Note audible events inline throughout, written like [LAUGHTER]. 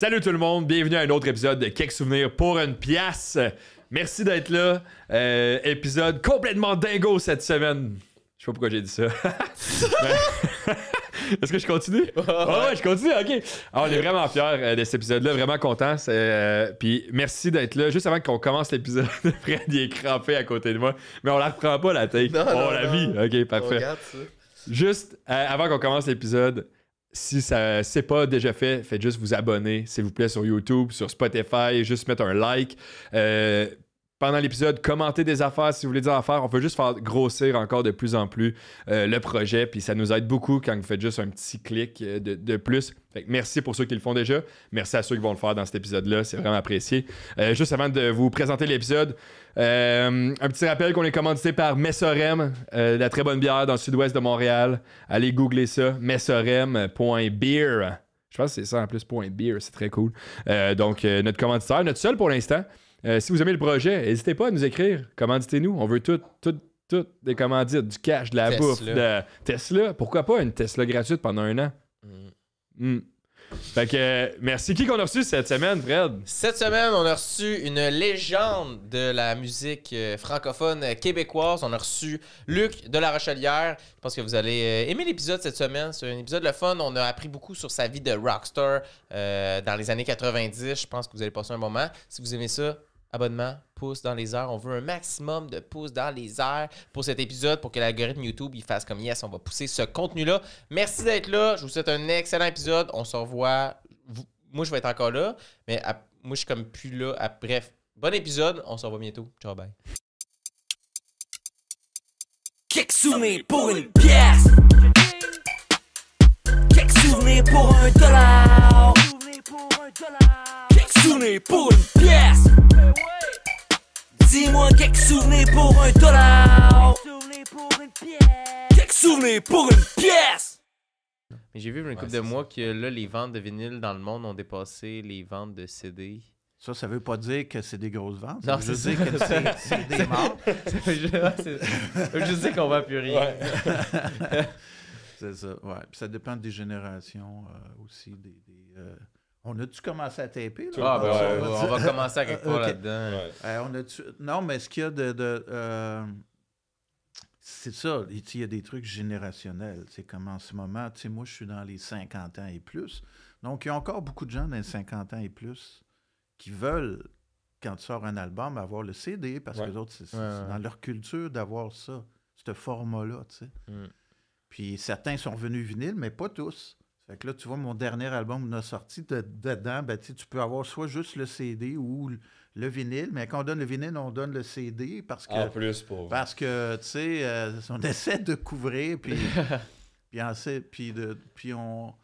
Salut tout le monde, bienvenue à un autre épisode de Quelques souvenirs pour une pièce. Merci d'être là. Euh, épisode complètement dingo cette semaine. Je sais pas pourquoi j'ai dit ça. [LAUGHS] [LAUGHS] Est-ce que je continue? Oh, ouais. je continue, ok. Ah, on est vraiment fiers euh, de cet épisode-là, vraiment contents. Euh, puis merci d'être là. Juste avant qu'on commence l'épisode, [LAUGHS] Fred est crampé à côté de moi. Mais on la reprend pas la tête. on la vit. Ok, parfait. Juste avant qu'on commence l'épisode, si ça c'est pas déjà fait, faites juste vous abonner, s'il vous plaît, sur YouTube, sur Spotify, juste mettre un like. Euh, pendant l'épisode, commenter des affaires si vous voulez des affaires. On peut juste faire grossir encore de plus en plus euh, le projet. Puis ça nous aide beaucoup quand vous faites juste un petit clic euh, de, plus. merci pour ceux qui le font déjà. Merci à ceux qui vont le faire dans cet épisode-là. C'est vraiment apprécié. Euh, juste avant de vous présenter l'épisode, un petit rappel qu'on est commandité par Messorem, la très bonne bière dans le sud-ouest de Montréal. Allez googler ça, messorem.beer. Je pense que c'est ça en plus, beer, c'est très cool. donc, notre commanditaire, notre seul pour l'instant, euh, si vous aimez le projet, n'hésitez pas à nous écrire. Commanditez-nous. On veut tout, tout, tout des dire du cash, de la bourse, de Tesla. Pourquoi pas une Tesla gratuite pendant un an? Mm. Mm. Fait que, merci. Qui qu'on a reçu cette semaine, Fred? Cette semaine, on a reçu une légende de la musique euh, francophone euh, québécoise. On a reçu Luc de la Rochelière. Je pense que vous allez aimer l'épisode cette semaine. C'est un épisode le fun. On a appris beaucoup sur sa vie de rockstar dans les années 90. Je pense que vous allez passer un moment. Si vous aimez ça, abonnement, pouce dans les airs. On veut un maximum de pouces dans les airs pour cet épisode pour que l'algorithme YouTube il fasse comme yes, on va pousser ce contenu-là. Merci d'être là. Je vous souhaite un excellent épisode. On se revoit. moi, je vais être encore là, mais moi, je suis comme plus là. bref, bon épisode. On se revoit bientôt. Ciao, bye. pour une pièce. pour un dollar. Quelques souvenirs pour une pièce. Dis-moi quelques souvenirs pour un dollar. Quelques souvenirs pour une pièce. Mais j'ai vu il y a un couple de mois que là, les ventes de vinyle dans le monde ont dépassé les ventes de CD. Ça, ça veut pas dire que c'est des grosses ventes. Ça non, veut dire que c'est des [LAUGHS] morts. Ça veut juste dire qu'on va plus rien. [LAUGHS] c'est ça, ouais. Puis ça dépend des générations euh, aussi, des... des euh, on a-tu commencé à taper? Ah, ben, on, va, commencer à quelque [LAUGHS] là-dedans. Euh, non, mais ce qu'il y a de. Euh, c'est ça. Il y a des trucs générationnels. C'est comme en ce moment, tu sais, moi, je suis dans les 50 ans et plus. Donc, il y a encore beaucoup de gens dans les 50 ans et plus qui veulent, quand tu sors un album, avoir le CD parce que c'est dans leur culture d'avoir ça, ce format-là, tu sais. Hmm. Puis certains sont venus vinyle, mais pas tous. Fait que là, tu vois, mon dernier album, on a sorti dedans, ben, tu peux avoir soit juste le CD ou le, vinyle, mais quand on donne le vinyle, on donne le CD parce que. En plus, pour. Parce que, tu sais, euh, on [LAUGHS] essaie de couvrir, puis. [LAUGHS] puis, on puis, de, puis on.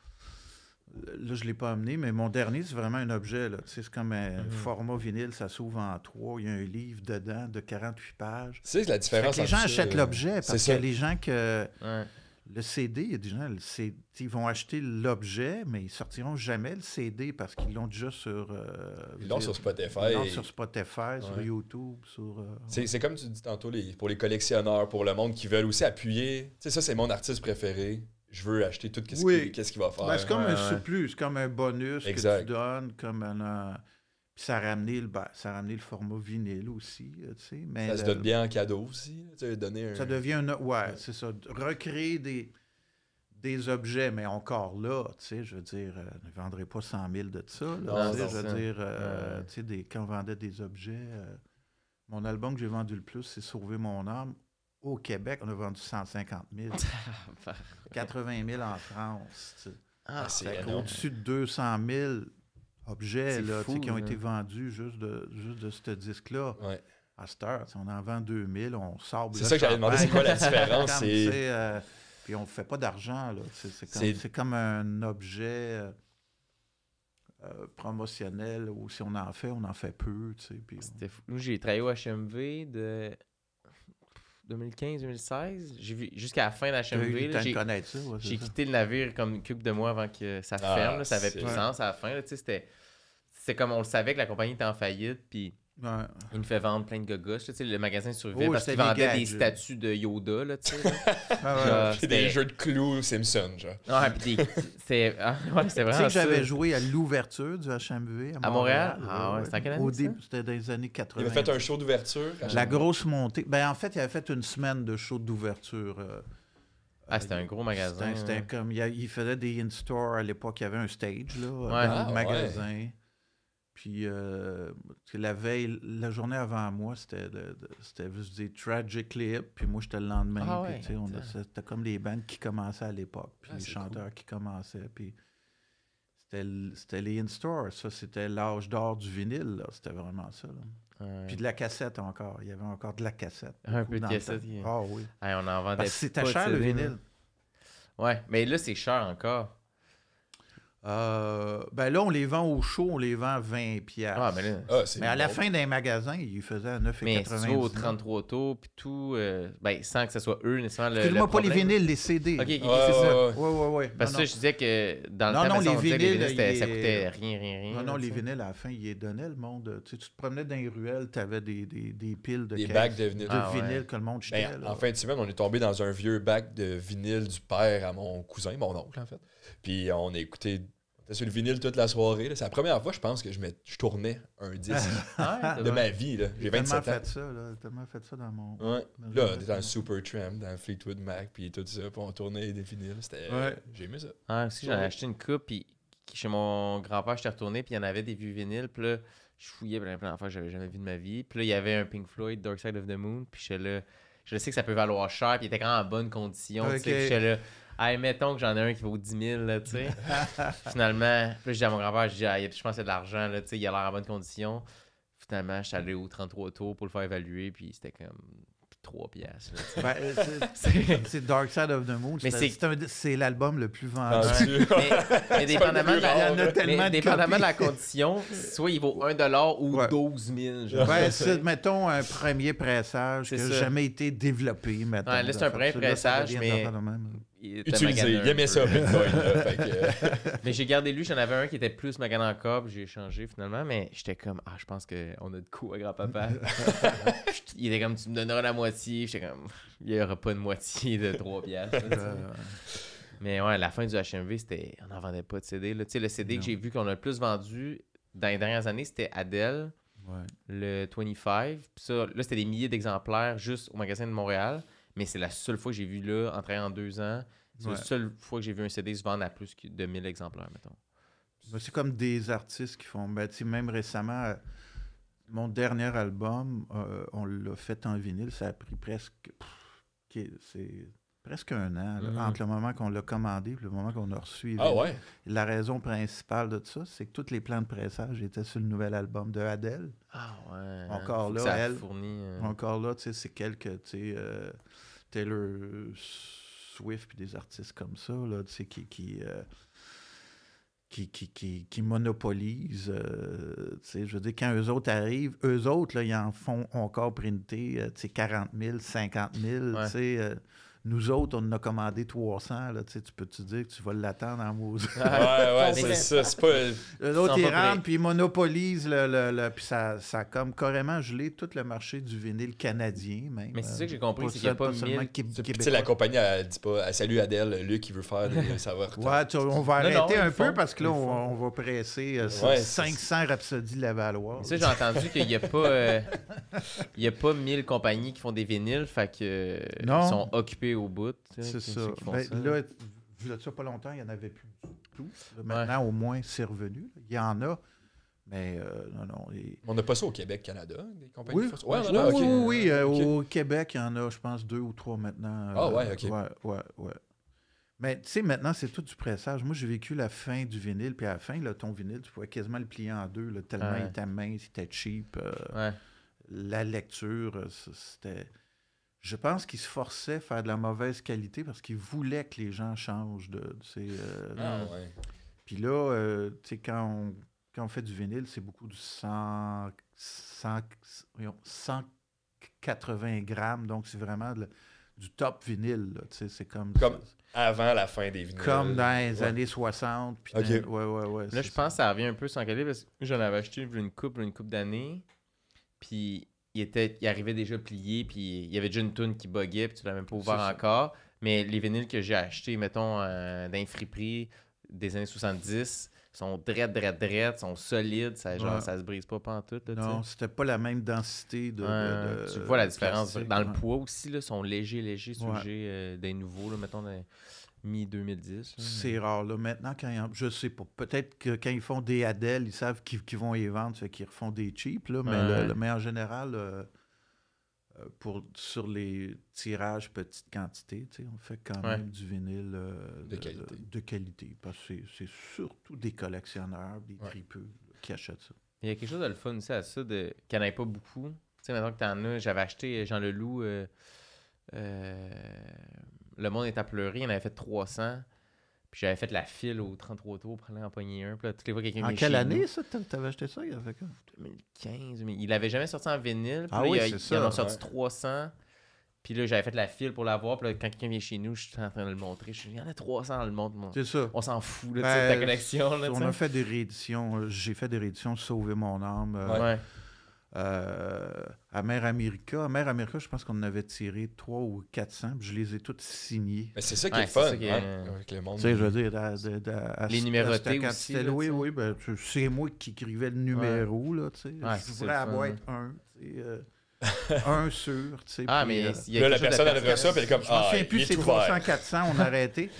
Là, je ne l'ai pas amené, mais mon dernier, c'est vraiment un objet. C'est comme un mhm. format vinyle, ça s'ouvre en trois. Il y a un livre dedans de 48 pages. sais la différence. les gens achètent l'objet parce que les gens que le CD, il y a des gens, ils vont acheter l'objet, mais ils sortiront jamais le CD parce qu'ils l'ont déjà sur. Euh, sur Spotify. Ils l'ont sur Spotify, sur YouTube, sur. Euh, c'est comme tu dis tantôt, pour les collectionneurs, pour le monde qui veulent aussi appuyer. Tu sais, ça, c'est mon artiste préféré. Je veux acheter tout. Qu'est-ce qu'il va ben, faire? c'est comme un surplus, comme un bonus que tu donnes, comme un puis ça a ramené le, ça a le format vinyle aussi, tu sais. Mais ça se donne bien en cadeau aussi, tu donner Ça devient un... Ouais, c'est ça. Recréer des, des objets, mais encore là, tu sais, je veux dire, je euh, ne vendrais pas 100 000 de ça. Là, je veux dire, euh, tu sais, quand on vendait des objets, euh, mon album que j'ai vendu le plus, c'est Sauver mon âme. Au Québec, on a vendu 150 000. 80 000 en France. Tu sais. Ah, c'est Au-dessus de 200 000 objets qui ont été vendus juste de, ce disque-là. À cette heure, on en vend 2000, on sable. C'est ça que j'avais demandé, c'est quoi la [LAUGHS] différence? Euh, puis on ne fait pas d'argent. C'est comme, un objet euh, euh, promotionnel, où si on en fait, on en fait peu. Nous, j'ai travaillé au HMV de 2015-2016. J'ai jusqu'à la fin de la HMV. J'ai quitté le navire comme une de mois avant que ça ah, ferme. ça avait plus sens à la fin c'est comme on le savait que la compagnie était en faillite, puis il nous fait vendre plein de gogos. le magasin survivait oh, parce qu'il vendait des statues de Yoda. Là, tu sais, [LAUGHS] ah, des jeux de clous Simpson. Genre. Ah, puis c'est vrai ah, Tu sais que j'avais joué à l'ouverture du HMV à Montréal. Ah, ouais, c'était Au début, c'était dans les années 80. Il avait fait un show d'ouverture. La grosse montée. Ben, en fait, il avait fait une semaine de show d'ouverture. Euh, ah, c'était euh, un gros magasin. C'était comme. Il, faisait des in-store à l'époque. Il y avait un stage, là. Ah, magasin. Puis euh, la veille, la journée avant moi, c'était c'était juste des tragically hip, puis moi j'étais le lendemain. Ah puis, c'était comme les bandes qui commençaient à l'époque, puis ah, les chanteurs qui commençaient. Puis c'était, c'était les in-stores, ça c'était l'âge d'or du vinyle, là, c'était vraiment ça. Là. Puis de la cassette encore. Il y avait encore de la cassette. Un peu de cassette. Ah oui. on en vendait Parce c'était cher le vinyle. Ouais, mais là, c'est cher encore. Euh, ben là, on les vend au chaud, on les vend 20 Ah, mais, ben ah, mais à la fin d'un magasin, ils faisaient 9,90. Mais si au 33 taux, puis tout, euh, ben, sans que ce soit eux nécessairement le Excuse-moi, pas les vinyles, les CD. OK, c'est ça. Ouais, ouais, Parce que je disais que dans le non, temps, non, les vinyles, ça coûtait rien, rien, rien. Non, non, les vinyles, à la fin, ils les donnaient, le monde. Euh, tu, te promenais dans les ruelles, tu avais des, piles de Des bacs de ah, vinyles. que le monde jetait. Ben, en fin de semaine, on est tombé dans un vieux bac de vinyles du père à mon cousin, mon oncle, en fait. Puis on a écouté t'as sur le vinyle toute la soirée. C'est la première fois, je pense, que je, je tournais un [LAUGHS] disque de ma vie. là. J'ai 27 ans. tellement fait ça, là. tellement fait ça dans mon. Ouais. dans le Là, dans Fleetwood Mac, puis tout ça, puis on tournait des vinyles. C'était... Euh, j'ai aimé ça. Ah, si j'en ai acheté une coupe, puis chez mon grand-père, j'étais retourné, puis il y en avait des vieux vinyles, puis là, je fouillais plein, plein fois, j'avais jamais vu de ma vie. Puis là, il y avait un Pink Floyd, Dark Side of the Moon, puis là, je sais que ça peut valoir cher, puis il était quand même en bonne condition, tu sais, hey, mettons que j'en ai un qui vaut 10 000, tu sais. [LAUGHS] Finalement, puis j'ai dis à mon grand-père, je dis, ah, je pense que c'est de l'argent, tu sais, il a l'air en bonne condition. Finalement, je suis allé au 33 tours pour le faire évaluer, puis c'était comme 3 piastres. Ben, euh, [LAUGHS] c'est Dark Side of the Moon. C'est l'album le plus vendu. Ah, [LAUGHS] mais, dépendamment, de la, condition, soit il vaut 1$ ou 12 000. Ouais, mettons, un premier pressage qui n'a jamais été développé. Mettons, ouais, c'est un premier pressage, mais Utilisé, ça, [LAUGHS] mais j'ai gardé lui, j'en avais un qui était plus magan encore j'ai changé finalement, mais j'étais comme, ah, je pense qu'on a de coups à grand-papa. [LAUGHS] il était comme, tu me donneras la moitié. J'étais comme, il n'y aura pas de moitié de trois bières [LAUGHS] mais ouais, la fin du HMV, c'était, on n'en vendait pas de CD. Là. Tu le CD que j'ai vu qu'on a le plus vendu dans les dernières années, c'était Adele. le 25. ça, là, c'était des milliers d'exemplaires juste au magasin de Montréal mais c'est la seule fois que j'ai vu là, en en deux ans, c'est la seule fois que j'ai vu un CD se vendre à plus de 1000 exemplaires, mettons. C'est comme des artistes qui font. Ben, même récemment, euh, mon dernier album, euh, on l'a fait en vinyle, ça a pris presque. C'est presque un an, mm-hmm. entre le moment qu'on l'a commandé et le moment qu'on a reçu. Ah la raison principale de tout ça, c'est que tous les plans de pressage étaient sur le nouvel album de Adele. Ah ouais. Encore là, ça elle. Euh, encore là, tu sais, c'est quelques, tu euh, Taylor Swift puis des artistes comme ça, là, euh, qui. qui qui, monopolisent. je veux dire, quand eux autres arrivent, eux autres, là, ils en font encore printer 40 000, 50 000. Nous autres, on en a commandé 300. Là, tu peux tu dire que tu vas l'attendre en mousse. ouais, ouais, c'est ça. C'est pas... L'autre, il rentre puis il monopolise Le, puis ça, ça a comme carrément gelé tout le marché du vinyle canadien. Même, Mais c'est ça euh, que j'ai compris, c'est pas, La compagnie, elle dit pas « Salut Adèle, Luc, qui veut faire des Ouais, on va arrêter un peu parce que là, on, va presser euh, ouais, 500 Rhapsody Tu sais, j'ai entendu qu'il n'y a pas... Euh, il a pas 1000 compagnies qui font des vinyles, fait euh, sont occupées au bout. C'est ben, ça. Là, vu pas longtemps, il n'y en avait plus Maintenant, au moins, c'est revenu. Il y en a. Mais euh, non, non. On n'a pas ça au Québec, Canada, des compagnies oui. oui, oui, euh, Au Québec, il y en a, je pense, deux ou trois maintenant. Euh, ah, ouais, OK. Mais tu sais, maintenant, c'est tout du pressage. Moi, j'ai vécu la fin du vinyle, puis à la fin, le ton vinyle, tu pouvais quasiment le plier en deux, tellement il était mince, il était cheap. La lecture, c'était je pense qu'il se forçait à faire de la mauvaise qualité parce qu'il voulait que les gens changent de. Euh, ah, puis là, euh, quand, on, fait du vinyle, c'est beaucoup de 180 grammes. Donc, c'est vraiment du top vinyle. C'est comme. avant la fin des vinyles. Comme dans les années 60. ouais, là, je pense que ça revient un peu sans qualité parce que j'en avais acheté une coupe, une coupe d'années. Puis il, était, il arrivait déjà plié, puis il y avait déjà une toune qui buguait, puis tu l'as même pas ouvert encore. Mais les vinyles que j'ai achetés, mettons, euh, d'un friperie des années 70, sont dread, dread, dread, sont solides, ça, genre, ça se brise pas pantoute. Là, non, c'était pas la même densité de. tu vois la différence dans le poids aussi, là, sont légers, légers, sujet sujets euh, des nouveaux, là, mettons mi-2010. C'est rare, là. Maintenant, quand ils, je sais pas. Peut-être que quand ils font des Adèles, ils savent qu'ils vont y vendre, fait qu'ils refont des cheap, Mais, en général, euh, euh, pour, sur les tirages petite quantité, on fait quand même du vinyle euh, de, qualité. Parce que c'est surtout des collectionneurs, des tripeux qui achètent ça. Il y a quelque chose de le fun aussi à ça, de... qu'il n'y en a pas beaucoup. Tu maintenant que tu en as, j'avais acheté Jean Leloup. Euh le monde était à pleurer, il en avait fait 300. Puis j'avais fait la file au 33 tours pour aller en pogner un. Puis là, toutes les fois, quelqu'un En quelle année, ça, t'avais acheté ça, il y avait 2015, mais il l'avait jamais sorti en vinyle. Puis ah là, oui, il, ça, il en a sorti 300. Puis là, j'avais fait la file pour l'avoir. Puis là, quand quelqu'un vient chez nous, je suis en train de le montrer. Je suis il y en a 300 dans le monde. Mon... C'est ça. On s'en fout là, de ben, ta collection. Là, on a fait des rééditions. Euh, j'ai fait des rééditions Sauver mon âme. Euh, ouais. Euh, à Amère America. Mère-América, je pense qu'on en avait tiré 3 ou 400, puis je les ai toutes signées. Mais c'est ça qui est fun, hein, avec le monde. Tu sais, je veux dire, les numérotés aussi. oui, oui, ben, c'est moi qui écrivais le numéro, là, tu sais. je voulais avoir un, hein. euh, [LAUGHS] un sûr, tu sais. Ah, mais euh, là, la personne arriverait ça, puis elle est comme, ah, Je me ah, plus c'est 300, 400, on a [LAUGHS] arrêté.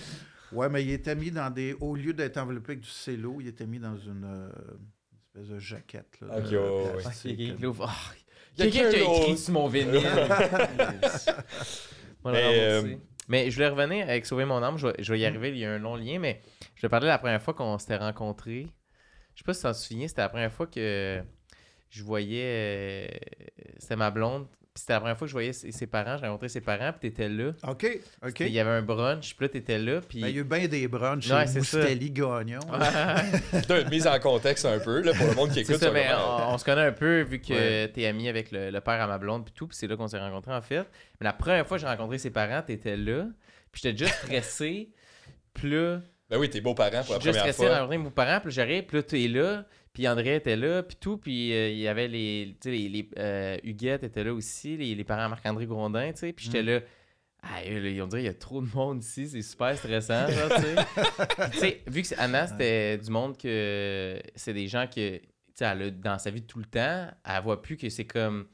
Ouais, mais il était mis dans des... Au lieu d'être enveloppé avec du cello, il était mis dans une de jaquette. Là, Quelqu'un qui a écrit sur mon vinyle. [LAUGHS] Euh, mais je voulais revenir avec Sauver mon âme. Je vais, y arriver, il y a un long lien, mais je te parler la première fois qu'on s'était rencontrés. Je sais pas si tu t'en souviens, c'était la première fois que je voyais. Euh, c'était ma blonde puis c'était la première fois que je voyais ses, parents. J'ai rencontré ses parents, puis t'étais là. OK, OK. Il y avait un brunch, puis là, t'étais là. Puis... Ben, il y a eu bien des brunchs ouais, chez Moustali Gagnon. Putain, une [LAUGHS] mise en contexte un peu, là, pour le monde qui écoute. Ben, on, se connaît un peu, vu que t'es ami avec le, père à ma blonde, puis tout. Puis c'est là qu'on s'est rencontrés, en fait. Mais la première fois que j'ai rencontré ses parents, t'étais là. Puis j'étais juste stressé. puis Ben oui, tes beaux-parents pour la première fois. J'étais stressé à mes beaux-parents, puis j'arrive, puis là, t'es là. Puis André était là, puis tout. Puis euh, il y avait les. Tu sais, les, euh, Huguette était là aussi, les, parents Marc-André Grondin, tu sais. Puis j'étais mm. là. Ah, ils ont dit, il y a trop de monde ici, c'est super stressant. tu sais, Tu sais, [LAUGHS] vu que Anna, c'était du monde que c'est des gens que, tu sais, elle dans sa vie tout le temps, elle voit plus que c'est comme.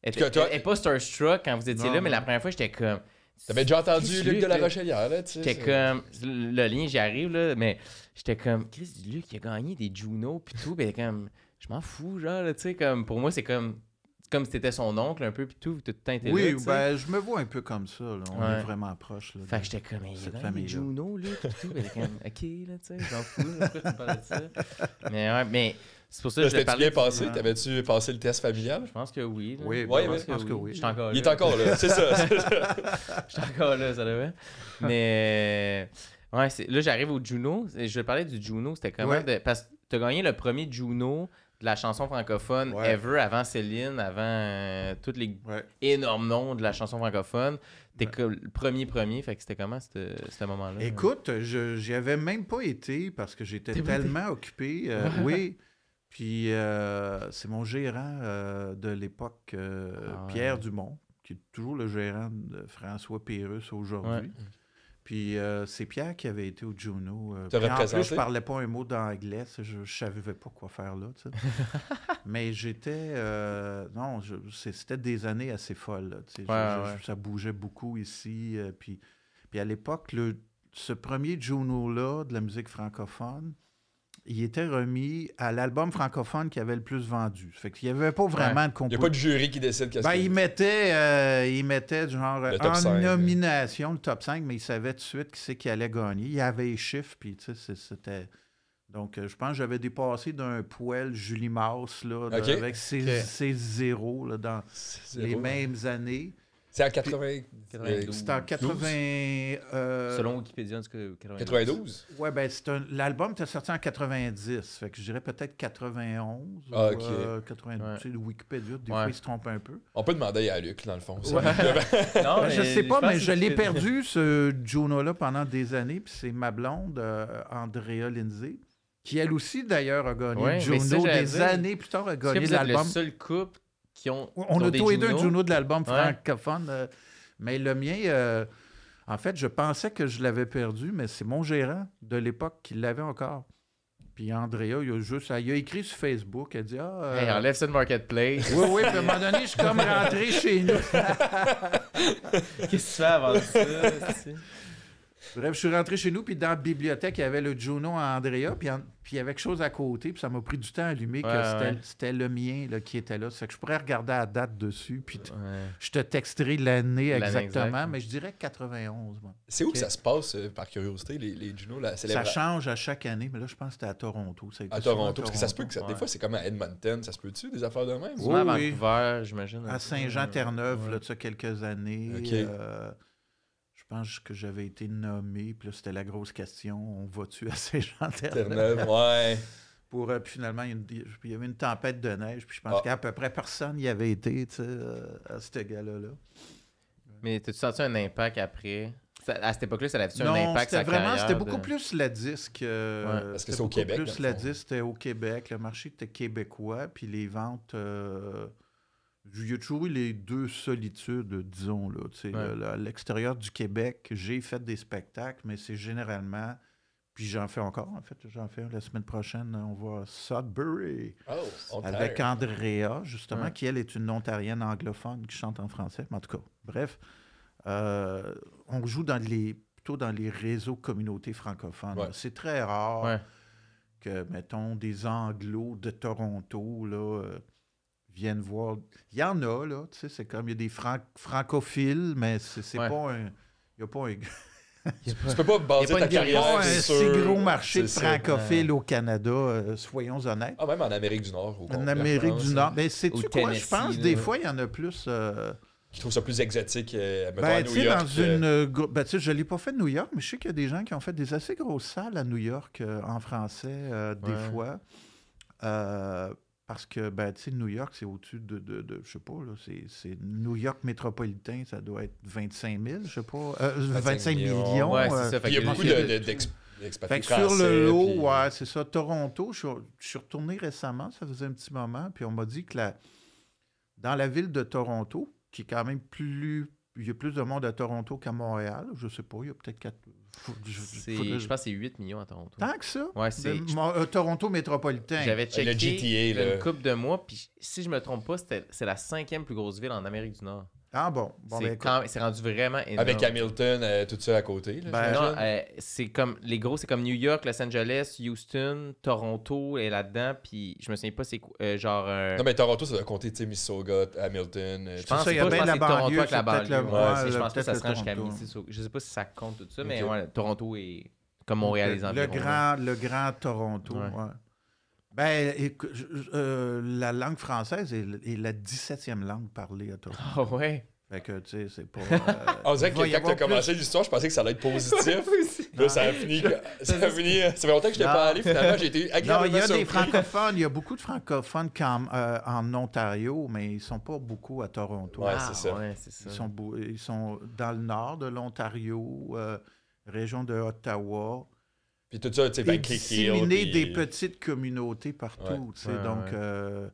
Elle pas starstruck quand vous étiez là, mais la première fois, j'étais comme. T'avais déjà entendu Luc, de la Rochelière, là, tu sais. comme. Le lien, j'y arrive, là, mais j'étais comme. Qu'est-ce Chris, Luc, il a gagné des Juno, puis tout, ben comme. Je m'en fous, genre, tu sais, comme. Pour moi, c'est comme. Comme si t'étais son oncle, un peu, puis tout, tout le temps, Oui, ben, je me vois un peu comme ça, là. On est vraiment proches, là. Fait que j'étais comme, il a gagné des là Juno, puis tout, ben comme. Ok, là, tu sais, j'en fous, là, pourquoi tu me parles de ça? [LAUGHS] Mais ouais, mais c'est pour ça que je t'ai bien passé. T'avais-tu passé le test familial? Je pense que oui. Oui, je, pense que, oui. Il est encore là, [LAUGHS] c'est ça. Je suis encore là, ça devait. Mais ouais, là, j'arrive au Juno. Je parler du Juno. C'était comment? De... Parce que t'as gagné le premier Juno de la chanson francophone ever avant Céline, avant euh, tous les énormes noms de la chanson francophone. T'es le premier premier, fait que c'était comment ce moment-là? Écoute, je j'y avais même pas été parce que j'étais tellement occupé. Euh, [LAUGHS] oui. Puis euh, c'est mon gérant euh, de l'époque, euh, ah Pierre Dumont, qui est toujours le gérant de François Pérus aujourd'hui. Puis c'est Pierre qui avait été au Juno. en plus, je parlais pas un mot d'anglais, je, ne savais pas quoi faire là. [LAUGHS] Mais j'étais. non, c'était des années assez folles. ça bougeait beaucoup ici. puis, puis à l'époque, ce premier Juno-là de la musique francophone, il était remis à l'album francophone qui avait le plus vendu. Fait qu'il n'y avait pas vraiment de concours. Il n'y a pas de jury qui décide ben, euh, il mettait, genre en nomination le top 5, mais il savait tout de suite qui c'est qui allait gagner. Il y avait les chiffres, c'était... Donc, euh, je pense que j'avais dépassé d'un poil Julie Mars avec ses, zéros dans les mêmes années. C'est en 80... 92. C'est en 80. Euh, Selon Wikipédia, 92. Ouais, ben, l'album était sorti en 90. Fait que je dirais peut-être 91. Ah, ou, euh, Wikipédia, des fois, il se trompe un peu. On peut demander à Luc, dans le fond. [LAUGHS] Ben, je ne je sais pas, mais je l'ai perdu, ce Juno-là, pendant des années. c'est ma blonde, euh, Andrea Lindsay, qui elle aussi, d'ailleurs, a gagné Juno. Des années plus tard, a gagné l'album. C'est le seul couple on a tous les deux Juno de l'album francophone, euh, mais le mien, euh, en fait, je pensais que je l'avais perdu, mais c'est mon gérant de l'époque qui l'avait encore. Puis Andrea, il a juste, il a écrit sur Facebook, a dit ah, euh, enlève ça de marketplace. Oui, oui. Puis à un moment donné, je suis comme rentré chez nous. [LAUGHS] Qu'est-ce que tu fais avant ça [LAUGHS] Bref, je suis rentré chez nous, puis dans la bibliothèque, il y avait le Juno à Andrea, puis, il y avait quelque chose à côté, puis ça m'a pris du temps à allumer que c'était le mien là, qui était là. C'est que je pourrais regarder la date dessus, puis je te texterai l'année exactement, mais je dirais 91. C'est où que ça se passe, euh, par curiosité, les, les Juno? La Ça change à chaque année, mais là, je pense que c'était à Toronto. à Toronto, parce que ça se peut que ça, des fois, c'est comme à Edmonton, ça se peut-tu, des affaires de même? Oui, à Vancouver, j'imagine. À Saint-Jean-Terre-Neuve, là, tu as quelques années. Euh, je pense que j'avais été nommé, puis là, c'était la grosse question, on va-tu à ces gens là neuve ouais. Pour, euh, finalement, il y, avait une tempête de neige, puis je pense ah. qu'à peu près personne y avait été, tu sais, euh, à ce gars là Mais as tu senti un impact après? à cette époque-là, ça avait-tu un impact c'était vraiment, c'était beaucoup plus la disque. Euh, Parce que c'est au Québec. plus la disque, c'était au Québec. Le marché était québécois, puis les ventes... Il y a toujours eu les deux solitudes, disons. Là, à l'extérieur du Québec, j'ai fait des spectacles, mais c'est généralement. Puis j'en fais encore, en fait. J'en fais la semaine prochaine. On va Sudbury oh, avec Andrea, justement, qui, elle, est une ontarienne anglophone qui chante en français. Mais en tout cas, bref, euh, on joue dans les, plutôt dans les réseaux communautés francophones. C'est très rare que, mettons, des anglos de Toronto, là, euh, viennent voir. Il y en a, là, tu sais, c'est comme il y a des francophiles, mais c'est pas un. Il y a pas un. tu peux pas baser pas ta carrière un si gros marché de francophiles au Canada, euh, soyons honnêtes. Ah, même en Amérique du Nord. en Amérique du Nord. Mais ben, sais tu quoi, je pense, des fois, il y en a plus... Euh, je trouve ça plus exotique, euh, ben, à New York. Dans euh, ben, tu une, je ne l'ai pas fait de New York, mais je sais qu'il y a des gens qui ont fait des assez grosses salles à New York en français, des fois. fois. Parce que, ben, tu sais, New York, c'est au-dessus de, de, ne sais pas, c'est, New York métropolitain, ça doit être 25 000, je sais pas, 25 euh, millions. Euh, ça, il y a beaucoup d'expatriés Sur le lot, euh, ouais, c'est ça. Toronto, je, suis retourné récemment, ça faisait un petit moment, puis on m'a dit que dans la ville de Toronto, qui est quand même plus... Il y a plus de monde à Toronto qu'à Montréal, je sais pas, il y a peut-être quatre... Je pense que c'est 8 millions à Toronto. Tant que ça? Ouais, c'est. Ben, euh, Toronto métropolitain. J'avais checké le GTA, là. une coupe de mois, puis si je me trompe pas, c'est la cinquième plus grosse ville en Amérique du Nord. Ah bon, ben, c'est rendu vraiment énorme. Avec Hamilton, euh, tout ça à côté. Ben, non, euh, c'est comme les gros, c'est comme New York, Los Angeles, Houston, Toronto est là-dedans, puis je me souviens pas c'est quoi, euh, genre. Non mais Toronto, ça doit compter, tu sais, Mississauga, Hamilton. Je pense je pense que Toronto avec la banlieue. je pense que ça se rend jusqu'à Mississauga. Je sais pas si ça compte tout ça, mais ouais, Toronto est comme Montréal les environs. Le grand, le grand Toronto. Ouais. Ben, euh, la langue française est, la 17e langue parlée à Toronto. Ah ouais? Fait que, tu sais, c'est pas. [LAUGHS] Euh, On dirait que quand tu as commencé l'histoire, je pensais que ça allait être positif. [LAUGHS] là, ça a fini. Ça, a fini, euh, ça fait longtemps que je n'étais pas allé. Finalement, j'ai été agréablement Non, il y a des francophones. Il y a beaucoup de francophones en Ontario, mais ils ne sont pas beaucoup à Toronto. Ouais, c'est ah, ça. Ils, sont, ils, sont, dans le nord de l'Ontario, région de Ottawa. Puis tout ça, tu sais, ben, disséminer des petites communautés partout, tu sais, donc... Euh,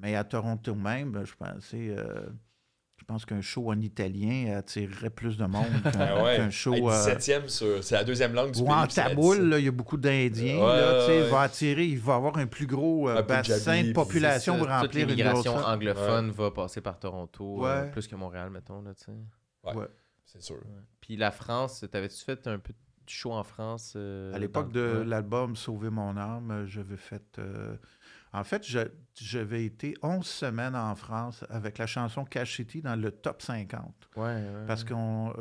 mais à Toronto même, je euh, je pense qu'un show en italien attirerait plus de monde [LAUGHS] ah qu'un show. 17e euh, sur. C'est la deuxième langue du pays. Ou en taboul, il y a beaucoup d'Indiens. Ouais, ouais. va attirer, il va avoir un plus gros bassin de population pour remplir toute une migration anglophone va passer par Toronto, plus que Montréal, mettons. Oui, ouais. C'est sûr. Puis la France, t'avais-tu fait un peu de tu en France. Euh, à l'époque de l'album Sauver mon âme, euh, j'avais fait. Euh, en fait, j'avais été 11 semaines en France avec la chanson Cash City dans le top 50. Ouais, Parce qu'on.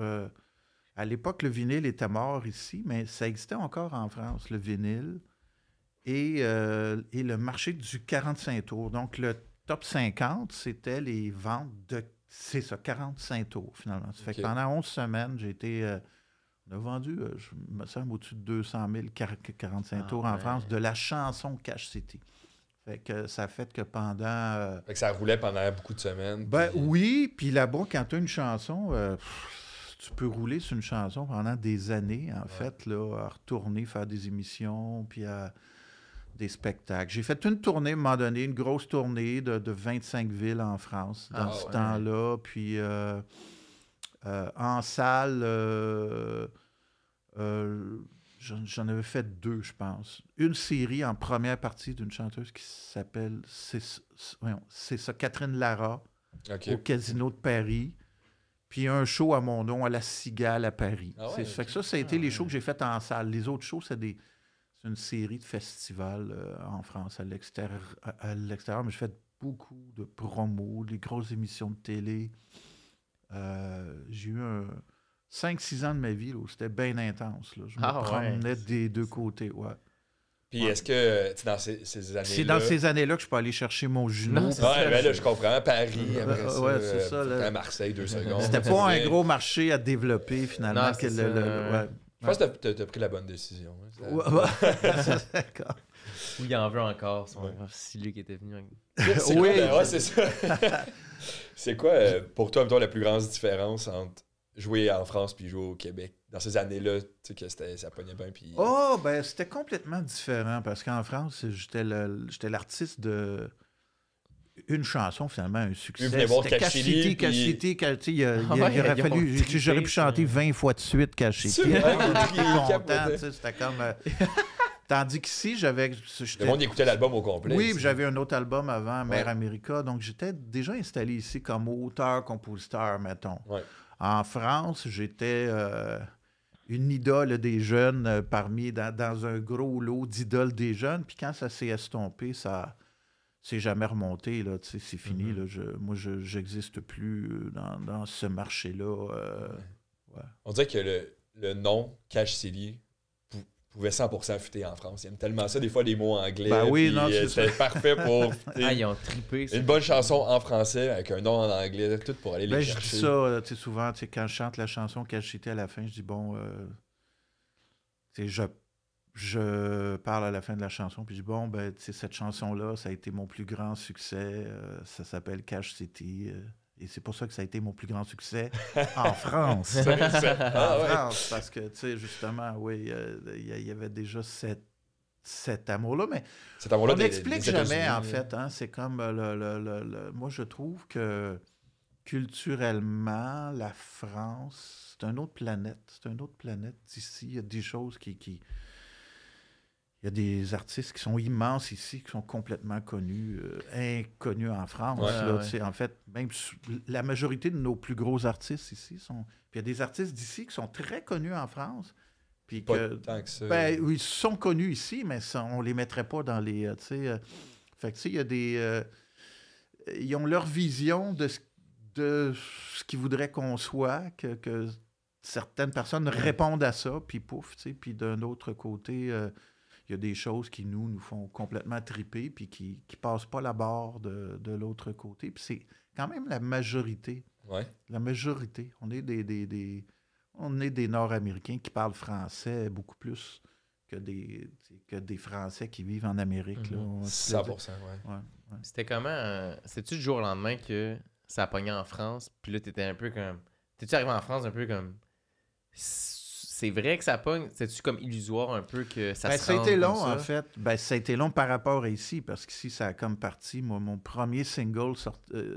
à l'époque, le vinyle était mort ici, mais ça existait encore en France, le vinyle. Et, le marché du 45 tours. Donc, le top 50, c'était les ventes de c'est ça, 45 tours finalement. Ça fait que pendant 11 semaines, j'ai été on a vendu, euh, je me semble, au-dessus de 200 000 45 tours en France de la chanson Cash City. Fait que ça fait que pendant. Euh, ça roulait pendant beaucoup de semaines. Ben oui, puis là-bas, quand tu as une chanson, euh, tu peux rouler sur une chanson pendant des années, en fait, là, à retourner, faire des émissions, puis à des spectacles. J'ai fait une tournée, à un moment donné, une grosse tournée de, 25 villes en France dans ah, ce temps-là. Puis. Euh, en salle, euh, euh, j'en avais fait deux, je pense. Une série en première partie d'une chanteuse qui s'appelle, c'est ça, Catherine Lara, au Casino de Paris puis un show à mon nom à la Cigale à Paris. Ah que ça, ça a été les ah. shows que j'ai fait en salle. Les autres shows, c'est des c'est une série de festivals en France, à l'extérieur, à, à l'extérieur. Mais j'ai fait beaucoup de promos, des grosses émissions de télé. Euh, j'ai eu 5-6 ans de ma vie là, où c'était bien intense. Là. Je me ah promenais des deux côtés. Ouais. Puis est-ce que c'est dans ces, années-là. C'est dans ces années-là que je peux aller chercher mon jumeau. Non, là, je comprends. Paris, à Marseille, deux secondes. C'était pas un gros marché à développer finalement. Je pense que tu as, pris la bonne décision. Hein, [LAUGHS] d'accord Ou il en veut encore, son... si qui était venu. [LAUGHS] oui, ben c'est ça. [LAUGHS] C'est quoi, euh, pour toi, la plus grande différence entre jouer en France puis jouer au Québec? Dans ces années-là, tu sais, que ça pognait bien. Puis... Euh, oh, ben, c'était complètement différent parce qu'en France, j'étais, l'artiste de une chanson, finalement, un succès. C'était Cachiti, tu sais Il, aurait fallu. J'aurais pu chanter 20 fois de suite Cachiti. C'était comme. Euh, [LAUGHS] Tandis qu'ici, j'avais. Le monde écoutait l'album au complet. Oui, j'avais un autre album avant, Mère América. America. Donc, j'étais déjà installé ici comme auteur-compositeur, mettons. En France, j'étais euh, une idole des jeunes euh, parmi, dans, un gros lot d'idoles des jeunes. Puis quand ça s'est estompé, ça c'est jamais remonté, là, c'est fini, mm-hmm. Moi, je, moi, plus euh, dans, ce marché-là. On dirait que le, nom cache Silly pouvait 100% affûter en France. Ils aiment tellement ça, des fois, les mots anglais. Ben oui, non, euh, C'était parfait pour. [LAUGHS] ah, ils ont trippé. Une bonne chanson en français avec un nom en anglais, tout pour aller ben, les chercher. Je dis ça, euh, tu sais, souvent, tu quand je chante la chanson Cash City » à la fin, je dis bon, euh, je, je parle à la fin de la chanson, puis je dis bon, ben, cette chanson-là, ça a été mon plus grand succès. Euh, ça s'appelle Cash City. Et c'est pour ça que ça a été mon plus grand succès [LAUGHS] en France. en ah, France, parce que, tu sais, justement, oui, euh, il y, avait déjà cet amour-là, mais on n'explique jamais, en euh. fait. Hein. c'est comme, euh, le, moi, je trouve que culturellement, la France, c'est une autre planète. C'est une autre planète ici. Il y a des choses qui, il y a des artistes qui sont immenses ici, qui sont complètement connus, euh, inconnus en France. En fait, même la majorité de nos plus gros artistes ici sont. il y a des artistes d'ici qui sont très connus en France. Puis ben, ils sont connus ici, mais ça, on les mettrait pas dans les. Euh, euh, fait il y a des. ils ont leur vision de ce, de ce qu'ils voudraient qu'on soit, que, que, certaines personnes répondent à ça, puis pouf, puis d'un autre côté il y a des choses qui nous, nous font complètement triper puis qui ne passent pas la barre de, l'autre côté. c'est quand même la majorité. La majorité. On est des, des, des Nord-Américains qui parlent français beaucoup plus que des, des Français qui vivent en Amérique. Là, 100%, mhm. oui. C'était comment... Euh, C'est-tu du jour au lendemain que ça a en France, puis là, t'étais un peu comme... T'es-tu arrivé en France un peu comme c'est vrai que ça pogne. C'est-tu comme illusoire un peu que ça ben, se été long, en fait. Ben, ça a été long par rapport à ici, parce qu'ici, ça a comme parti. Moi, mon premier single sort, euh,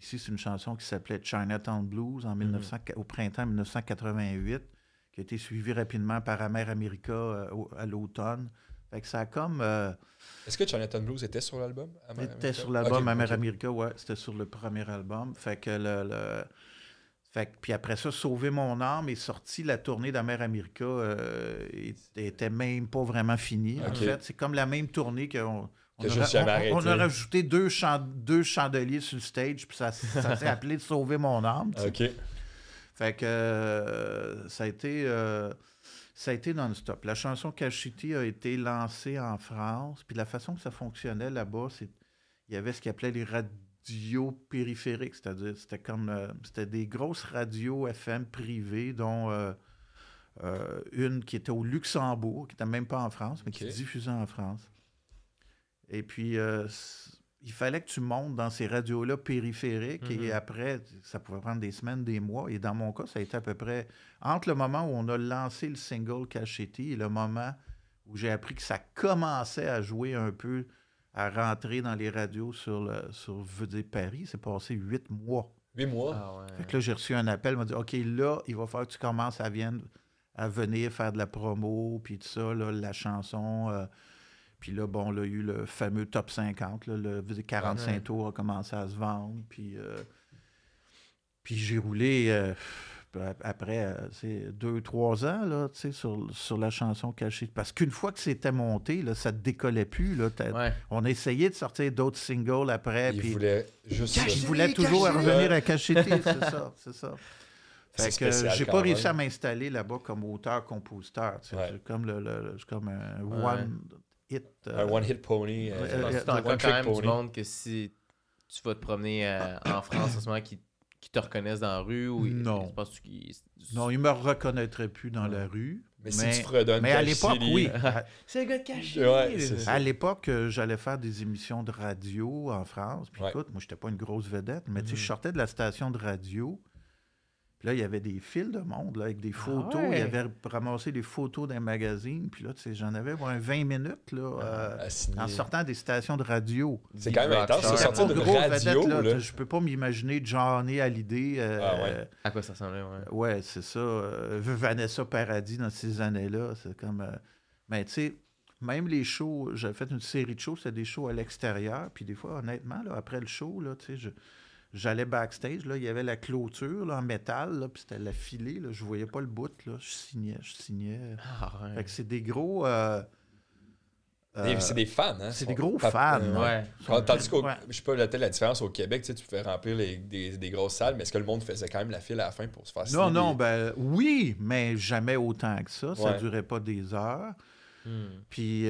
ici, c'est une chanson qui s'appelait Chinatown Blues en 1900 mhm. au printemps 1988, qui a été suivie rapidement par Amer America euh, à l'automne. Fait que ça a comme. Euh, Est-ce que Chinatown Blues était sur l'album? Était sur l'album America, ouais. C'était sur le premier album. Fait que le fait puis après ça, Sauver mon âme est sorti, la tournée d'Amérique America euh, était même pas vraiment finie. En fait, c'est comme la même tournée qu'on. On, a, a, rajouté deux, deux, chandeliers sur le stage, puis ça, s'est [LAUGHS] appelé Sauver mon âme. OK. Fait que euh, ça a été, euh, ça a été non-stop. La chanson Cachiti a été lancée en France, puis la façon que ça fonctionnait là-bas, c'est il y avait ce qu'ils appelait les radios radio périphériques, c'est-à-dire c'était comme euh, c'était des grosses radios FM privées, dont euh, euh, une qui était au Luxembourg, qui n'était même pas en France, mais qui qui diffusait en France. Et puis il fallait que tu montes dans ces radios-là périphériques et mm-hmm. après, ça pouvait prendre des semaines, des mois. Et dans mon cas, ça a été à peu près entre le moment où on a lancé le single Cachetti et le moment où j'ai appris que ça commençait à jouer un peu à rentrer dans les radios sur, le, sur veux Paris. C'est passé huit mois. Huit mois? Ah, que là, j'ai reçu un appel, m'a dit OK, là, il va falloir que tu commences à, venir faire de la promo, puis tout ça, là, la chanson. Euh. puis là, bon, il y a eu le fameux top 50, le 45 ah, tours a commencé à se vendre, puis. Euh. puis j'ai roulé. Euh, après euh, deux, trois ans là, sur, sur la chanson cachée. Parce qu'une fois que c'était monté, là, ça ne décollait plus. Là, On essayait de sortir d'autres singles après. Ils voulaient toujours revenir à Cacheté, c'est ça. C'est ça. [LAUGHS] Fait que j'ai pas réussi à m'installer là-bas comme auteur-compositeur. Comme, le, comme un one hit. Euh, one hit pony. C'est euh, quand même que si tu vas te promener en France en ce moment qui qui te reconnaissent dans la rue ou non. Ils, non, ils me reconnaîtraient plus dans la rue. Mais, si tu fredonnes Mais à l'époque, oui. [LAUGHS] c'est le gars de Caché. à l'époque, euh, j'allais faire des émissions de radio en France. Puis écoute, moi, j'étais pas une grosse vedette, mais tu sais, je mhm. sortais de la station de radio. Là, il y avait des fils de monde, avec des ah photos. Il avait ramassé des photos d'un magazine. Puis là, tu sais, j'en avais 20 minutes, là, ah, euh, en sortant des stations de radio. C'est quand même intense, de sortir de radio. là, Je peux pas m'imaginer Johnny Hallyday. l'idée. Euh, ah euh, À quoi ça ressemblait, ouais. c'est ça. Vanessa Paradis dans ces années-là. C'est comme. mais tu sais, même les shows, j'avais fait une série de shows, c'était des shows à l'extérieur. Puis des fois, honnêtement, là, après le show, là, tu sais, je J'allais backstage, là, il y avait la clôture en métal, puis c'était la filée, là, je voyais pas le bout, là, je signais, je signais. Ah, c'est des gros... Euh, c'est euh, des fans, hein? C'est des gros fans. Euh, hein. ouais. Ah, tandis que je peux noter la différence au Québec, tu, sais, tu pouvais remplir des, grosses salles, mais est-ce que le monde faisait quand même la file à la fin pour se faire Non, non, ben oui, mais jamais autant que ça. Ça ne durait pas des heures. Hmm. Puis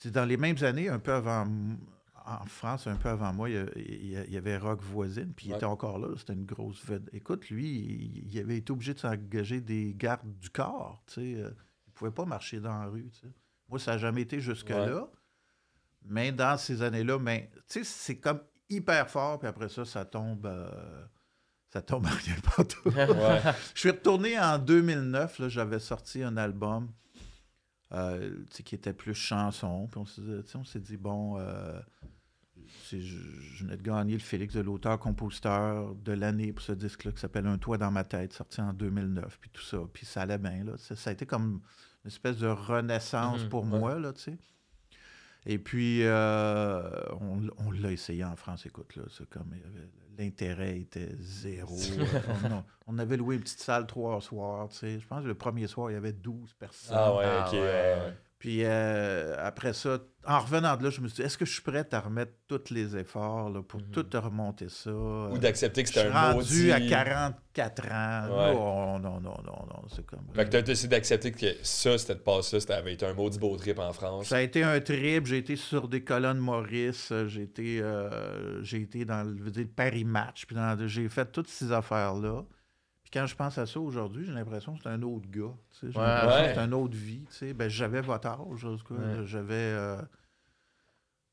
c'est dans les mêmes années, un peu avant en France, un peu avant moi, il y, avait Rock Voisine, puis il était encore là, c'était une grosse vedette. Écoute, lui, il, avait été obligé de s'engager des gardes du corps, tu sais. Euh, il pouvait pas marcher dans la rue, Moi, ça n'a jamais été jusque-là. Mais dans ces années-là, mais, ben, tu c'est comme hyper fort, puis après ça, ça tombe... Euh, ça tombe [LAUGHS] à rien partout. Je suis retourné en 2009, j'avais sorti un album euh, qui était plus chanson. Puis on s'est dit, bon, euh, je, venais de gagner le Félix de l'auteur-compositeur de l'année pour ce disque-là qui s'appelle Un toit dans ma tête, sorti en 2009, puis tout ça. Puis ça allait bien, là. Ça a été comme une espèce de renaissance mhm, pour moi, là, tu sais. Et puis, euh, on, l'a essayé en France, écoute, là, comme... L'intérêt était zéro. [LAUGHS] on, avait loué une petite salle trois soirs, tu sais. Je pense que le premier soir, il y avait 12 personnes. Ah ouais, ok. Puis euh, après ça, en revenant de là, je me suis dit, est-ce que je suis prêt à remettre tous les efforts pour mhm. tout remonter ça? Ou euh, d'accepter que c'était un rendu maudit... à 44 ans. Non, non, non, non, c'est comme... Fait que t'as euh, décidé d'accepter que ça, c'était pas ça, ça avait été un maudit beau trip en France. Ça a été un trip, j'ai été sur des colonnes Maurice, j'ai été, j'ai été dans le, Paris Match, puis j'ai fait toutes ces affaires-là. Puis quand je pense à ça aujourd'hui, j'ai l'impression que c'est un autre gars. J'ai c'est une autre vie. Ben, j'avais votre âge. J'avais.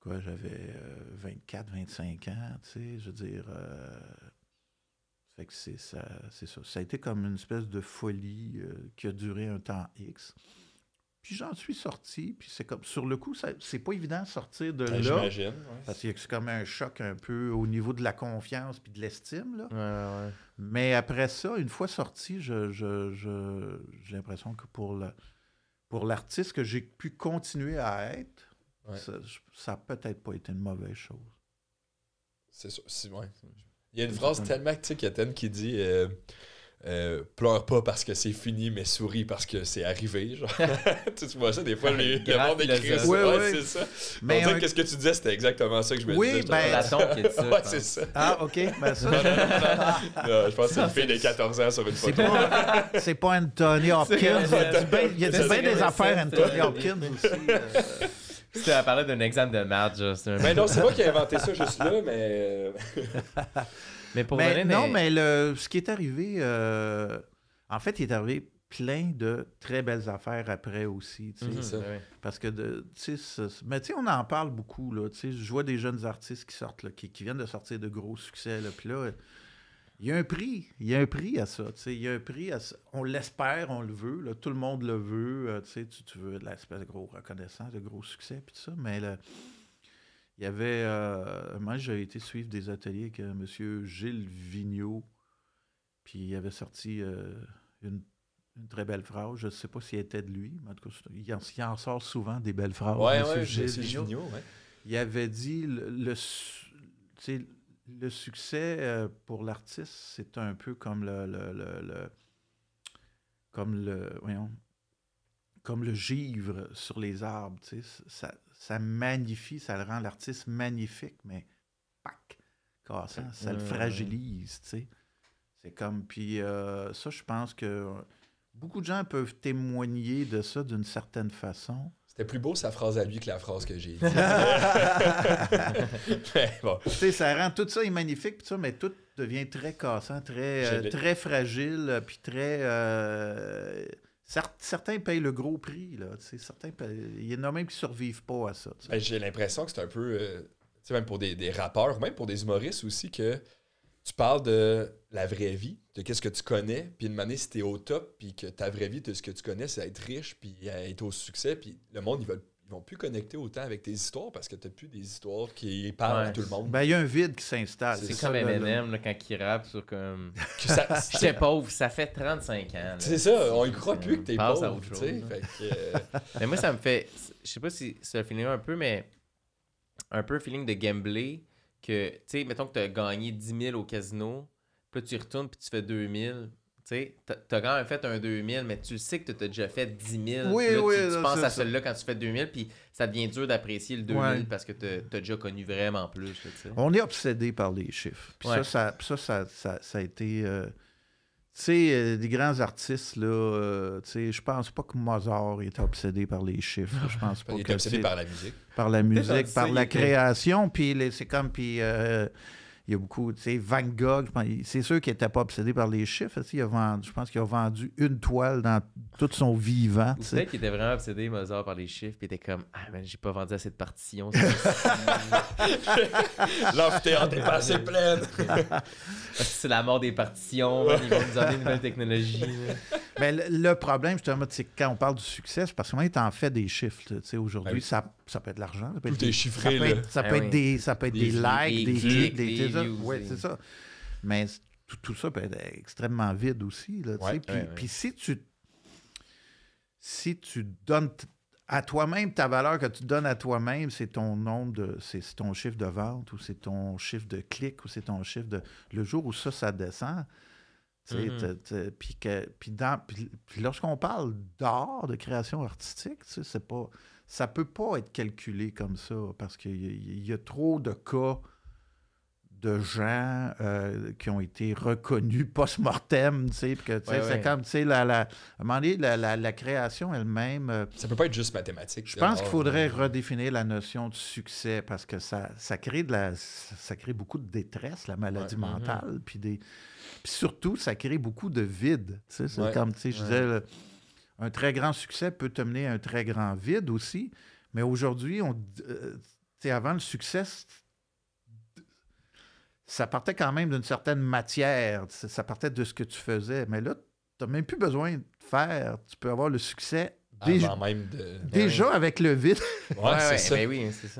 24, euh, 25 euh, ans, tu sais, je veux dire. Euh, fait que ça, c'est ça. Ça a été comme une espèce de folie qui a duré un temps X. Puis j'en suis sorti, puis c'est comme, sur le coup, c'est pas évident de sortir de là. Parce que c'est comme un choc un peu au niveau de la confiance puis de l'estime, là. Mais après ça, une fois sorti, j'ai l'impression que pour pour l'artiste que j'ai pu continuer à être, ça n'a peut-être pas été une mauvaise chose. C'est sûr, Il y a une phrase tellement, tu sais, qui dit... Euh, euh, pleure pas parce que c'est fini, mais souris parce que c'est arrivé. Genre. [LAUGHS] [LAUGHS] tu vois ça, des fois, le monde écrit ça. c'est ça. Mais on qu'est-ce que tu disais, c'était exactement ça que je me disais. Oui, ben, la [LAUGHS] c'est ça. Ah, OK. Ben, ça, je pense que c'est une fille de 14 ans sur une photo. C'est pas, Anthony Hopkins. Il y a bien des affaires Anthony Hopkins aussi. Tu as euh. parlé d'un examen de maths, juste. Ben mais non, c'est moi qui ai inventé ça juste là, mais. Euh, mais Non, mais ce qui est arrivé, euh, en fait, il est arrivé plein de très belles affaires après aussi. Mhm, parce que, tu sais, mais tu sais, on en parle beaucoup. Là, tu sais, je vois des jeunes artistes qui sortent, qui, viennent de sortir de gros succès. Là, puis là, il y a un prix. Il y a un prix à ça. Tu sais, il y a un prix à ça. On l'espère, on le veut. tout le monde le veut. Euh, tu sais, tu, veux de l'espèce de gros reconnaissance, de gros succès, puis tout ça. Mais là, il y avait. Euh, moi, j'ai été suivre des ateliers avec M. Gilles Vigneault. Puis il avait sorti euh, une, très belle phrase. Je ne sais pas si elle était de lui, mais en tout cas, il en, sort souvent des belles phrases. Oui, oui, Gilles, Il avait dit le, le, succès euh, pour l'artiste, c'est un peu comme le, le comme le, voyons, comme le givre sur les arbres. Ça, ça magnifie, ça le rend l'artiste magnifique, mais pac, cassant, ça le fragilise, tu sais. C'est comme, puis euh, ça, je pense que beaucoup de gens peuvent témoigner de ça d'une certaine façon. C'était plus beau sa phrase à lui que la phrase que j'ai dit. [LAUGHS] [LAUGHS] Tu sais, ça rend tout ça est magnifique, puis ça, mais tout devient très cassant, très, euh, très fragile, puis très... Euh, Certains payent le gros prix. Là, certains Il y en a même qui ne survivent pas à ça. Ben, j'ai l'impression que c'est un peu, c'est euh, même pour des, rappeurs, même pour des humoristes aussi, que tu parles de la vraie vie, de qu'est-ce que tu connais, puis une manière si t'es au top, puis que ta vraie vie, de ce que tu connais, c'est être riche, puis être au succès, puis le monde, ils veulent ils vont plus connecter autant avec tes histoires parce que tu n'as plus des histoires qui parlent à tout le monde. Ben, il y a un vide qui s'installe. C'est comme Eminem quand il rappe sur comme. [LAUGHS] J'étais pauvre, ça fait 35 ans. C'est ça, on y croit plus que t'es pauvre. Euh, [LAUGHS] mais moi, ça me fait. Je sais pas si ça a un peu, mais un peu feeling de gambler que, tu sais, mettons que tu as gagné 10 000 au casino, puis tu retournes, puis tu fais 2 tu sais, as quand même fait un 2000, mais tu sais que tu as déjà fait 10 000. Oui, là, oui, tu, penses à celui-là quand tu fais 2000, puis ça devient dur d'apprécier le 2000 parce que tu as, déjà connu vraiment plus. On est obsédé par les chiffres. Puis ça, ça, ça, ça, a été. Euh, tu sais, des euh, grands artistes, là, euh, je pense pas que Mozart était obsédé par les chiffres. Je pense [LAUGHS] pas Il était obsédé par la musique. Par la [LAUGHS] musique, par la création, puis c'est comme. Puis, il y a beaucoup, tu sais, Van Gogh, c'est sûr qu'il n'était pas obsédé par les chiffres. vendu, je pense qu'il a vendu une toile dans tout son vivant. Tu sais qu'il était vraiment obsédé, Mozart, par les chiffres, puis il était comme Ah, mais j'ai pas vendu assez de partitions. L'amphithéâtre [LAUGHS] est pas assez pleine. [LAUGHS] c'est la mort des partitions, ils vont nous donner une nouvelle technologie. Mais le, problème, justement, c'est quand on parle du succès, c'est parce que moi il en fait des chiffres. Tu sais, aujourd'hui, ben ça, ça peut être l'argent. Ça peut être, ça peut ça peut être ben des, ça peut être des, likes, des clics, des oui, c'est ça. Mais tout, ça peut être extrêmement vide aussi. Là, puis, si tu si tu donnes à toi-même ta valeur que tu donnes à toi-même, c'est ton nombre de. c'est ton chiffre de vente ou c'est ton chiffre de clic ou c'est ton chiffre de. Le jour où ça, ça descend. Puis lorsqu'on parle d'art, de création artistique, c'est pas, ça peut pas être calculé comme ça parce qu'il y, a trop de cas de gens euh, qui ont été reconnus [LAUGHS] post-mortem, tu sais, que c'est comme, tu sais, la, la, la, création elle-même... Euh, ça peut pas être juste mathématique. Je pense qu'il faudrait redéfinir la notion de succès parce que ça, ça, crée, de la, ça crée beaucoup de détresse, la maladie mm-hmm. mentale, puis des... surtout, ça crée beaucoup de vide, tu sais, c'est comme, tu sais, je disais, un très grand succès peut te mener à un très grand vide aussi, mais aujourd'hui, on... Euh, tu sais, avant, le succès, ça partait quand même d'une certaine matière, ça partait de ce que tu faisais. Mais là, tu n'as même plus besoin de faire. Tu peux avoir le succès déjà, même avec le vide. Ouais, ben c'est ça.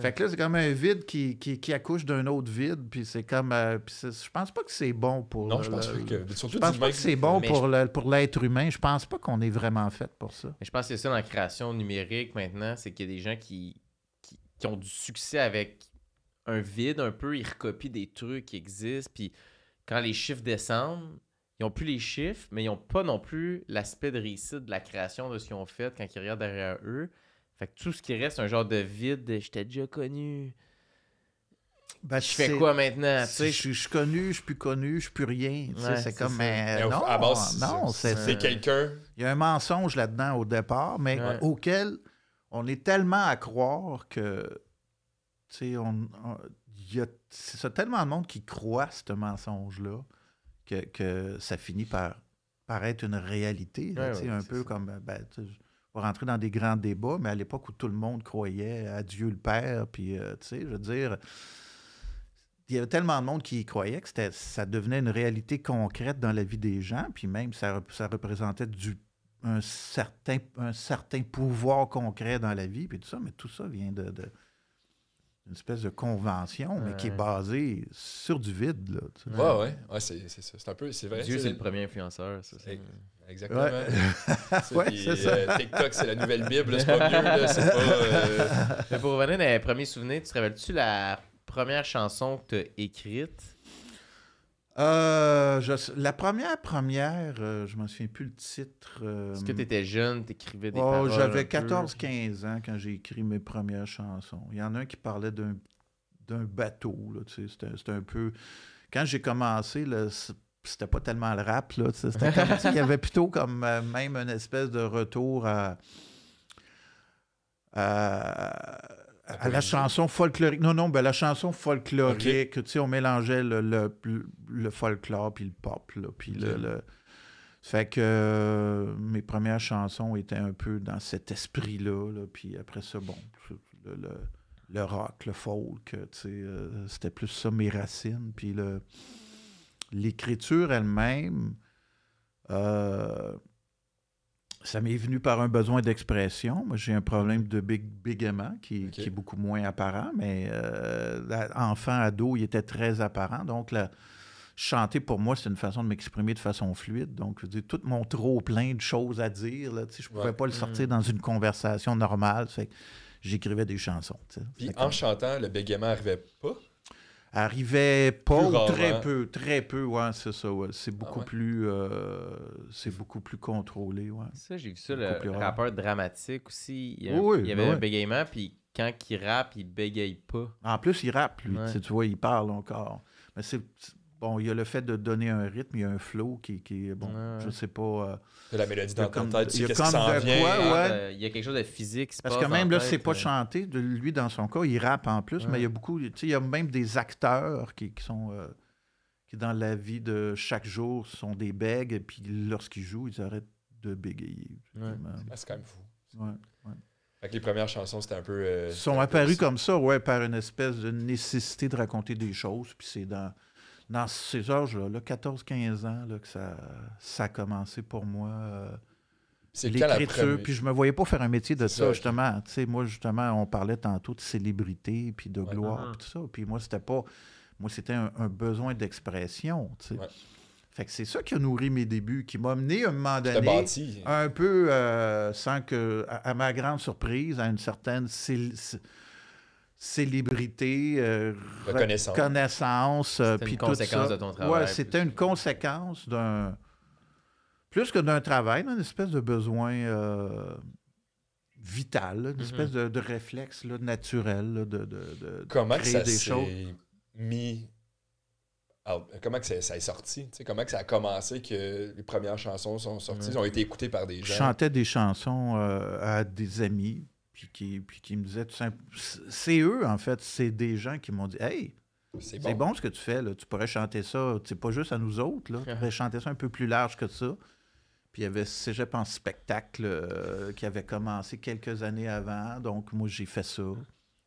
Fait que là, c'est comme un vide qui, accouche d'un autre vide. Puis c'est comme. Euh, je pense pas que c'est bon pour. Non, je pense que. je pense pas que c'est bon pour, l'être humain. Je pense pas qu'on est vraiment fait pour ça. je pense que c'est ça dans la création numérique maintenant. C'est qu'il y a des gens qui ont du succès avec un vide un peu, ils recopient des trucs qui existent. Puis quand les chiffres descendent, ils n'ont plus les chiffres, mais ils n'ont pas non plus l'aspect de réussite de la création de ce qu'ils ont fait quand ils regardent derrière eux. Fait que tout ce qui reste, un genre de vide de je déjà connu. Ben, je fais quoi maintenant? Je suis connu, je suis plus connu, je suis plus rien. c'est comme. Euh, mais, non, c'est quelqu'un. Il y a un mensonge là-dedans au départ, mais auquel on est tellement à croire que il on, on, y a ça, tellement de monde qui croit ce mensonge-là que, ça finit par, paraître être une réalité. tu un peu comme. Euh, ben, on va rentrer dans des grands débats, mais à l'époque où tout le monde croyait à Dieu le Père, puis, euh, tu sais, je veux dire, il y avait tellement de monde qui croyait que ça devenait une réalité concrète dans la vie des gens, puis même ça, ça représentait du, un, certain, un certain pouvoir concret dans la vie, puis tout ça, mais tout ça vient de une espèce de convention, mais qui est basée sur du vide. Là, tu sais. ouais, ouais, c'est, ça. C'est un peu, c'est vrai. Dieu, c'est le premier influenceur, ça. Exactement. TikTok, c'est la nouvelle Bible, c'est pas mieux, là, c'est pas. Euh, [LAUGHS] mais pour revenir dans les premiers souvenirs, tu te rappelles-tu la première chanson que tu as écrite euh, la première, première, euh, je ne me souviens plus le titre. Euh, Est-ce que tu étais jeune, tu écrivais des oh, J'avais 14-15 ans quand j'ai écrit mes premières chansons. Il y en a un qui parlait d'un bateau. C'était un peu. Quand j'ai commencé, c'était pas tellement le rap. Là, comme, il y avait plutôt comme même une espèce de retour à à la chanson folklorique. Non, non, ben, la chanson folklorique, tu sais, on mélangeait le, le, folklore puis le pop, là, puis le, Fait que mes premières chansons étaient un peu dans cet esprit-là, puis après ça, bon, le, rock, le folk, tu sais, euh, c'était plus ça mes racines. Puis l'écriture elle-même, euh, ça m'est venu par un besoin d'expression. Moi, j'ai un problème de big, qui, est beaucoup moins apparent, mais euh, enfant, ado, il était très apparent. Donc, chanter, pour moi, c'est une façon de m'exprimer de façon fluide. Donc, je veux tout mon trop-plein de choses à dire, là, je ne pouvais pas le sortir mm. dans une conversation normale. j'écrivais des chansons. Puis, en chantant, le bégaiement n'arrivait pas arrivait pas ou très hein. peu, très peu, ouais, c'est ça, ouais. C'est ah beaucoup plus euh, c'est beaucoup plus contrôlé, ouais. Ça, j'ai vu ça, le rappeur dramatique aussi. Il y, avait ben un bégayement, puis quand il rappe, il bégaye pas. En plus, il rappe, lui, tu vois, il parle encore. Mais c'est Bon, il y a le fait de donner un rythme, il y a un flow qui, est, bon, je sais pas. Euh, la mélodie dans ton tête, il de vient, hein? ben, il y a quelque chose de physique. Parce que même là, c'est pas chanté. De, lui, dans son cas, il rappe en plus, mais il y a beaucoup. Tu sais, il y a même des acteurs qui, sont. Euh, qui, dans la vie de chaque jour, sont des bègues, et puis lorsqu'ils jouent, ils arrêtent de bégayer. Ah, c'est quand même fou. Ouais, les premières chansons, c'était un peu. Ils euh, sont apparus comme ça, ouais, par une espèce de nécessité de raconter des choses, puis c'est dans dans ces âges-là, -là, 14 15 ans, là, que ça, ça a commencé pour moi. Euh, l'écriture, puis je me voyais pas faire un métier de ça, justement. moi, justement, on parlait tantôt de célébrité, puis de gloire, uh-huh. puis tout ça. Puis moi, c'était pas... Moi, c'était un, besoin d'expression, Fait que c'est ça qui a nourri mes débuts, qui m'a amené un moment donné, bâti. un peu, euh, sans que, à, ma grande surprise, à une certaine célébrité, euh, reconnaissance, euh, puis tout ça. de ton travail. Ouais, c'était une conséquence d'un plus que d'un travail, d'une espèce de besoin euh, vital, une mm-hmm. espèce de, réflexe là, naturel de, de, de, comment créer ça des choses. Mis... comment que ça, est sorti T'sais, Comment que ça a commencé que les premières chansons sont sorties, ils ont été écoutées par des gens Je chantais des chansons à des amis, puis qui, me disaient C'est eux, en fait, c'est des gens qui m'ont dit Hey, c'est bon. ce que tu fais, là. tu pourrais chanter ça, c'est pas juste à nous autres, là. tu ah. pourrais chanter ça un peu plus large que ça. Puis il y avait Cégep en spectacle euh, qui avait commencé quelques années avant, donc moi j'ai fait ça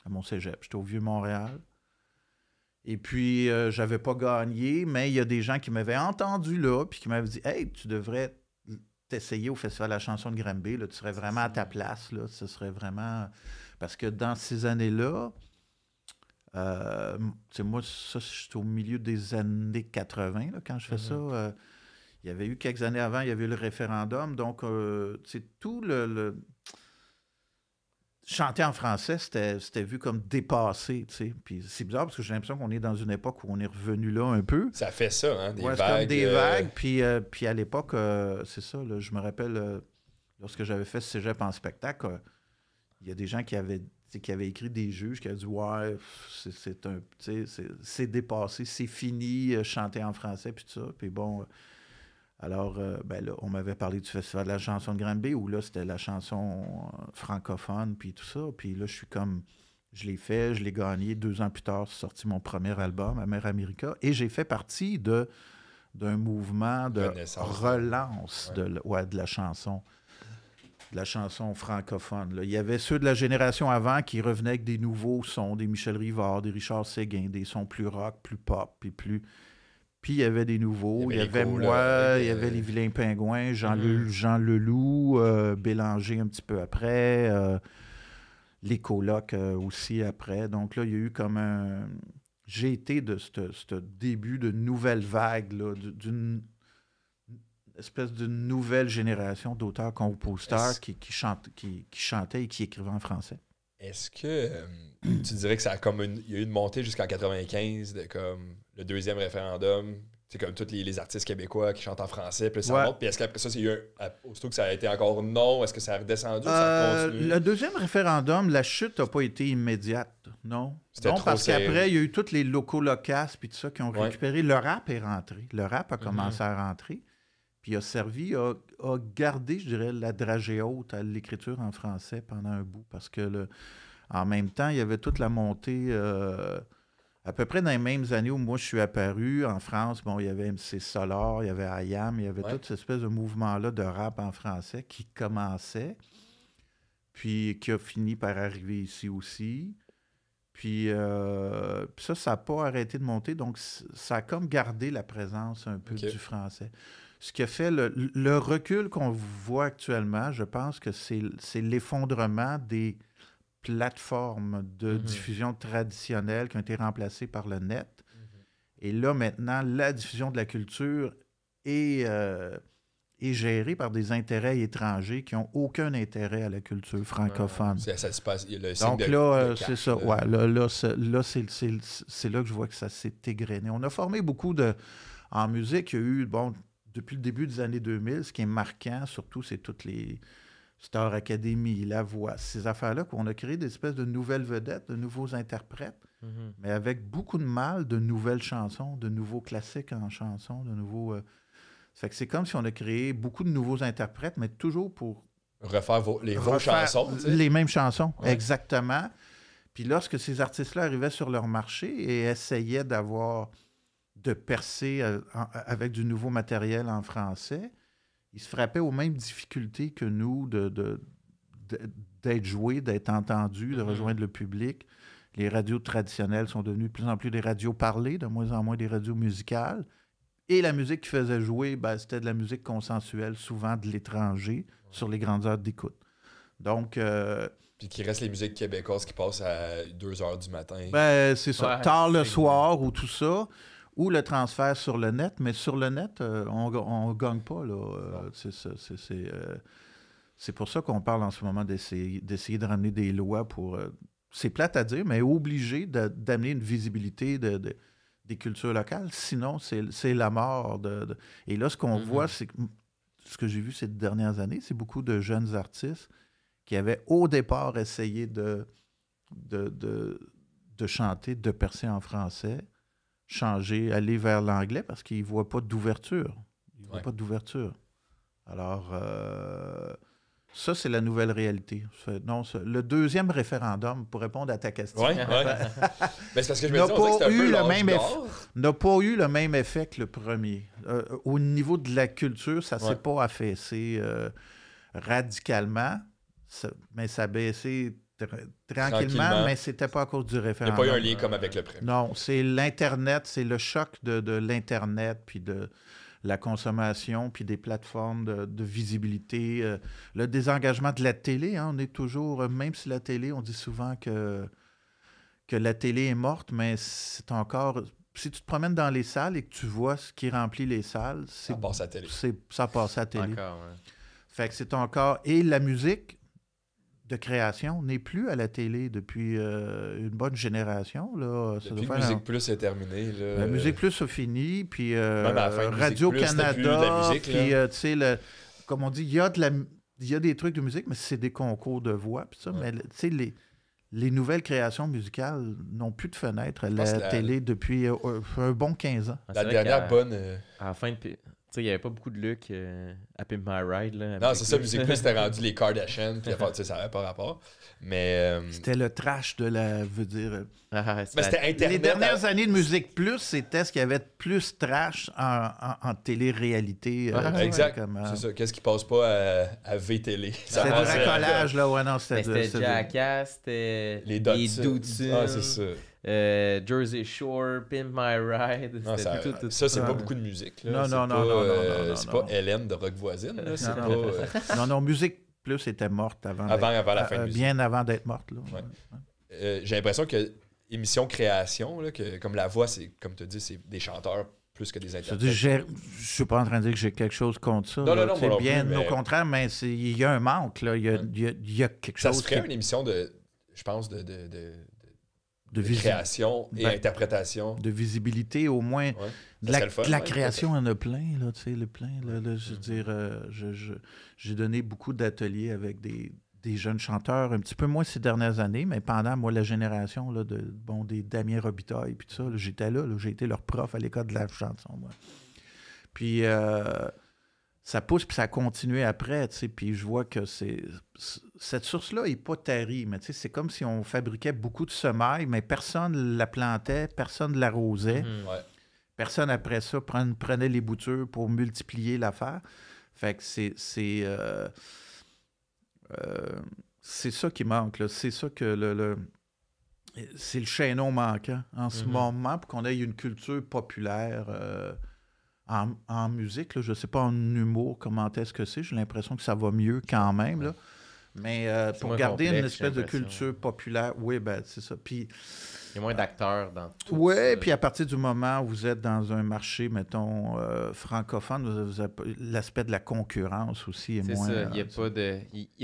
à mon Cégep. J'étais au Vieux-Montréal. Et puis, euh, j'avais pas gagné, mais il y a des gens qui m'avaient entendu là, puis qui m'avaient dit Hey, tu devrais essayer au Festival de la chanson de Grimby, là, tu serais vraiment à ta place. Là, ce serait vraiment. Parce que dans ces années-là, euh, moi, ça, je suis au milieu des années 80 là, quand je fais ça. Mhm. Euh, il y avait eu quelques années avant, il y avait eu le référendum. Donc, c'est euh, tout le, chanter en français, c'était vu comme dépassé, tu sais. Puis c'est bizarre parce que j'ai l'impression qu'on est dans une époque où on est revenu là un peu. Ça fait ça, hein, des vagues. des vagues. Euh, puis, euh, puis à l'époque, euh, c'est ça, là, je me rappelle, lorsque j'avais fait ce Cégep en spectacle, il y a des gens qui avaient, qui avaient écrit des juges qui avaient dit « Ouais, c'est un... c'est dépassé, c'est fini, chanter en français, puis tout ça. » Puis bon... Alors, euh, ben on m'avait parlé du festival de la chanson de Granby, où là, c'était la chanson euh, francophone, puis tout ça. Puis là, je suis comme, je l'ai fait, je l'ai gagné. Deux ans plus tard, c'est sorti mon premier album, Amère America, et j'ai fait partie de d'un mouvement de relance De, de la chanson de la chanson francophone. Il y avait ceux de la génération avant qui revenaient avec des nouveaux sons, des Michel Rivard, des Richard Séguin, des sons plus rock, plus pop, et plus... Puis il y avait des nouveaux. Il y avait, moi, il y avait les vilains pingouins, Jean, mm-hmm. Jean Leloup, euh, Bélanger un petit peu après, euh, les colocs euh, aussi après. Donc là, il y a eu comme un. J'ai été de ce début de nouvelle vague, d'une espèce d'une nouvelle génération d'auteurs-compositeurs qui, qui chantaient et qui écrivaient en français. Est-ce que euh, tu dirais que ça comme il y a eu une montée jusqu'en 95 de comme le deuxième référendum, c'est comme tous les, artistes québécois qui chantent en français, puis ça monte. Puis est-ce qu'après ça, c'est eu, aussitôt que ça a été encore non, est-ce que ça a redescendu? Euh, le deuxième référendum, la chute n'a pas été immédiate, non? Non, parce qu'après, il y a eu tous les locaux locasses, puis tout ça, qui ont récupéré. Le rap est rentré. Le rap a mm-hmm. commencé à rentrer. Puis a servi, a, a gardé, je dirais, la dragée haute à l'écriture en français pendant un bout. Parce que en même temps, il y avait toute la montée. Euh, à peu près dans les mêmes années où moi je suis apparu en France, bon, il y avait MC Solar, il y avait IAM, il y avait toute cette espèce de mouvement-là de rap en français qui commençait, puis qui a fini par arriver ici aussi. Puis, euh, ça, ça n'a pas arrêté de monter, donc ça a comme gardé la présence un peu du français ce qui a fait le, recul qu'on voit actuellement, je pense que c'est l'effondrement des plateformes de mhm. diffusion traditionnelles qui ont été remplacées par le net. Mhm. Et là, maintenant, la diffusion de la culture est, euh, gérée par des intérêts étrangers qui n'ont aucun intérêt à la culture francophone. Donc là, c'est ça. là, là c'est là que je vois que ça s'est égrené. On a formé beaucoup de... En musique, il y a eu, bon, depuis le début des années 2000, ce qui est marquant, surtout, c'est toutes les Star Academy, La Voix, ces affaires-là, on a créé des espèces de nouvelles vedettes, de nouveaux interprètes, mhm. mais avec beaucoup de mal, de nouvelles chansons, de nouveaux classiques en chansons, de nouveaux. Euh, fait que c'est comme si on a créé beaucoup de nouveaux interprètes, mais toujours pour. Refaire vos, les, chansons. Les mêmes chansons, exactement. Puis lorsque ces artistes-là arrivaient sur leur marché et essayaient d'avoir de percer euh, avec du nouveau matériel en français, il se frappait aux mêmes difficultés que nous d'être joué, d'être entendu, de mhm. rejoindre le public. Les radios traditionnelles sont devenues de plus en plus des radios parlées, de moins en moins des radios musicales. Et la musique qui faisait jouer, ben, c'était de la musique consensuelle, souvent de l'étranger, sur les grandes heures d'écoute. Donc. Euh, Puis qu'il reste les musiques québécoises qui passent à 2 heures du matin. Ben, c'est ça. tard le soir ou tout ça ou le transfert sur le net, mais sur le net, euh, on ne gagne pas. Là. Euh, euh, c'est, pour ça qu'on parle en ce moment d'essayer, d'essayer de ramener des lois pour. c'est plate à dire, mais obligé d'amener une visibilité des cultures locales. Sinon, c'est, la mort. Et là, ce qu'on mm-hmm. voit, c'est ce que j'ai vu ces dernières années, c'est beaucoup de jeunes artistes qui avaient au départ essayé de, de chanter, de percer en français, changer, aller vers l'anglais parce qu'ils ne voient pas d'ouverture. Ils voient pas d'ouverture. Alors, euh, ça, c'est la nouvelle réalité. Non, le deuxième référendum, pour répondre à ta question, n'a pas, eu le même pas eu le même effet que le premier. Euh, au niveau de la culture, ça ne s'est pas affaissé euh, radicalement, mais ça a baissé tranquillement, mais mais c'était pas à cause du référendum. Il n'y a pas eu un lien comme avec le prêt. Non, c'est l'Internet, c'est le choc de, l'Internet, puis de la consommation, puis des plateformes de, visibilité, euh, le désengagement de la télé. Hein. on est toujours, euh, même si la télé, on dit souvent que, que la télé est morte, mais c'est encore... Si tu te promènes dans les salles et que tu vois ce qui remplit les salles, c'est... Ça passe à la télé. Ça passe à la télé. Encore, ouais. Fait que c'est encore... Et la musique, de création n'est plus à la télé depuis euh, une bonne génération. Là. Musique Plus est terminée. La euh, Musique Plus a fini, puis euh, ben, Radio-Canada, puis tu sais, comme on dit, il y a la... Y a des trucs de musique, mais c'est des concours de voix, mais tu sais, les, les nouvelles créations musicales n'ont plus de fenêtre à la, télé depuis un bon 15 ans. La dernière bonne... fin de il n'y avait pas beaucoup de look euh, à Pimp My Ride. Là, non, c'est ça, Musique Plus, c'était rendu [LAUGHS] les Kardashian, puis sais ça n'avait pas rapport. Mais. Euh, c'était le trash de la. Veux dire. Euh, ah, ah, mais c'était Les dernières hein. années de Musique Plus, c'était ce qu'il y avait de plus trash en, télé-réalité. Ah, exact. C'est ça. Qu'est-ce qui passe pas à, v VTL C'était du racolage, là. Ouais, non, c'était C'était Jackass, c'était. Les doutes Les c'est ça. Euh, Jersey Shore, Pimp My Ride. ça, c'est pas beaucoup de musique. Là. Non, non, non, euh, non, non C'est pas Hélène de Rock Voisine. Euh, [LAUGHS] non, non. Musique Plus était morte avant. Avant, la fin Bien avant d'être morte. J'ai l'impression que émission création, que, comme la voix, c'est comme tu dis, c'est des chanteurs plus que des interprètes. Je ne suis pas en train de dire que j'ai quelque chose contre ça. Non, non, non, C'est bien au contraire, mais il y a un manque. Là. Il, y a, il y a, quelque ça chose. Ça serait une émission de, je pense, de, de de, création et ben, interprétation. De visibilité, au moins. de la, création, en a plein, là, tu sais, le plein. je veux mm-hmm. dire, euh, j'ai donné beaucoup d'ateliers avec des, jeunes chanteurs, un petit peu moins ces dernières années, mais pendant, moi, la génération là, de, bon, des Damien Robitaille, puis tout ça, j'étais là, j'ai été leur prof à l'école de la chanson, Puis... Euh, ça pousse puis ça continue après, tu sais, puis je vois que c'est cette source-là n'est pas tarie, mais tu sais, c'est comme si on fabriquait beaucoup de semailles, mais personne la plantait, personne ne l'arrosait, mhm, personne après ça prenait, prenait les boutures pour multiplier l'affaire. Fait que c'est c'est euh, euh, ça qui manque, c'est ça que le, c'est le chaînon manquant en ce mhm. moment pour qu'on ait une culture populaire. Euh, en, musique, je ne sais pas en humour comment est-ce que c'est, j'ai l'impression que ça va mieux quand même. Mais euh, pour garder une espèce de culture populaire, oui, ben, c'est ça. il y a moins d'acteurs dans tout Oui, puis à partir du moment où vous êtes dans un marché, mettons, euh, francophone, l'aspect de la concurrence aussi est, moins. C'est ça, euh, il n'y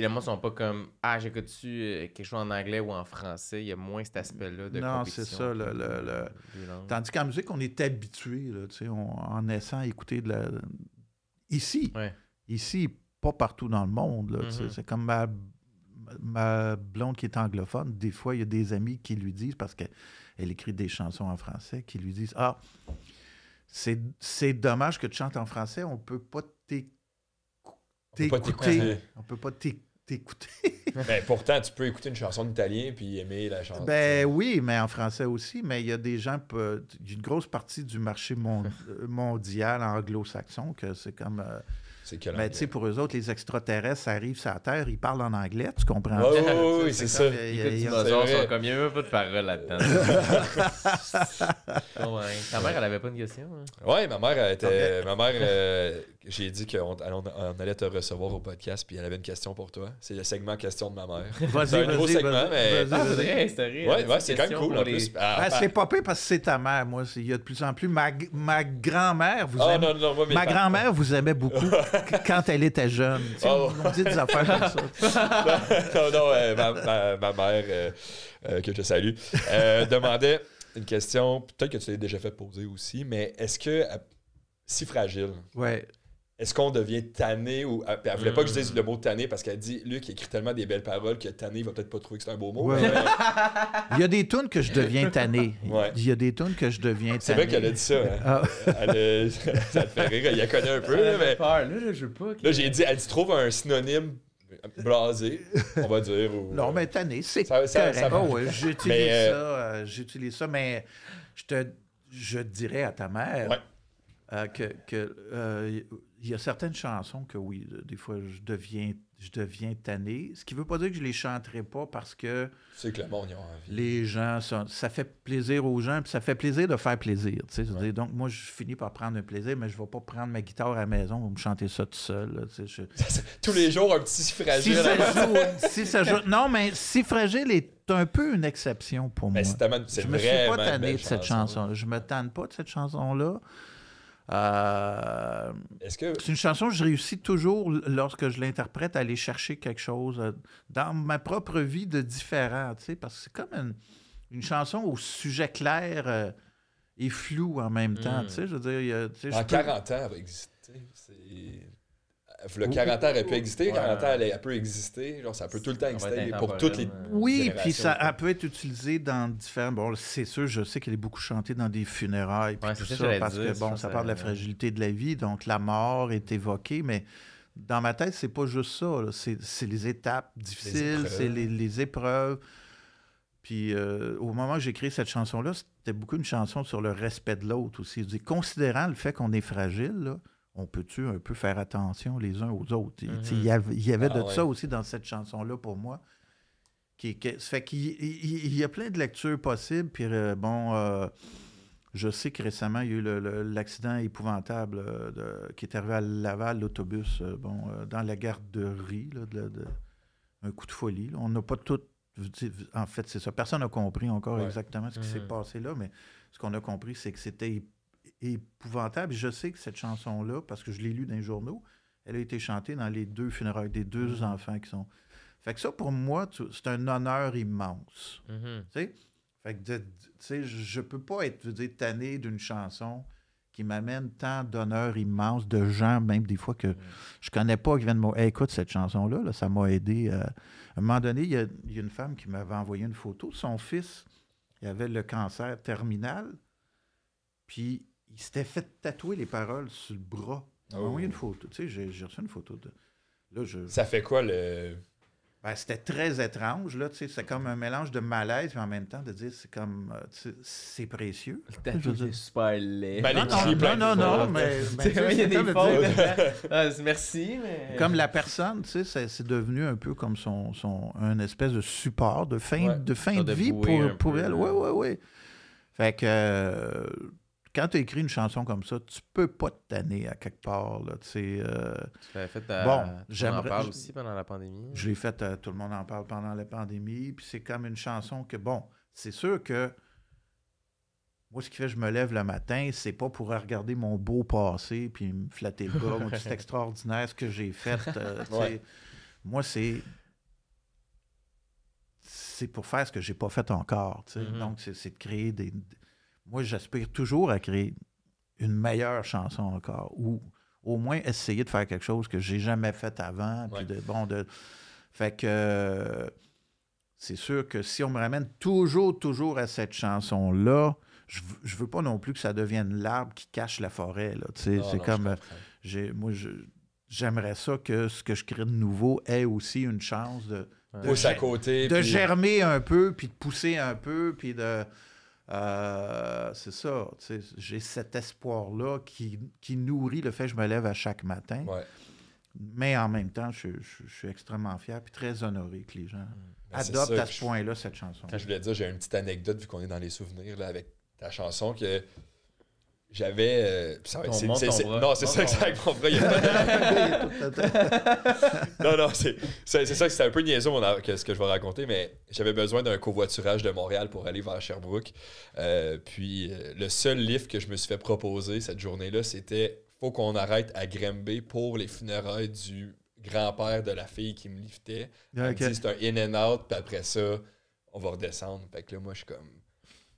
a pas de. sont pas comme Ah, j'écoute-tu quelque chose en anglais ou en français. Il y a moins cet aspect-là de Non, c'est ça. Le, le, Tandis qu'en musique, on est habitué, tu en naissant, à écouter de la. Ici. Ici, pas partout dans le monde. Mm-hmm. C'est comme ma, ma, blonde qui est anglophone. Des fois, il y a des amis qui lui disent, parce qu'elle écrit des chansons en français, qui lui disent Ah, c'est dommage que tu chantes en français, on peut pas t'écouter. On peut pas t'écouter. [LAUGHS] Ben, pourtant, tu peux écouter une chanson d'italien et aimer la chanson. Ben oui, mais en français aussi. Mais il y a des gens, une grosse partie du marché euh, mondial anglo-saxon que c'est comme. Euh, mais ben, tu sais, pour eux autres, les extraterrestres arrivent sur la Terre, ils parlent en anglais, tu comprends? oui, oui, c'est ça. Les ont sont comme, il pas de parole là-dedans. [LAUGHS] Ta mère, elle avait pas une question? Hein? Oui, ma mère, était... ma mère, euh, j'ai dit qu'on allait te recevoir au podcast, puis elle avait une question pour toi. C'est le segment question de ma mère. vas un nouveau segment, mais... Ah, ouais, hein, c'est quand même cool, en plus. Ah, ah, c'est popé parce que c'est ta mère, moi. Il y a de plus en plus... Ma grand-mère vous Ma grand-mère vous aimait beaucoup. [LAUGHS] [LAUGHS] quand elle était jeune. Ah, on dit des affaires comme ça. [LAUGHS] non, non, ma, mère, euh, euh, que je salue, euh, demandait une question, peut-être que tu l'as déjà fait poser aussi, mais est-ce que si fragile, ouais est-ce qu'on devient tanné ou. Ah, elle, ne voulait pas que je dise le mot tanné parce qu'elle dit Luc écrit tellement des belles paroles que tanné, il va peut-être pas trouver que c'est un beau mot. il y a des tonnes que je deviens tanné. Il y a des tonnes que je deviens tanné. C'est vrai qu'elle a dit ça. Hein. Ah. Elle a... [LAUGHS] ça te fait rire, il a connu un peu. Là, mais... peur. Là, je pas. Là, j'ai dit Elle se trouve un synonyme blasé, on va dire. Non, mais tanné, c'est. Ça, ça, ça ah j'utilise euh, ça. Euh, j'utilise ça, mais je te je dirais à ta mère. Euh, que, que il y a certaines chansons que oui, des fois je deviens, je deviens tanné. Ce qui ne veut pas dire que je les chanterai pas parce que. C'est que le monde y a envie. Les gens, ça, fait plaisir aux gens, puis ça fait plaisir de faire plaisir. Donc moi, je finis par prendre un plaisir, mais je ne vais pas prendre ma guitare à la maison pour me chanter ça tout seul. [LAUGHS] Tous les jours, un petit Si ça, Non, mais si fragile est un peu une exception pour ben, moi. Je me suis pas tanné de cette chanson. Je me tanne pas de cette chanson-là. Euh, c'est une chanson que je réussis toujours, lorsque je l'interprète, à aller chercher quelque chose euh, dans ma propre vie de différent, tu parce que c'est comme une, chanson au sujet clair euh, et flou en même temps, hmm. je dire... en 40 ans, va exister, le caractère ans peut exister, le 40 elle, peut exister, genre ça peut tout le temps exister pour toutes les. Oui, puis ça peut être utilisé dans différents. Bon, c'est sûr, je sais qu'elle est beaucoup chantée dans des funérailles puis tout ça, parce que bon, ça, parle de la fragilité de la vie, donc la mort est évoquée, mais dans ma tête, c'est pas juste ça. C'est les étapes difficiles, c'est les, épreuves. Puis euh, au moment où j'ai créé cette chanson-là, c'était beaucoup une chanson sur le respect de l'autre aussi. Je dis, considérant le fait qu'on est fragile, là, on peut-tu un peu faire attention les uns aux autres? Mm-hmm. Il y avait, ah de ça aussi dans cette chanson-là pour moi. Qui, fait y a plein de lectures possibles. Euh, bon, euh, je sais que récemment, il y a eu l'accident épouvantable euh, de, qui est arrivé à Laval, l'autobus, bon, dans la garderie, de, de, un coup de folie. On n'a pas tout. En fait, c'est ça. Personne n'a compris encore exactement ce qui s'est mm-hmm. passé là, mais ce qu'on a compris, c'est que c'était épouvantable. Je sais que cette chanson-là, parce que je l'ai lue dans les journaux, elle a été chantée dans les deux funérailles des deux mm. enfants qui sont. Fait que ça, pour moi, c'est un honneur immense. Mm-hmm. Tu Tu Fait que, tu sais, je peux pas être, tanné d'une chanson qui m'amène tant d'honneur immense de gens, même des fois que je mm. je connais pas, qui viennent me dire « écoute cette chanson-là, ça m'a aidé. Euh, à... un moment donné, il y, a une femme qui m'avait envoyé une photo. Son fils, il avait le cancer terminal. Puis il s'était fait tatouer les paroles sur le bras. Ah il une photo. Tu sais, j'ai, reçu une photo de. Là, je... Ça fait quoi le. Ben, c'était très étrange, là, tu sais, c'est comme un mélange de malaise, mais en même temps de dire c'est comme, euh, c'est précieux. Le c'est super laid. Ben, non, non, non, mais... [LAUGHS] Ben, il y a des fautes. [LAUGHS] Ah, merci, Comme la personne, tu sais, c'est, c'est devenu un peu comme son, son, un espèce de support, de fin, de, fin de vie pour, pour elle. Oui, oui, oui. Fait que... Euh, quand tu écris une chanson comme ça, tu peux pas te tanner à quelque part. Là, Tu euh, l'avais fait à... Bon, j'aimerais... en parle aussi pendant la pandémie. Hein. Je l'ai fait Tout le monde en parle pendant la pandémie. Puis c'est comme une chanson que, bon, c'est sûr que moi, ce qui fait que je me lève le matin, c'est pas pour regarder mon beau passé puis me flatter le bras. c'est [LAUGHS] extraordinaire ce que j'ai fait. Euh, [LAUGHS] moi, c'est c'est pour faire ce que j'ai pas fait encore. Mm-hmm. Donc, c'est de créer des, moi, j'aspire toujours à créer une meilleure chanson encore, ou au moins essayer de faire quelque chose que j'ai jamais fait avant. de, bon, de, fait que c'est sûr que si on me ramène toujours, toujours à cette chanson-là, je, veux pas non plus que ça devienne l'arbre qui cache la forêt. c'est comme. J'ai, moi, j'aimerais ça que ce que je crée de nouveau ait aussi une chance de. à côté, de germer un peu, puis de pousser un peu, puis de. Euh, c'est ça, j'ai cet espoir-là qui, nourrit le fait que je me lève à chaque matin. Mais en même temps, je, suis extrêmement fier et très honoré que les gens mm. adoptent à ce point-là cette chanson. Quand je voulais dire, j'ai une petite anecdote, vu qu'on est dans les souvenirs, là, avec ta chanson, est... J'avais. Euh, c'est, non, c'est ça que ça [LAUGHS] non, non, c'est, c'est, ça que c'est un peu niaiseux que ce que je vais raconter, mais j'avais besoin d'un covoiturage de Montréal pour aller vers Sherbrooke. Euh, puis euh, le seul lift que je me suis fait proposer cette journée-là, c'était faut qu'on arrête à Grimby pour les funérailles du grand-père de la fille qui me liftait. c'est un in and out, puis après ça, on va redescendre. Fait que là, moi, je suis comme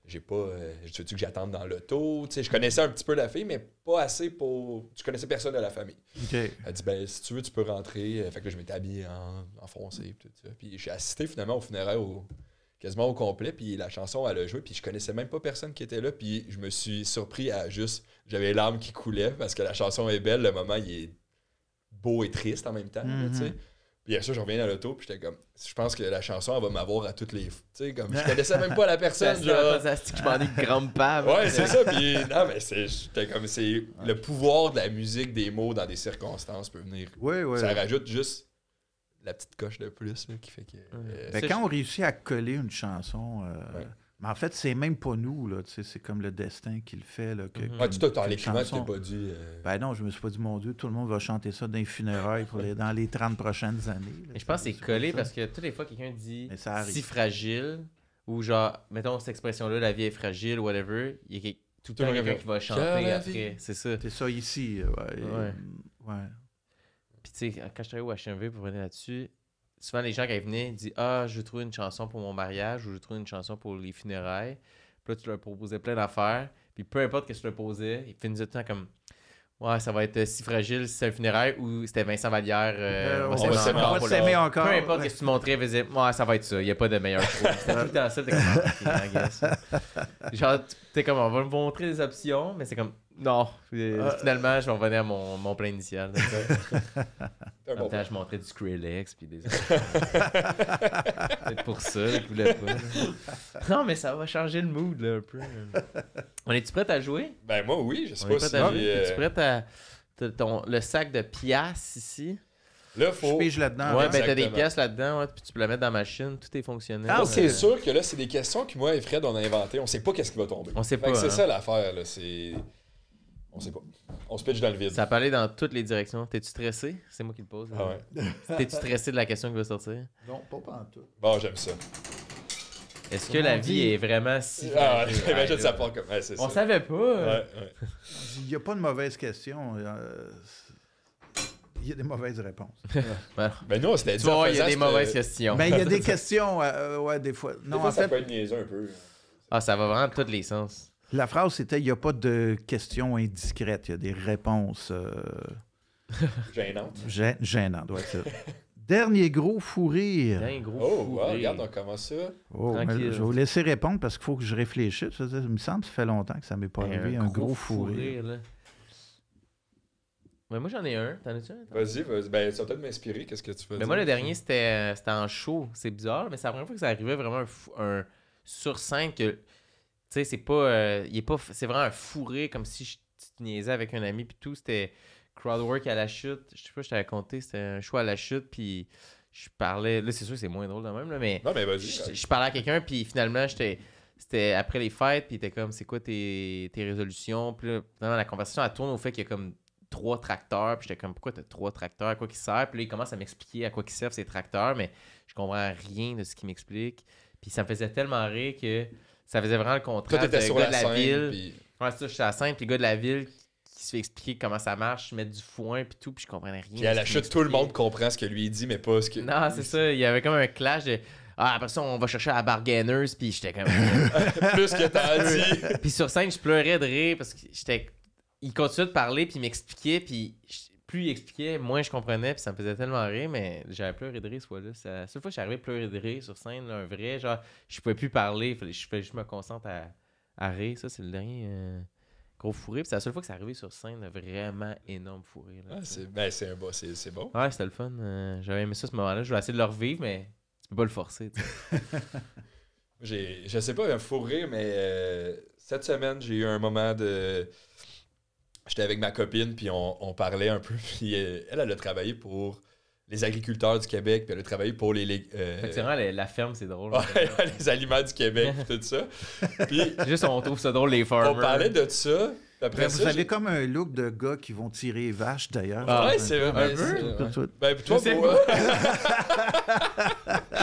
j'ai pas. tu euh, veux que j'attende dans l'auto? Tu sais, je connaissais un petit peu la fille, mais pas assez pour. tu connaissais personne de la famille. Elle Elle dit, ben, si tu veux, tu peux rentrer. Euh, fait que je m'étais habillé en, en foncé. Tout ça. Puis j'ai assisté finalement au funérail quasiment au complet. Puis la chanson, elle a joué. Puis je connaissais même pas personne qui était là. Puis je me suis surpris à juste. J'avais les larmes qui coulait parce que la chanson est belle. Le moment, il est beau et triste en même temps. tu mhm. sais. Bien sûr, je reviens à l'auto, puis j'étais comme, je pense que la chanson, elle va m'avoir à toutes les. Tu sais, comme, je connaissais même pas la personne. genre. Fantastique, je m'en ai grand pas Ouais, c'est ça. Puis, non, mais comme, c'est le pouvoir de la musique, des mots dans des circonstances peut venir. Oui, oui. Ça rajoute juste la petite coche de plus là, qui fait que. Mais euh, ben, quand on réussit à coller une chanson. Euh, mais en fait, c'est même pas nous, là. C'est comme le destin qui le fait. Là, que, mhm. mm ah, tu t'as pas dit. Euh, ben non, je me suis pas dit, mon Dieu, tout le monde va chanter ça d'un les funérailles les, dans les 30 prochaines années. je pense que c'est collé parce que toutes les fois quelqu'un dit si fragile, ou genre, mettons cette expression-là, la vie est fragile, whatever, il y a tout, tout le monde qui va chanter après. C'est ça. C'est ça ici. Ouais. ouais. ouais. Puis tu sais, quand je travaillais au HMV pour venir là-dessus, souvent les gens qui venaient disaient Ah, je veux trouver une chanson pour mon mariage ou je veux trouver une chanson pour les funérailles. Puis là, tu leur proposais plein d'affaires. Puis peu importe qu'est-ce que tu leur posais, ils finissaient tout le temps comme Ouais, ça va être euh, si fragile, si c'est un funérail ou c'était Vincent Vallière. Euh, euh, on va s'aimer encore. Peu importe ce que tu montrais, faisait Ouais, ça va être ça, il n'y a pas de meilleur choix. tout le temps ça, t'es comme [LAUGHS] Genre, t'es comme On va me montrer des options, mais c'est comme non, euh, euh, finalement, je vais revenir à mon, plan initial. [LAUGHS] je montrais du Skrillex puis des. [LAUGHS] pour ça, je voulais pas. Non, mais ça va changer le mood là, un peu. On est-tu prêt à jouer Ben moi oui, je sais pas si. Es-tu euh, prêt à ton le sac de pièces ici Là, faut... Je là-dedans. Ouais, ben, t'as des pièces là-dedans, puis tu peux la mettre dans la machine, tout est fonctionnel. Ah, c'est sûr que là, c'est des questions que moi et Fred, on a inventées. On sait pas qu'est-ce qui va tomber. On sait pas. C'est hein. ça l'affaire, là. C'est. On sait pas. On se pitch dans le vide. Ça peut aller dans toutes les directions. T'es-tu stressé? C'est moi qui le pose. Ah ouais. [LAUGHS] T'es-tu stressé de la question qui va sortir? Non, pas, pas en tout. Bon, j'aime ça. Est-ce que la vie est vraiment si. Ah, [LAUGHS] On savait pas. Ouais, ouais. Il n'y a pas de mauvaise question. Euh, il y a des mauvaises réponses. Mais [LAUGHS] ben non, c'était ben, Tu ben, il y a des mauvaises questions. Mais il y a des questions, ouais, des fois. Non, ça peut être niaiseux un peu. Ah, ça va vraiment dans tous les sens. La phrase, c'était il n'y a pas de questions indiscrètes, il y a des réponses. Euh, [LAUGHS] gênantes. gênantes, ça. Dernier gros fou rire. Dernier gros oh, fou regarde, on commence ça. Oh, je vais vous laisser répondre parce qu'il faut que je réfléchisse. Ça, il me semble que ça fait longtemps que ça ne m'est pas arrivé, un, gros, fou rire. mais moi, j'en ai un. T'en as-tu un? Vas-y, vas-y. Ben, ça peut-être m'inspirer. Qu'est-ce que tu veux Mais moi, le dernier, euh, c'était en show. C'est bizarre, mais c'est la première fois que ça arrivait vraiment un, sur cinq. que sais, c'est pas. Euh, c'est vraiment un fourré comme si je niaisais avec un ami, puis tout. C'était crowdwork à la chute. Je sais pas, je t'avais raconté, c'était un choix à la chute, puis je parlais. Là, c'est sûr que c'est moins drôle de même, mais. je, parlais à quelqu'un, puis finalement, j'étais. C'était après les fêtes, puis il comme, c'est quoi tes, résolutions? Puis là, la conversation, tourne au fait qu'il y a comme trois tracteurs. Puis j'étais comme, pourquoi t'as trois tracteurs? À quoi ils servent? Puis il commence à m'expliquer à quoi ils servent ces tracteurs, mais je comprends rien de ce qu'il m'explique. Puis ça me faisait tellement rire que ça faisait vraiment le contraire. Toi, la, de la ville. Ouais, ça, je suis à scène, puis le gars de la ville qui se fait expliquer comment ça marche, mettre du foin, puis tout, puis je comprenais rien. Puis à la chute, tout le monde comprend ce que lui dit, mais pas ce que. Non, c'est ça. Il y avait comme un clash de. Ah, après ça, on va chercher à la bargaineuse, puis j'étais comme. [LAUGHS] Plus que t'as dit. puis sur scène, je pleurais de rire parce que j'étais. Il continuait de parler, puis il m'expliquait, puis plus il expliquait, moins je comprenais, puis ça me faisait tellement rire, mais j'avais pleuré de rire ce fois-là. La seule fois que j'arrivais à pleurer de rire sur scène, un vrai, genre, je pouvais plus parler, fallait, je, je me concentre à, rire. Ça, c'est le dernier euh, gros fourré. Puis c'est la seule fois que c'est arrivé sur scène, vraiment énorme fourré. Ah, c'est ben, un bon, c'est bon. Ouais, c'était le fun. Euh, j'avais aimé ça ce moment-là. Je vais essayer de le revivre, mais tu peux pas le forcer. [LAUGHS] [LAUGHS] je sais pas, un fourré, mais euh, cette semaine, j'ai eu un moment de j'étais avec ma copine, puis on, parlait un peu. [LAUGHS] Euh, elle, elle, le a travaillé pour les agriculteurs du Québec, puis elle a travaillé pour les. Euh, la, ferme, c'est drôle. [LAUGHS] les aliments du Québec, tout ça. [LAUGHS] Puis, Juste, on trouve ça drôle, les farmers. On parlait de ça. Ben, vous avez comme un look de gars qui vont tirer vache, d'ailleurs. Ah, ouais, c'est vrai. Un peu. Ben, toi,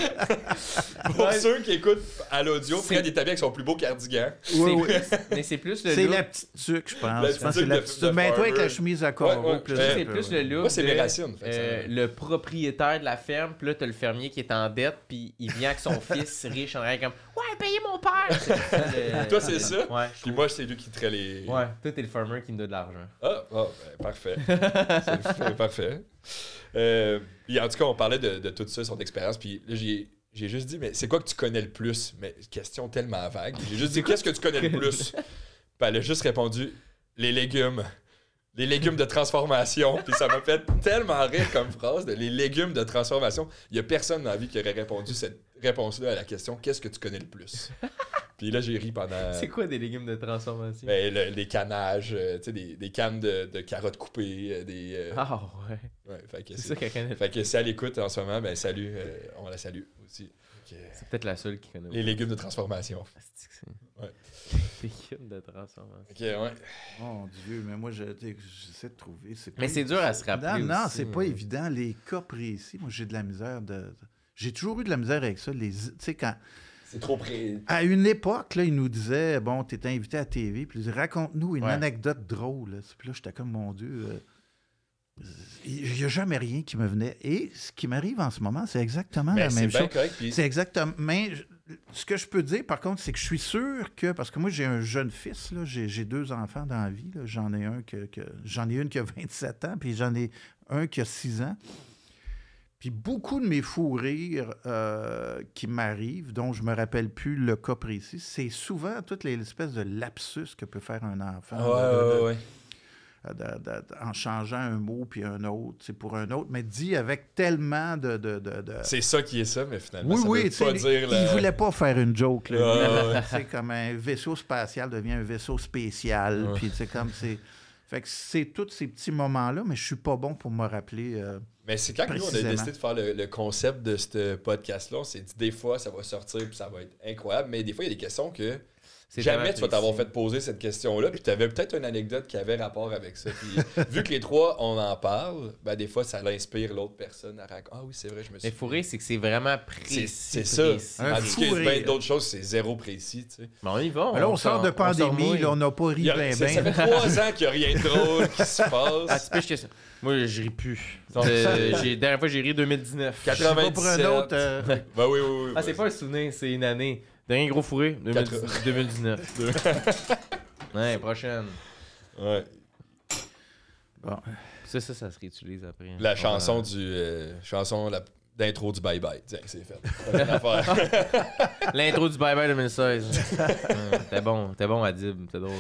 [LAUGHS] Pour ceux qui écoutent à l'audio, Fred des habillé avec son plus beau cardigan. Oui, oui. Mais c'est plus le C'est la petite tuque, je pense. c'est petite toi, avec la chemise à corps, c'est plus le look. Moi, c'est mes racines. Fait, euh, le propriétaire de la ferme, puis là, t'as le fermier qui est en dette, puis il vient avec son [LAUGHS] fils riche en règle comme Ouais, payez mon père. [LAUGHS] Toi, c'est ça. Ouais, puis moi, c'est lui qui traite les. Ouais, toi, t'es le farmer qui me donne de l'argent. Ah, oh, parfait. C'est parfait. Euh, en tout cas, on parlait de, tout ça, son expérience. Puis là, j'ai juste dit, mais c'est quoi que tu connais le plus? Mais question tellement vague. J'ai juste dit, qu'est-ce que tu connais le plus? [LAUGHS] Puis elle a juste répondu, les légumes. Les légumes de transformation. Puis ça m'a fait tellement rire comme phrase, les légumes de transformation. Il n'y a personne dans la vie qui aurait répondu cette réponse-là à la question qu'est-ce que tu connais le plus [LAUGHS] Puis là, j'ai ri pendant. C'est quoi des légumes de transformation ben, Les canages euh, tu sais, des, des, cannes de, carottes coupées, euh, des. Euh, ah ouais. ouais c'est ça qu'elle connaît. Fait que si elle écoute en ce moment, ben salut, on la salue aussi. C'est peut-être la seule qui connaît. Les légumes de transformation. Ah, ouais. Les [LAUGHS] légumes de transformation. Ok, ouais. Mon Dieu, mais moi, j'essaie de trouver. mais c'est dur à se rappeler. Non, non, c'est hein. pas évident. Les cas précis, moi, j'ai de la misère de j'ai toujours eu de la misère avec ça. Les, quand, c'est trop près. À une époque, là, ils nous disaient Bon, t'es invité à TV, puis raconte-nous une anecdote drôle. Puis là, j'étais comme Mon Dieu. Euh, il n'y a jamais rien qui me venait. Et ce qui m'arrive en ce moment, c'est exactement ben, la même chose. C'est exactement. Mais ce que je peux dire, par contre, c'est que je suis sûr que. Parce que moi, j'ai un jeune fils, j'ai deux enfants dans la vie. J'en ai un que, j'en ai une qui a 27 [LAUGHS] ans, puis j'en ai un qui a 6 ans. Puis beaucoup de mes fous rires euh, qui m'arrivent, dont je me rappelle plus le cas précis, c'est souvent toute l'espèce de lapsus que peut faire un enfant. en changeant un mot puis un autre, c'est pour un autre, mais dit avec tellement de... C'est ça qui est ça, mais finalement, oui, ça oui, veut pas dire... Il ne voulait pas faire une joke. Là. [LAUGHS] c'est comme un vaisseau spatial devient un vaisseau spécial, puis c'est comme c'est... Fait que c'est tous ces petits moments-là, mais je suis pas bon pour me rappeler... Euh, mais c'est quand nous, on a décidé de faire le, concept de ce podcast-là, on s'est dit des fois, ça va sortir et ça va être incroyable, mais des fois, il y a des questions que Jamais tu vas t'avoir fait poser cette question-là. Puis tu avais peut-être une anecdote qui avait rapport avec ça. Puis [LAUGHS] vu que les trois, on en parle, ben, des fois, ça l'inspire l'autre personne à raconter. Ah oui, c'est vrai, je me suis. Mais fourré, c'est que c'est vraiment précis. C'est ça. Tandis que ben, euh. d'autres choses, c'est zéro précis. Tu Mais ben, on y va. Mais ben là, on sort de pandémie, on, n'a pas ri bien, Ça fait trois ans qu'il n'y a rien de drôle qui se [LAUGHS] passe. Ah, Moi, je ris plus. Euh, dernière fois, j'ai ri 2019. 97. Je pas pour un autre. Euh. [LAUGHS] oui, oui, ah, c'est pas un souvenir, c'est une année. Dernier gros fourré, 2019. [LAUGHS] ouais, prochaine. Ouais. Bon. Ça, ça, ça se réutilise après. Hein. La chanson du. Euh, chanson d'intro du Bye Bye. c'est fait. [LAUGHS] L'intro du Bye Bye 2016. [LAUGHS] t'es bon, t'es bon, Adib, t'es drôle.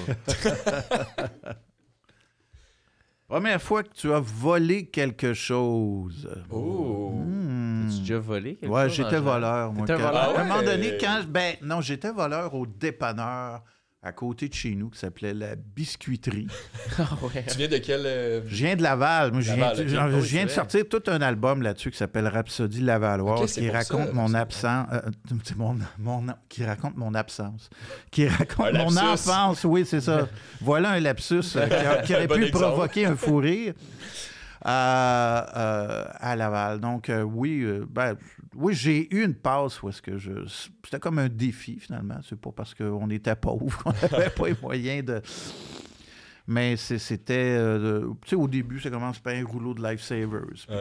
Première fois que tu as volé quelque chose. Oh! Hmm. as déjà volé quelque chose? Ouais, j'étais voleur, moi. voleur? À un moment donné, quand. Ben, non, j'étais voleur au dépanneur à côté de chez nous qui s'appelait la biscuiterie. [LAUGHS] Ah tu viens de quel. Euh, je viens de Laval. Oh, je viens, de, sortir tout un album là-dessus qui s'appelle Rhapsodie Lavaloise, euh, qui raconte mon absence. qui raconte mon absence. Qui raconte mon enfance, oui, c'est ça. [LAUGHS] voilà un lapsus euh, qui, [LAUGHS] aurait pu provoquer un fou rire. à Laval. Donc, oui, ben, oui, j'ai eu une passe où est-ce que je. C'était comme un défi, finalement. C'est pas parce qu'on était pauvres qu'on n'avait [LAUGHS] pas les moyens de. Mais c'était. Euh, tu sais, au début, ça commence par un rouleau de lifesavers. tu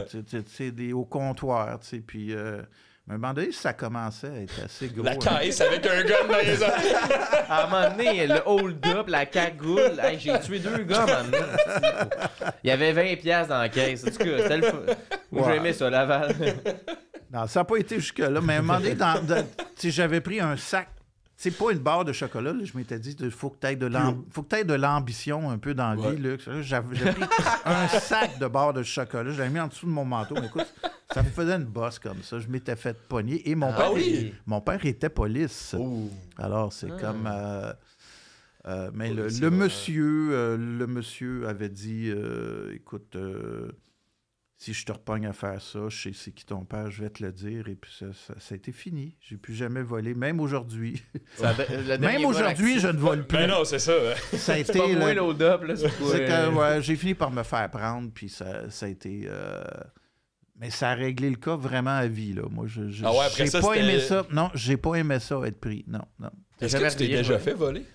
sais, des tu sais, puis. Euh, à un moment donné, ça commençait à être assez gros. La hein. caisse avec un gun dans les oreilles. à un moment donné, le hold-up, la cagoule. j'ai tué deux gars, à Il y avait 20 pièces dans la caisse. En tout cas, c'était le... wow. aimé ça, Laval. non, ça n'a pas été jusque-là, mais à un moment donné, dans, j'avais pris un sac c'est pas une barre de chocolat. Je m'étais dit, il faut que tu aies de l'ambition un peu dans la vie. J'avais pris [LAUGHS] un sac de barres de chocolat. Je l'avais mis en dessous de mon manteau. écoute, ça me faisait une bosse comme ça. Je m'étais fait pogner. Et mon, ah père, mon père était police. Oh. Alors, c'est ah. comme... Euh, euh, mais le, monsieur, euh, le monsieur avait dit, écoute, si je te repogne à faire ça, je sais c'est qui ton père, je vais te le dire. Et puis ça, ça, a été fini. J'ai plus jamais volé, même aujourd'hui. [LAUGHS] même aujourd'hui, je ne vole plus. Mais ben non, c'est ça. Hein. [LAUGHS] ça a été. Pas là, C'est j'ai fini par me faire prendre, puis ça, ça a été. Euh, mais ça a réglé le cas vraiment à vie. Là. Moi, je, n'ai ah ouais, pas aimé ça. Non, j'ai pas aimé ça être pris. Non, non. Est-ce que tu t'es déjà fait voler?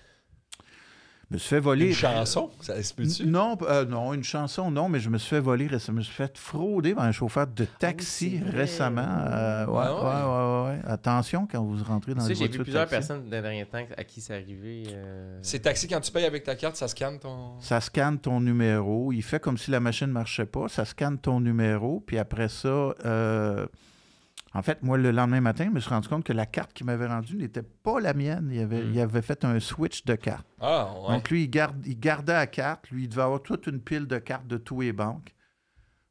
me suis fait voler. Une chanson? Ça se tu euh, Non, une chanson, non, mais je me suis fait voler, je me suis fait frauder par un chauffeur de taxi ah récemment. Euh, ah ouais, ouais, Attention quand vous rentrez dans le taxi. j'ai vu plusieurs personnes dans les temps à qui c'est arrivé. Euh, c'est taxi, quand tu payes avec ta carte, ça scanne ton. Ça scanne ton numéro. Il fait comme si la machine ne marchait pas. Ça scanne ton numéro, puis après ça en fait, moi, le lendemain matin, je me suis rendu compte que la carte qu'il m'avait rendue n'était pas la mienne. Mm. Il avait, fait un switch de carte. Ah, ouais. Donc, lui, il, garde, il gardait la carte. Lui, il devait avoir toute une pile de cartes de tous les banques,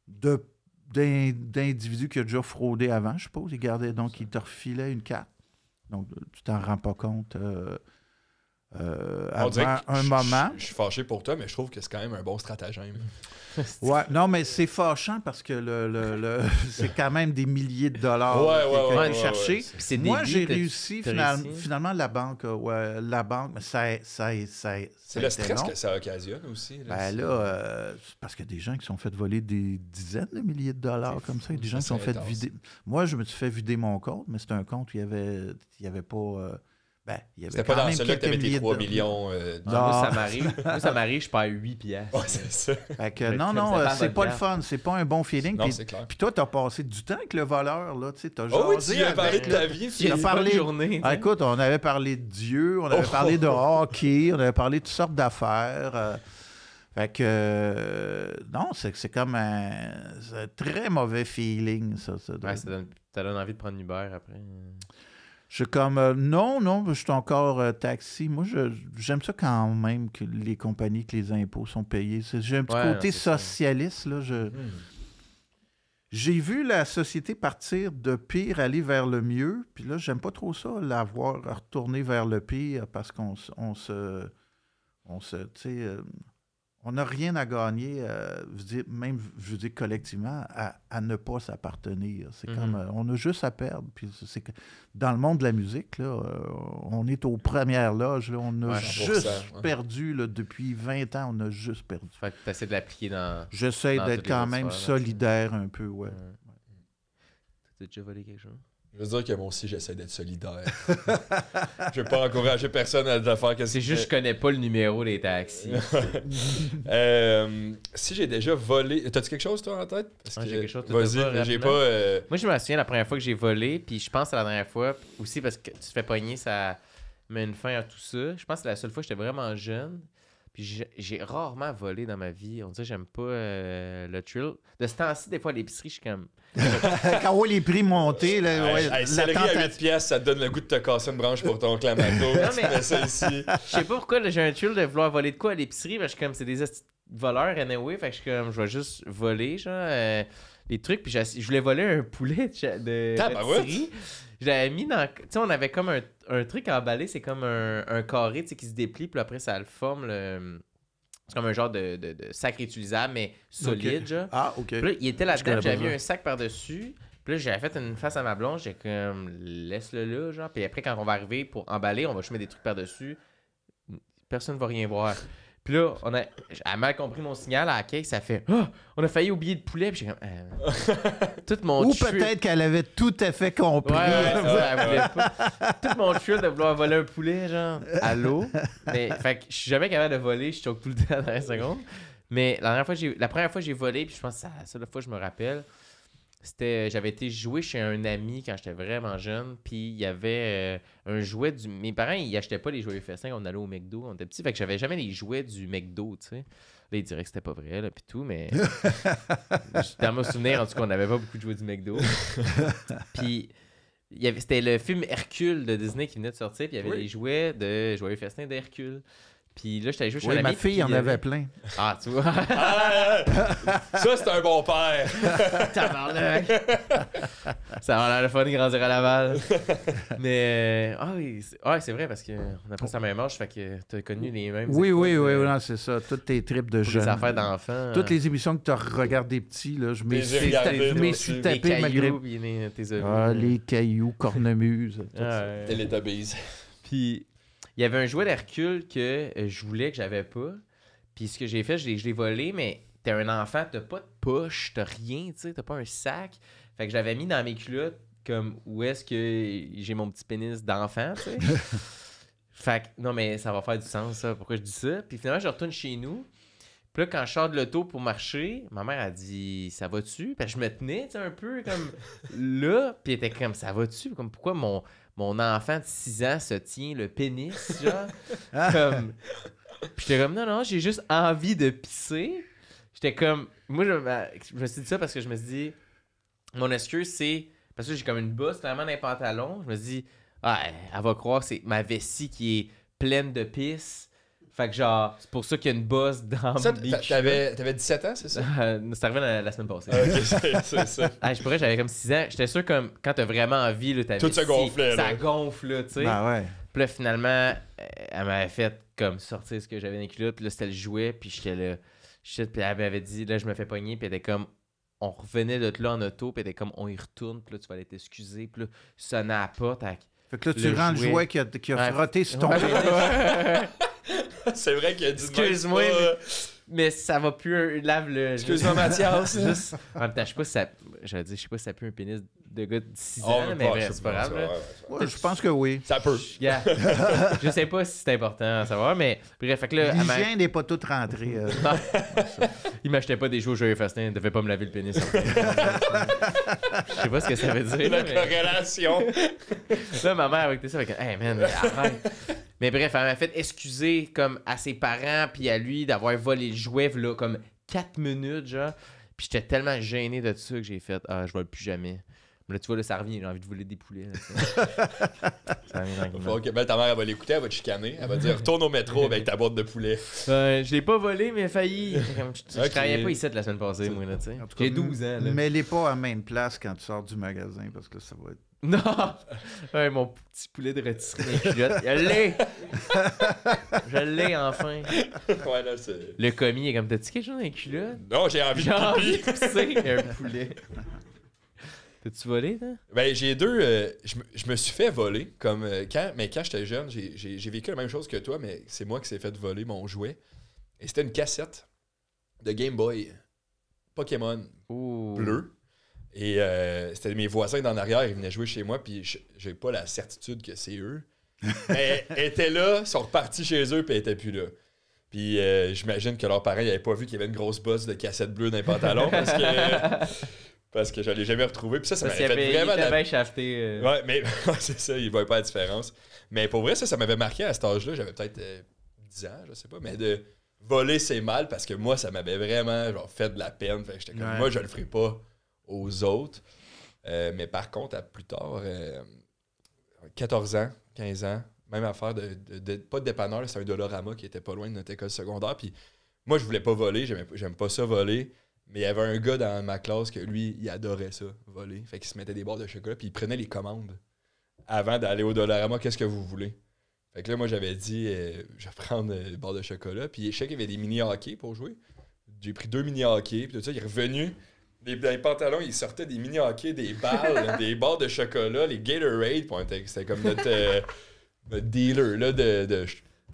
d'individus qui ont déjà fraudé avant, je suppose. Il gardait, donc, il te refilait une carte. Donc, tu t'en rends pas compte. Euh, euh un moment. Je suis fâché pour toi, mais je trouve que c'est quand même un bon stratagème ouais, non, mais c'est fâchant parce que le, [LAUGHS] c'est quand même des milliers de dollars ouais, Moi, j'ai réussi finalement, la banque. Euh, la banque, ça, ça, ça, c'est le stress que ça occasionne aussi. Là, ben là, euh, parce que des gens qui sont fait voler des dizaines de milliers de dollars comme ça, des gens sont fait vider. Moi, je me suis fait vider mon compte, mais c'était un compte où il n'y avait, il y avait pas. Euh, ben, il y avait quand pas même tu avais tes 3 de... millions. Euh, non. Moi, ça m'arrive. [LAUGHS] Moi, ça m'arrive, je perds 8 pièces. Ouais, c'est ça. [LAUGHS] non, non, euh, c'est pas le fun. C'est pas un bon feeling. Non, puis, clair. puis toi, t'as passé du temps avec le voleur, là. Tu as oh, oui, tu a parlé de ta vie. sur une parlé... journée. Ah, écoute, on avait parlé de Dieu, on avait oh. parlé de [LAUGHS] hockey, on avait parlé de toutes sortes d'affaires. Euh. Fait que, non, c'est comme un, très mauvais feeling, ça. Ça, ouais, ça, donne, donne, envie de prendre Uber après. Je suis comme, euh, non, non, je suis encore euh, taxi. Moi, j'aime ça quand même que les compagnies, que les impôts sont payés. J'ai un petit côté socialiste. Là, hmm. J'ai vu la société partir de pire, aller vers le mieux. Puis là, j'aime pas trop ça, la voir retourner vers le pire parce qu'on on se. On se. Tu sais. Euh, on n'a rien à gagner, euh, même je veux dire collectivement, à, ne pas s'appartenir. C'est mhm. comme, euh, on a juste à perdre. Puis c'est que dans le monde de la musique, euh, on est aux premières loges. on a juste perdu là, depuis 20 ans. On a juste perdu. Fait que essaies de l'appliquer dans. J'essaie d'être quand même solidaire un peu, ouais. Tu déjà volé quelque chose? Je veux dire que moi aussi, j'essaie d'être solidaire. [LAUGHS] je veux pas encourager personne à faire que C'est juste, que je connais pas le numéro des taxis. [LAUGHS] Euh, si j'ai déjà volé. T'as-tu quelque chose, toi, en tête ah, J'ai quelque chose. Vas-y, j'ai pas. Euh, moi, je me souviens la première fois que j'ai volé, puis je pense à la dernière fois aussi parce que tu te fais pogner, ça met une fin à tout ça. Je pense que c'est la seule fois que j'étais vraiment jeune. Puis j'ai rarement volé dans ma vie. On dirait j'aime pas euh, le thrill. De ce temps-ci, des fois, à l'épicerie, je suis comme. [LAUGHS] Quand on voit les prix monter, là, ouais, à pièces, ça te donne le goût de te casser une branche pour ton clamato. [LAUGHS] non, mais... Je sais pas pourquoi j'ai un thrill de vouloir voler de quoi à l'épicerie. je suis comme c'est des voleurs, anyway. Fait que je suis comme, je vais juste voler, genre. Euh, les trucs, puis je voulais voler un poulet de, de, J'avais mis dans... Tu sais, on avait comme un un truc à emballer, c'est comme un, un carré qui se déplie, puis après, ça le forme. Le... C'est comme un genre de, de, sac réutilisable, mais solide. Ah, ok. Puis là, il était là-dedans, j'avais un sac par-dessus. Puis là, j'avais fait une face à ma blonde, j'ai comme laisse-le là, genre. Puis après, quand on va arriver pour emballer, on va juste mettre des trucs par-dessus. Personne ne va rien voir. Puis là, on a, elle a mal compris mon signal à la ça fait oh, On a failli oublier de poulet. Puis j'ai comme. Euh, tout mon Ou peut-être qu'elle avait tout à fait compris. elle [LAUGHS] pas. Tout mon chute de vouloir voler un poulet, genre, à l'eau. Mais, fait que je suis jamais capable de voler, je choque tout le temps dans la seconde. Mais la, dernière fois, j'ai, la première fois, j'ai volé, puis je pense que c'est la seule fois que je me rappelle c'était euh, j'avais été joué chez un ami quand j'étais vraiment jeune puis il y avait euh, un jouet du mes parents ils achetaient pas les jouets festin on allait au McDo on était petit fait que j'avais jamais les jouets du McDo tu sais là ils diraient que c'était pas vrai là puis tout mais [LAUGHS] dans mon souvenir en tout cas on n'avait pas beaucoup de jouets du McDo [LAUGHS] puis c'était le film Hercule de Disney qui venait de sortir puis il y avait les jouets de joyeux festin d'Hercule puis là, j'étais juste oui, chez ma fille y en euh, avait plein. Ah, tu vois. [LAUGHS] ça, c'est un bon père. [LAUGHS] T'as mec. ça va l'air le fun de grandir à balle. Mais, euh, ah oui, c'est ah, vrai parce qu'on a passé la même âge, fait que t'as connu les mêmes. Oui, oui, oui, euh, c'est ça. Toutes tes tripes de jeunes. Tes affaires d'enfants. Toutes les émissions que t'as regardées petits, là, je me suis, tapé malgré. Les cailloux, tes... ah, les cailloux, cornemuse. Ah, puis il y avait un jouet d'Hercule que euh, je voulais que j'avais pas. Puis ce que j'ai fait, je l'ai volé, mais t'es un enfant, t'as pas de poche, t'as rien, tu sais, t'as pas un sac. Fait que je l'avais mis dans mes culottes, comme où est-ce que j'ai mon petit pénis d'enfant, tu sais. [LAUGHS] fait que, non, mais ça va faire du sens, ça, pourquoi je dis ça. Puis finalement, je retourne chez nous. Puis là, quand je sors de l'auto pour marcher, ma mère a dit Ça va-tu Puis je me tenais, un peu comme [LAUGHS] là. Puis elle était comme Ça va-tu Comme pourquoi mon mon enfant de 6 ans se tient le pénis, [LAUGHS] genre. Ah. comme... Puis j'étais comme, non, non, j'ai juste envie de pisser. J'étais comme, moi, ben, je, me suis dit ça parce que je me suis dit, mon excuse, c'est, parce que j'ai comme une bosse vraiment dans pantalon Je me suis dit, ah, elle, va croire que c'est ma vessie qui est pleine de pisse fait que genre, c'est pour ça qu'il y a une bosse dans ça, t'avais, t'avais 17 ans, c'est ça? [LAUGHS] Euh, c'est arrivé la, semaine passée. Ah, c'est, ça. Ah, [LAUGHS] je pourrais, j'avais comme 6 ans. J'étais sûr que quand t'as vraiment envie, t'avais Tout se gonflait, Ça gonfle, tu sais. Ben ouais. Puis là, finalement, euh, elle m'avait fait comme sortir ce que j'avais dans les culottes. Puis là, c'était le jouet. Puis j'étais là. puis elle m'avait dit, là, je me fais pogner. Puis elle était comme, on revenait de là en auto. Puis elle était comme, on y retourne. Puis là, tu vas aller t'excuser. Puis là, ça à pas porte. Fait que là, tu rends le jouet qui a, qui a frotté sur ton. [LAUGHS] [LAUGHS] c'est vrai qu'il a dit Excuse-moi, mais, mais, ça va plus un euh, lave le. Excuse-moi, Mathias. Juste, en même temps, je sais pas si ça. Je dire, je sais pas si ça pue un pénis de gars de 6 ans, mais c'est pas grave. je pense que oui. Ça peut. [LAUGHS] je sais pas si c'est important à savoir, mais bref, fait que L'hygiène n'est pas toute rentrée. Euh. [LAUGHS] il m'achetait pas des jours au jeu Fastin, il devait pas me laver le pénis. je sais pas ce que ça veut dire. La là, corrélation. là, ma mère avec ça, avec Hey man, arrête. Mais bref, elle m'a fait excuser comme à ses parents puis à lui d'avoir volé le jouet là, comme 4 minutes, genre. Puis j'étais tellement gêné de ça que j'ai fait Ah, je vole plus jamais. Mais là, tu vois, là, ça revient. J'ai envie de voler des poulets. [LAUGHS] ça revient ben, ta mère, elle va l'écouter, elle va te chicaner. Elle va dire retourne au métro avec ta boîte de poulet. Je je l'ai pas volé, mais failli. [LAUGHS] Je, ne travaillais pas ici la semaine passée, moi. Là, J'ai 12 ans. Mais elle est pas à même place quand tu sors du magasin parce que ça va être. [LAUGHS] Non! mon petit poulet de les culotte. Je l'ai! Je l'ai enfin! Ouais, là, c'est. Le commis est comme, t'as-tu quelque chose dans les culottes? Non, j'ai envie j'ai de Envie de un poulet. T'as-tu volé, Ben, j'ai deux. Euh, je, me suis fait voler. comme euh, quand, Mais quand j'étais jeune, j'ai vécu la même chose que toi, mais c'est moi qui s'est fait voler mon jouet. Et c'était une cassette de Game Boy Pokémon bleu. Et euh, c'était mes voisins d'en arrière, ils venaient jouer chez moi, puis j'ai pas la certitude que c'est eux. [LAUGHS] mais étaient là, sont repartis chez eux, puis étaient plus là. Puis j'imagine que leurs parents n'avaient pas vu qu'il y avait une grosse bosse de cassette bleue dans les pantalons parce que. [LAUGHS] parce que je l'ai jamais retrouvé. Puis ça, ça m'avait fait vraiment. Euh. Ouais, mais [LAUGHS] c'est ça, il voyait pas la différence. Mais pour vrai, ça, ça m'avait marqué à cet âge-là. J'avais peut-être 10 euh, ans, je sais pas, mais de voler, c'est mal parce que moi, ça m'avait vraiment fait de la peine. j'étais comme, moi, je le ferai pas aux autres. Euh, mais par contre, à plus tard, 14 ans, 15 ans, même affaire de, pas de dépanneur, c'est un Dolorama qui était pas loin de notre école secondaire. Puis moi, je voulais pas voler, j'aime pas ça voler. Mais il y avait un gars dans ma classe que lui, il adorait ça, voler. Fait qu'il se mettait des barres de chocolat, puis il prenait les commandes avant d'aller au dollar moi qu'est-ce que vous voulez. Fait que là, moi, j'avais dit, euh, je vais prendre des euh, barres de chocolat. Puis je sais qu'il y avait des mini-hockey pour jouer. J'ai pris deux mini-hockey, puis tout ça, il est revenu. Des, dans les pantalons, il sortait des mini-hockey, des balles, [LAUGHS] des barres de chocolat, les Gatorade. C'était comme euh, notre, dealer là, de, de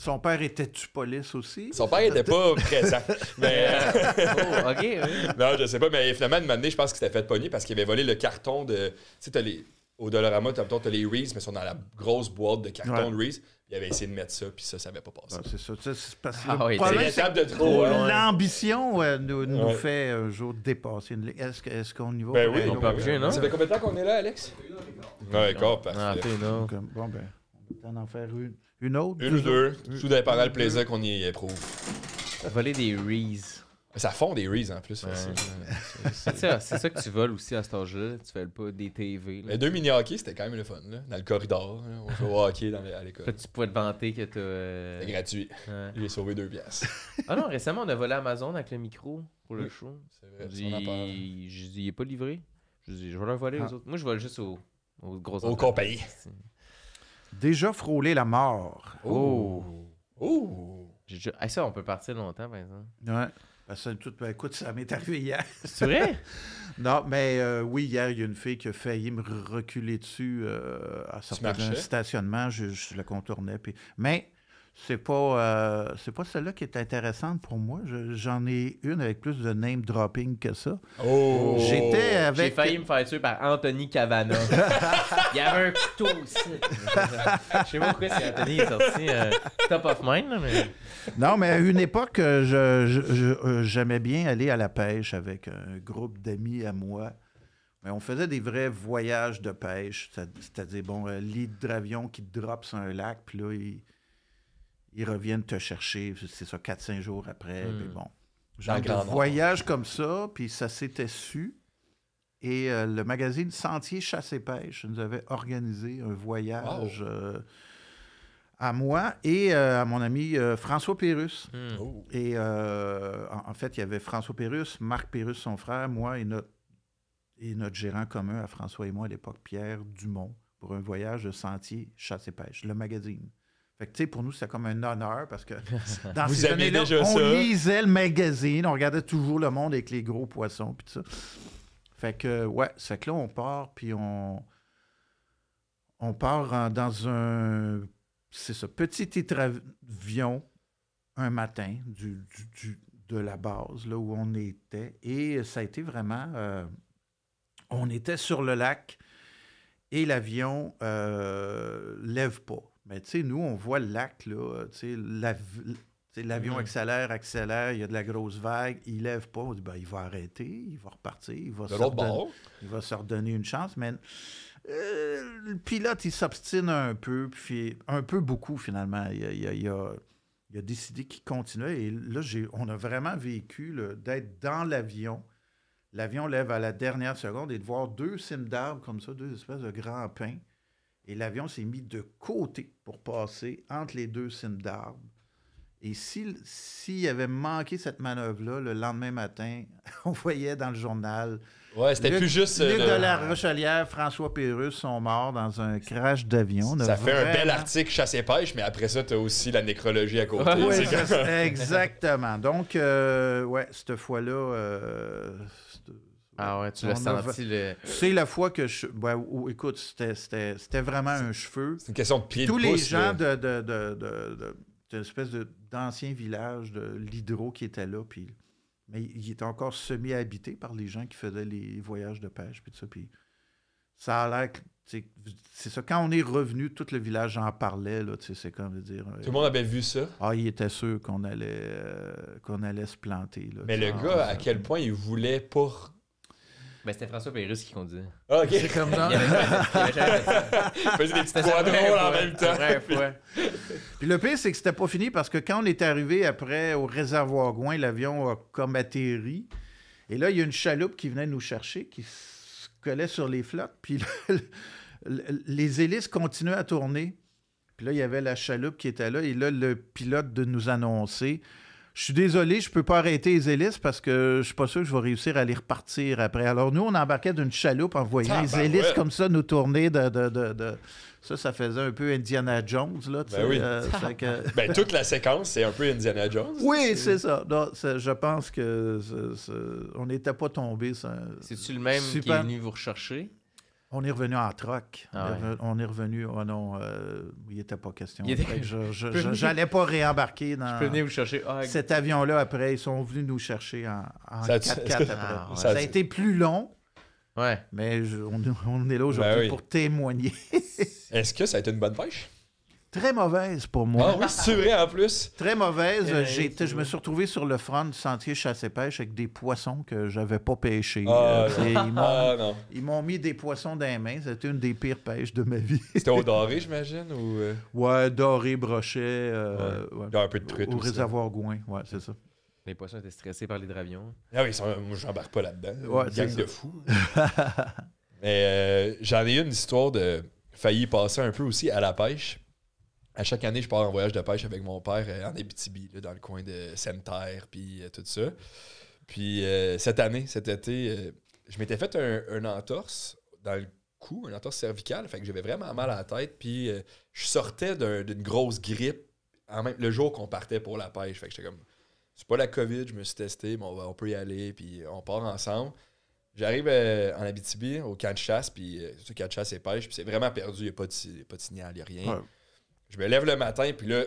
son père était-tu police aussi? Son père était pas [LAUGHS] présent. Mais... oh, euh, OK, oui. Non, je sais pas, mais finalement, de donné, je pense qu'il s'était fait pogner parce qu'il avait volé le carton de. Tu sais, t'as les. Au as as les Reese, mais sont dans la grosse boîte de carton de Reese. Il avait essayé de mettre ça, puis ça, ça n'avait pas passé. c'est ça. C'est parce que ah, oui, oh, L'ambition ouais, euh, nous, nous fait euh, un jour dépasser Est-ce, est-ce qu'on y va? Ben oui, on peut non? Ça fait combien de temps qu'on est là, Alex? parfait. non. Bon, ben. T'en en faire une, autre? Une ou deux. Tout dépendant le plaisir qu'on y éprouve. Voler des Reese. Ça fond des Reese en plus. C'est ça, c'est ça que tu voles aussi à cet âge-là. Tu fais pas des TV. Les deux mini-hockey, c'était quand même le fun. Là. Dans le corridor, on joue au hockey à l'école. tu pouvais te vanter que t'as. as... Euh, c'était gratuit. J'ai sauvé deux pièces [LAUGHS] Ah non, récemment, on a volé Amazon avec le micro pour le show. C'est vrai. J'ai on il pas livré. Je dis, je vais leur voler ah. aux autres. Moi, je vole juste aux, gros... grosses Aux compagnies. Déjà frôlé la mort. Oh. Oh. oh. Déjà... ça, on peut partir longtemps, par exemple. Ouais. Parce ben, ça, tout... Ben, écoute, ça m'est arrivé hier. C'est vrai? [LAUGHS] non, mais euh, oui, hier, il y a une fille qui a failli me reculer dessus euh, à sortir d'un stationnement. Je, je, la contournais. Puis... Mais c'est pas, euh, c'est pas celle-là qui est intéressante pour moi. J'en ai une avec plus de name dropping que ça. Oh! J'étais avec. J'ai failli me faire tuer par Anthony Cavana. [LAUGHS] il y avait un couteau aussi. je sais pas pourquoi c'est Anthony est sorti euh, top of mind. Non, mais à une époque, euh, je, j'aimais bien aller à la pêche avec un groupe d'amis à moi. Mais on faisait des vrais voyages de pêche, c'est-à-dire, bon, l'île l'hydravion qui drop sur un lac, puis là, il, ils reviennent te chercher, c'est ça, 4-5 jours après, mais hmm. bon. Un voyage comme ça, puis ça s'était su. Et euh, le magazine Sentier Chasse et Pêche nous avait organisé un voyage euh, à moi et euh, à mon ami François Pérus. Hmm. Oh. Et en, fait, il y avait François Pérus, Marc Pérus, son frère, moi et notre, et notre gérant commun à François et moi à l'époque, Pierre Dumont, pour un voyage de Sentier Chasse et Pêche, le magazine. Fait que, pour nous, c'est comme un honneur parce que [LAUGHS] dans ces années-là, on lisait le magazine, on regardait toujours le monde avec les gros poissons, puis tout ça. Fait que, ouais, c'est que là, on part, puis on, on part dans un, c'est ça, petit étravion un matin du, de la base, là où on était. Et ça a été vraiment, euh, on était sur le lac et l'avion euh, lève pas. Mais tu sais, nous, on voit le là, euh, tu sais, l'avion mm. accélère, accélère, il y a de la grosse vague, il lève pas, on ben, il va arrêter, il va repartir, il va, se, redonner, il va se redonner une chance, mais euh, le pilote, il s'obstine un peu, puis un peu beaucoup, finalement. Il, a, a, décidé qu'il continuait, et là, on a vraiment vécu d'être dans l'avion, L'avion lève à la dernière seconde et de voir deux cimes d'arbres comme ça, deux espèces de grands pins et l'avion s'est mis de côté pour passer entre les deux cimes d'arbres. Et s'il si avait manqué cette manœuvre-là, le lendemain matin, [LAUGHS] on voyait dans le journal. Ouais, c'était plus juste. Euh, Luc de la Rochelière, François Pérus sont morts dans un crash d'avion. Ça fait un bel article chasse et pêche, mais après ça, tu as aussi la nécrologie à côté. [LAUGHS] exactement. Donc, euh, ouais, cette fois-là, euh, ah tu l'as senti. Le... C'est la fois que je. Ben, écoute, c'était vraiment un cheveu. C'est une question de pied Tous les gens de, de, de d'une espèce d'ancien village de l'hydro qui était là, puis mais il était encore semi-habité par les gens qui faisaient les voyages de pêche, puis tout ça, puis ça a l'air c'est ça, quand on est revenu, tout le village en parlait, là, c'est comme dire... Euh, tout le monde avait vu ça? Ah, il était sûr qu'on allait, euh, qu'on allait se planter. Là, mais le gars, à euh, quel point il voulait, pour ben, c'était François Pérusse qui conduisait. C'est comme ça. Il faisait des petits en même temps. Puis le pire, c'est que c'était pas fini parce que quand on est arrivé après au réservoir Gouin, l'avion a comme atterri. Et là, il y a une chaloupe qui venait nous chercher, qui se collait sur les flottes. Puis les hélices continuaient à tourner. Puis là, il y avait la chaloupe qui était là. Et là, le pilote de nous annoncer je suis désolé, je ne peux pas arrêter les hélices parce que je ne suis pas sûr que je vais réussir à les repartir après. Alors, nous, on embarquait d'une chaloupe en voyant les hélices comme ça nous tourner de, Ça, ça faisait un peu Indiana Jones. Là, ben oui. Euh, [LAUGHS] ben, toute la séquence, c'est un peu Indiana Jones. Oui, c'est ça. je pense que on n'était pas tombé. C'est-tu le même qui est venu vous rechercher? On est revenu en troc. On est ah revenu. Oh non, euh, il n'était pas question. j'allais Je pas réembarquer dans. chercher. Ah, cet avion-là, après, ils sont venus nous chercher en, en ça 4 4 après. Ah, ça a été plus long. Ouais. Mais on, est là ben aujourd'hui pour témoigner. Est-ce que ça a été une bonne pêche? très mauvaise pour moi. Ah oui, c'est vrai en plus. Très mauvaise. Euh, je me suis retrouvé sur le front du sentier chasse et pêche avec des poissons que j'avais pas pêchés. Ah, euh, ah non. ils, m'ont, mis des poissons dans les mains. C'était une des pires pêches de ma vie. C'était au doré, [LAUGHS] j'imagine? Ou... Euh? Ouais, doré, brochet. un peu de truite Au réservoir Gouin, ouais, c'est ça. Les poissons étaient stressés par les dravions. Ah oui, moi, j'embarque pas là-dedans. Ouais, gang fou. de [LAUGHS] j'en ai eu une histoire de failli passer un peu aussi à la pêche à chaque année, je pars en voyage de pêche avec mon père euh, en Abitibi, dans le coin de sainte puis euh, tout ça. Puis euh, cette année, cet été, je m'étais fait un, entorse dans le cou, un entorse cervicale. fait que j'avais vraiment mal à la tête, puis je sortais d'une grosse grippe le jour qu'on partait pour la pêche. Fait que j'étais comme, c'est pas la COVID, je me suis testé, mais on, peut y aller, puis on part ensemble. J'arrive en Abitibi, au camp de chasse, puis ce camp de chasse et pêche, puis c'est vraiment perdu, il n'y a, pas de signal, il n'y a rien je me lève le matin, puis là,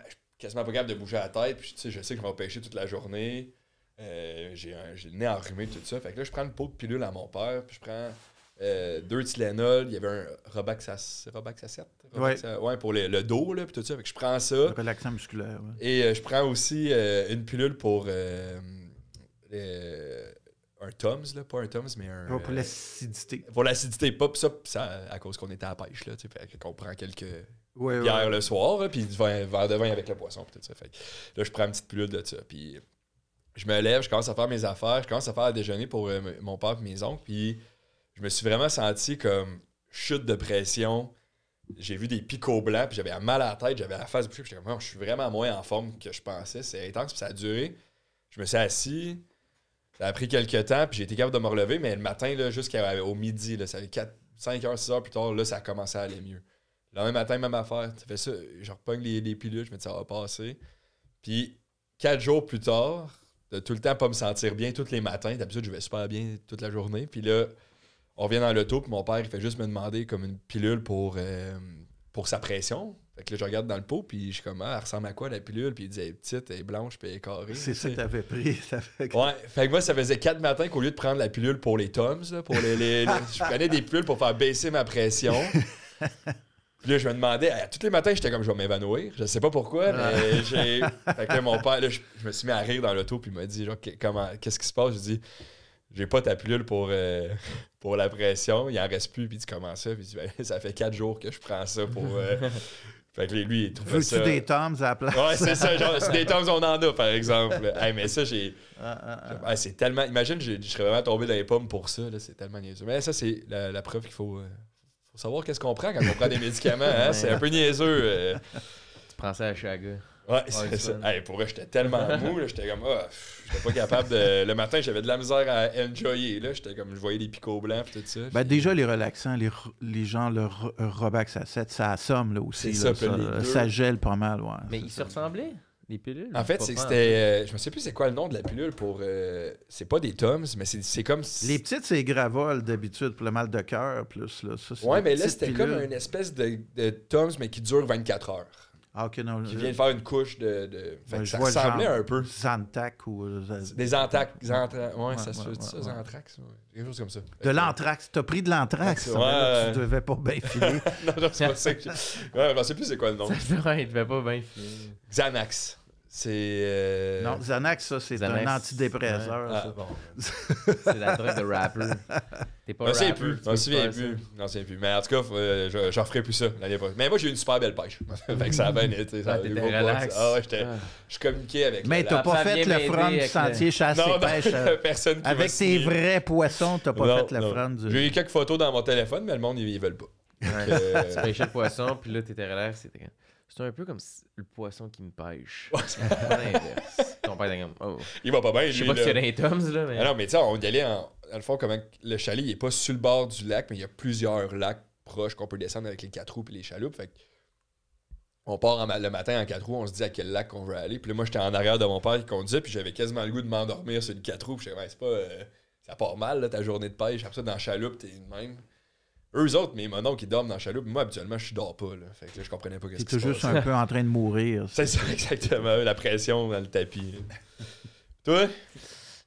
je suis quasiment pas capable de bouger la tête, puis je sais que je vais pêcher toute la journée. Euh, j'ai le nez enrhumé, tout ça. Fait que là, je prends une peau de pilule à mon père, puis je prends euh, deux Tylenol. Il y avait un Robaxacet. ouais. pour le dos, là, puis tout ça. Fait que je prends ça. peu musculaire. Et euh, je prends aussi euh, une pilule pour un Tom's, là, pas un Tom's, mais un. pour l'acidité. pour l'acidité, pas ça, ça, à cause qu'on était à pêche, là, tu sais, qu'on prend quelques hier le soir, puis verre de vin avec le poisson. Tout ça. Fait là, je prends une petite pilule de ça. Puis je me lève, je commence à faire mes affaires, je commence à faire le déjeuner pour euh, mon père et mes oncles. Puis je me suis vraiment senti comme chute de pression. J'ai vu des picots blancs, puis j'avais mal à la tête, j'avais la face bouchée. Puis j'étais comme, je suis vraiment moins en forme que je pensais. C'est intense, puis ça a duré. Je me suis assis. Ça a pris quelques temps, puis j'ai été capable de me relever, mais le matin, jusqu'au euh, midi, là, ça 4, 5 heures, 6 heures plus tard, là, ça a commencé à aller mieux. Le même matin, même affaire. Tu fais ça, je repogne les, les pilules, je me dis ça va passer. Puis quatre jours plus tard, de tout le temps pas me sentir bien tous les matins. D'habitude, je vais super bien toute la journée. Puis là, on revient dans l'auto, puis mon père, il fait juste me demander comme une pilule pour, euh, pour sa pression. Fait que là, je regarde dans le pot, puis je suis comme, ah, elle ressemble à quoi la pilule? Puis il dit, petite, elle est blanche, puis elle est carrée. C'est ça que t'avais pris. [LAUGHS] fait... Ouais, fait que moi, ça faisait quatre matins qu'au lieu de prendre la pilule pour les toms, pour je prenais des pilules pour faire baisser ma pression. [LAUGHS] Puis là, je me demandais, tous les matins, j'étais comme, je vais m'évanouir. Je sais pas pourquoi, ah. mais j'ai. [LAUGHS] fait que mon père, je, me suis mis à rire dans l'auto, puis il m'a dit, genre, comment, qu'est-ce qui se passe? Je dit, j'ai pas ta pilule pour, euh, [LAUGHS] pour la pression, il en reste plus. Puis tu dit, comment ça? Puis il dit, ben, [LAUGHS] ça fait quatre jours que je prends ça pour. Euh, fait que lui, il trouvait ça... des toms à la place? Ouais, c'est ça. Genre, c'est des toms, on en a, par exemple. mais ça, j'ai... Ah, ah, c'est tellement... Imagine, je serais vraiment tombé dans les pommes pour ça. Là. C'est tellement niaiseux. Mais ça, c'est la, preuve qu'il faut... Euh, savoir qu'est-ce qu'on prend quand on prend des médicaments. Hein? C'est [LAUGHS] un peu niaiseux. Euh. Tu prends ça à chaque... Ouais, c'est ça. pour vrai, j'étais tellement [LAUGHS] mou, j'étais comme, ah, j'étais pas capable de. Le matin, j'avais de la misère à enjoyer, J'étais comme, je voyais les picots blancs, et tout ça. Ben, déjà, les relaxants, les, les gens, le euh, Robax ça assomme, là aussi. ça, gèle pas mal, ouais. Mais ils se ressemblaient? Les pilules? En fait, c'était. Hein. Euh, je me sais plus c'est quoi le nom de la pilule pour. Euh, c'est pas des Toms, mais c'est comme. Les petites, c'est Gravol d'habitude pour le mal de cœur, plus. Là. ouais, mais là, c'était comme une espèce de, de Toms, mais qui dure 24 heures. Ah, Qui vient de faire une couche de. de... ça ressemblait un peu. Zantac ou. Euh, des Antac. Zantra... Ouais, ça se fait dit ça, Zantrax. Quelque chose comme ça. De l'anthrax. T'as pris de l'anthrax. Ouais. Tu devais pas bien filer. [LAUGHS] non, c'est pas Ouais, je sais plus c'est quoi le nom. Ça, [LAUGHS] il devait pas bien filer. Xanax. C'est. Euh, non, Zanax, ça, c'est un antidépresseur. Ah, bon. [LAUGHS] c'est la drogue de rapper. T'es pas rapper. plus. c'est un plus. Non, c'est plus. Mais en tout cas, euh, j'en ferai plus ça l'année prochaine. Mais moi, j'ai eu une super belle pêche. [LAUGHS] fait que ça a bien été. Ça ah, relax. Ah ouais, j'étais. Ah. Je communiquais avec. Mais t'as pas fait le front du sentier chasse et pêche. Euh, [LAUGHS] personne Avec tes vrais poissons, t'as pas fait le front du. J'ai eu quelques photos dans mon téléphone, mais le monde, ils veulent pas. Tu pêchais le poisson, puis là, t'étais relax. C'était c'est un peu comme le poisson qui me pêche. [LAUGHS] Ton père oh. Il va pas bien, Je sais pas s'il y a tomes, là. Mais... Ah non, mais tu sais, on y allait en. Dans le fond, le chalet, il est pas sur le bord du lac, mais il y a plusieurs lacs proches qu'on peut descendre avec les quatre roues et les chaloupes. Fait que on part le matin en quatre roues, on se dit à quel lac on veut aller. Puis là, moi, j'étais en arrière de mon père qui conduisait, puis j'avais quasiment le goût de m'endormir sur une quatre roues. Puis je c'est pas. Euh, ça part mal, ta journée de pêche. Après ça, dans la chaloupe, t'es une même. Eux autres, mes monon qui dorment dans la chaloupe, moi, habituellement, je dors pas. Là. Fait je comprenais pas qu'est-ce qui se juste un peu en train de mourir. [LAUGHS] C'est ça, exactement. La pression dans le tapis. [LAUGHS] Toi?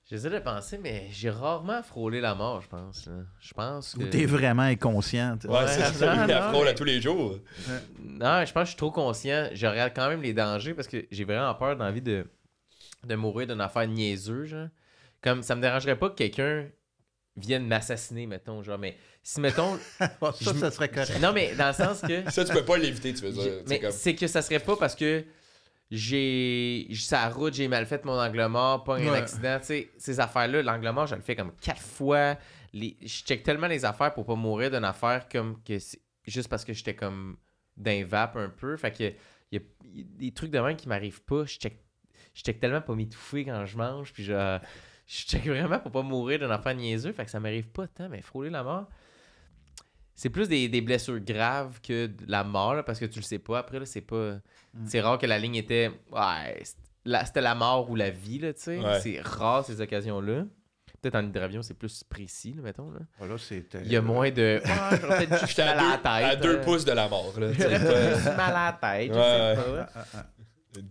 J'essaie de penser, mais j'ai rarement frôlé la mort, je pense. Je pense t'es vraiment inconscient. Ouais, c'est ça, frôle à tous les jours. Non, je pense que je suis trop conscient. Je regarde quand même les dangers parce que j'ai vraiment peur d'envie de, de mourir d'une affaire niaiseuse. Genre. Comme ça me dérangerait pas que quelqu'un vienne m'assassiner, mettons. Genre, mais si mettons. [LAUGHS] ça, ça serait correct. Non, mais dans le sens que. [LAUGHS] ça, tu peux pas l'éviter, tu veux dire. c'est que ça serait pas parce que j'ai. ça route, j'ai mal fait mon angle mort, pas un accident, tu sais. Ces affaires-là, l'angle mort, je le fais comme quatre fois. Les... Je check tellement les affaires pour pas mourir d'une affaire comme que c'est juste parce que j'étais comme d'un vape un peu. Fait que il y, a... des trucs de même qui m'arrivent pas. Je check... je check tellement pour m'étouffer quand je mange, puis je. je check vraiment pour pas mourir d'un enfant niaiseux. Fait que ça m'arrive pas tant, mais frôler la mort c'est plus des, blessures graves que la mort, parce que tu le sais pas. Après, c'est pas. Mm. C'est rare que la ligne était. Ouais, c'était la mort ou la vie, là, tu sais. C'est rare ces occasions-là. Peut-être en hydravion, c'est plus précis, mettons. Il y a moins de. [LAUGHS] à, deux, À deux pouces de la mort, là. mal à la tête, je sais pas. Ah, ah, ah.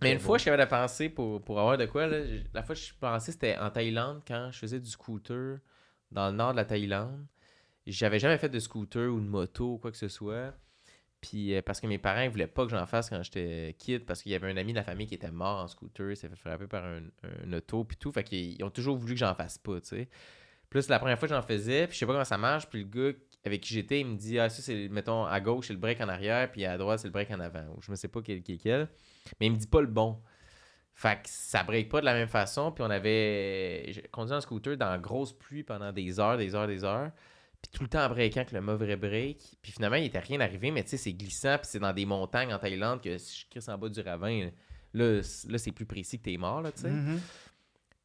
Mais une fois, je la pensée pour, pour avoir de quoi. la fois, je pensais, c'était en Thaïlande quand je faisais du scooter dans le nord de la Thaïlande j'avais jamais fait de scooter ou de moto ou quoi que ce soit. Puis euh, parce que mes parents ne voulaient pas que j'en fasse quand j'étais kid, parce qu'il y avait un ami de la famille qui était mort en scooter, il s'est fait frapper par un, auto, puis tout. Fait qu'ils ont toujours voulu que j'en fasse pas, tu sais. Plus la première fois que j'en faisais, puis je sais pas comment ça marche, puis le gars avec qui j'étais, il me dit Ah, ça c'est, mettons, à gauche c'est le break en arrière, puis à droite c'est le break en avant, je ne sais pas quel, quel, quel. Mais il me dit pas le bon. Fait que ça break pas de la même façon, puis on avait conduit un scooter dans grosse pluie pendant des heures, des heures, des heures. Puis tout le temps en breakant avec le mauvais break. Puis finalement, il n'était rien arrivé, mais tu sais, c'est glissant, puis c'est dans des montagnes en Thaïlande que si je crisse en bas du ravin, là, là c'est plus précis que t'es mort, là, tu sais. Mm-hmm.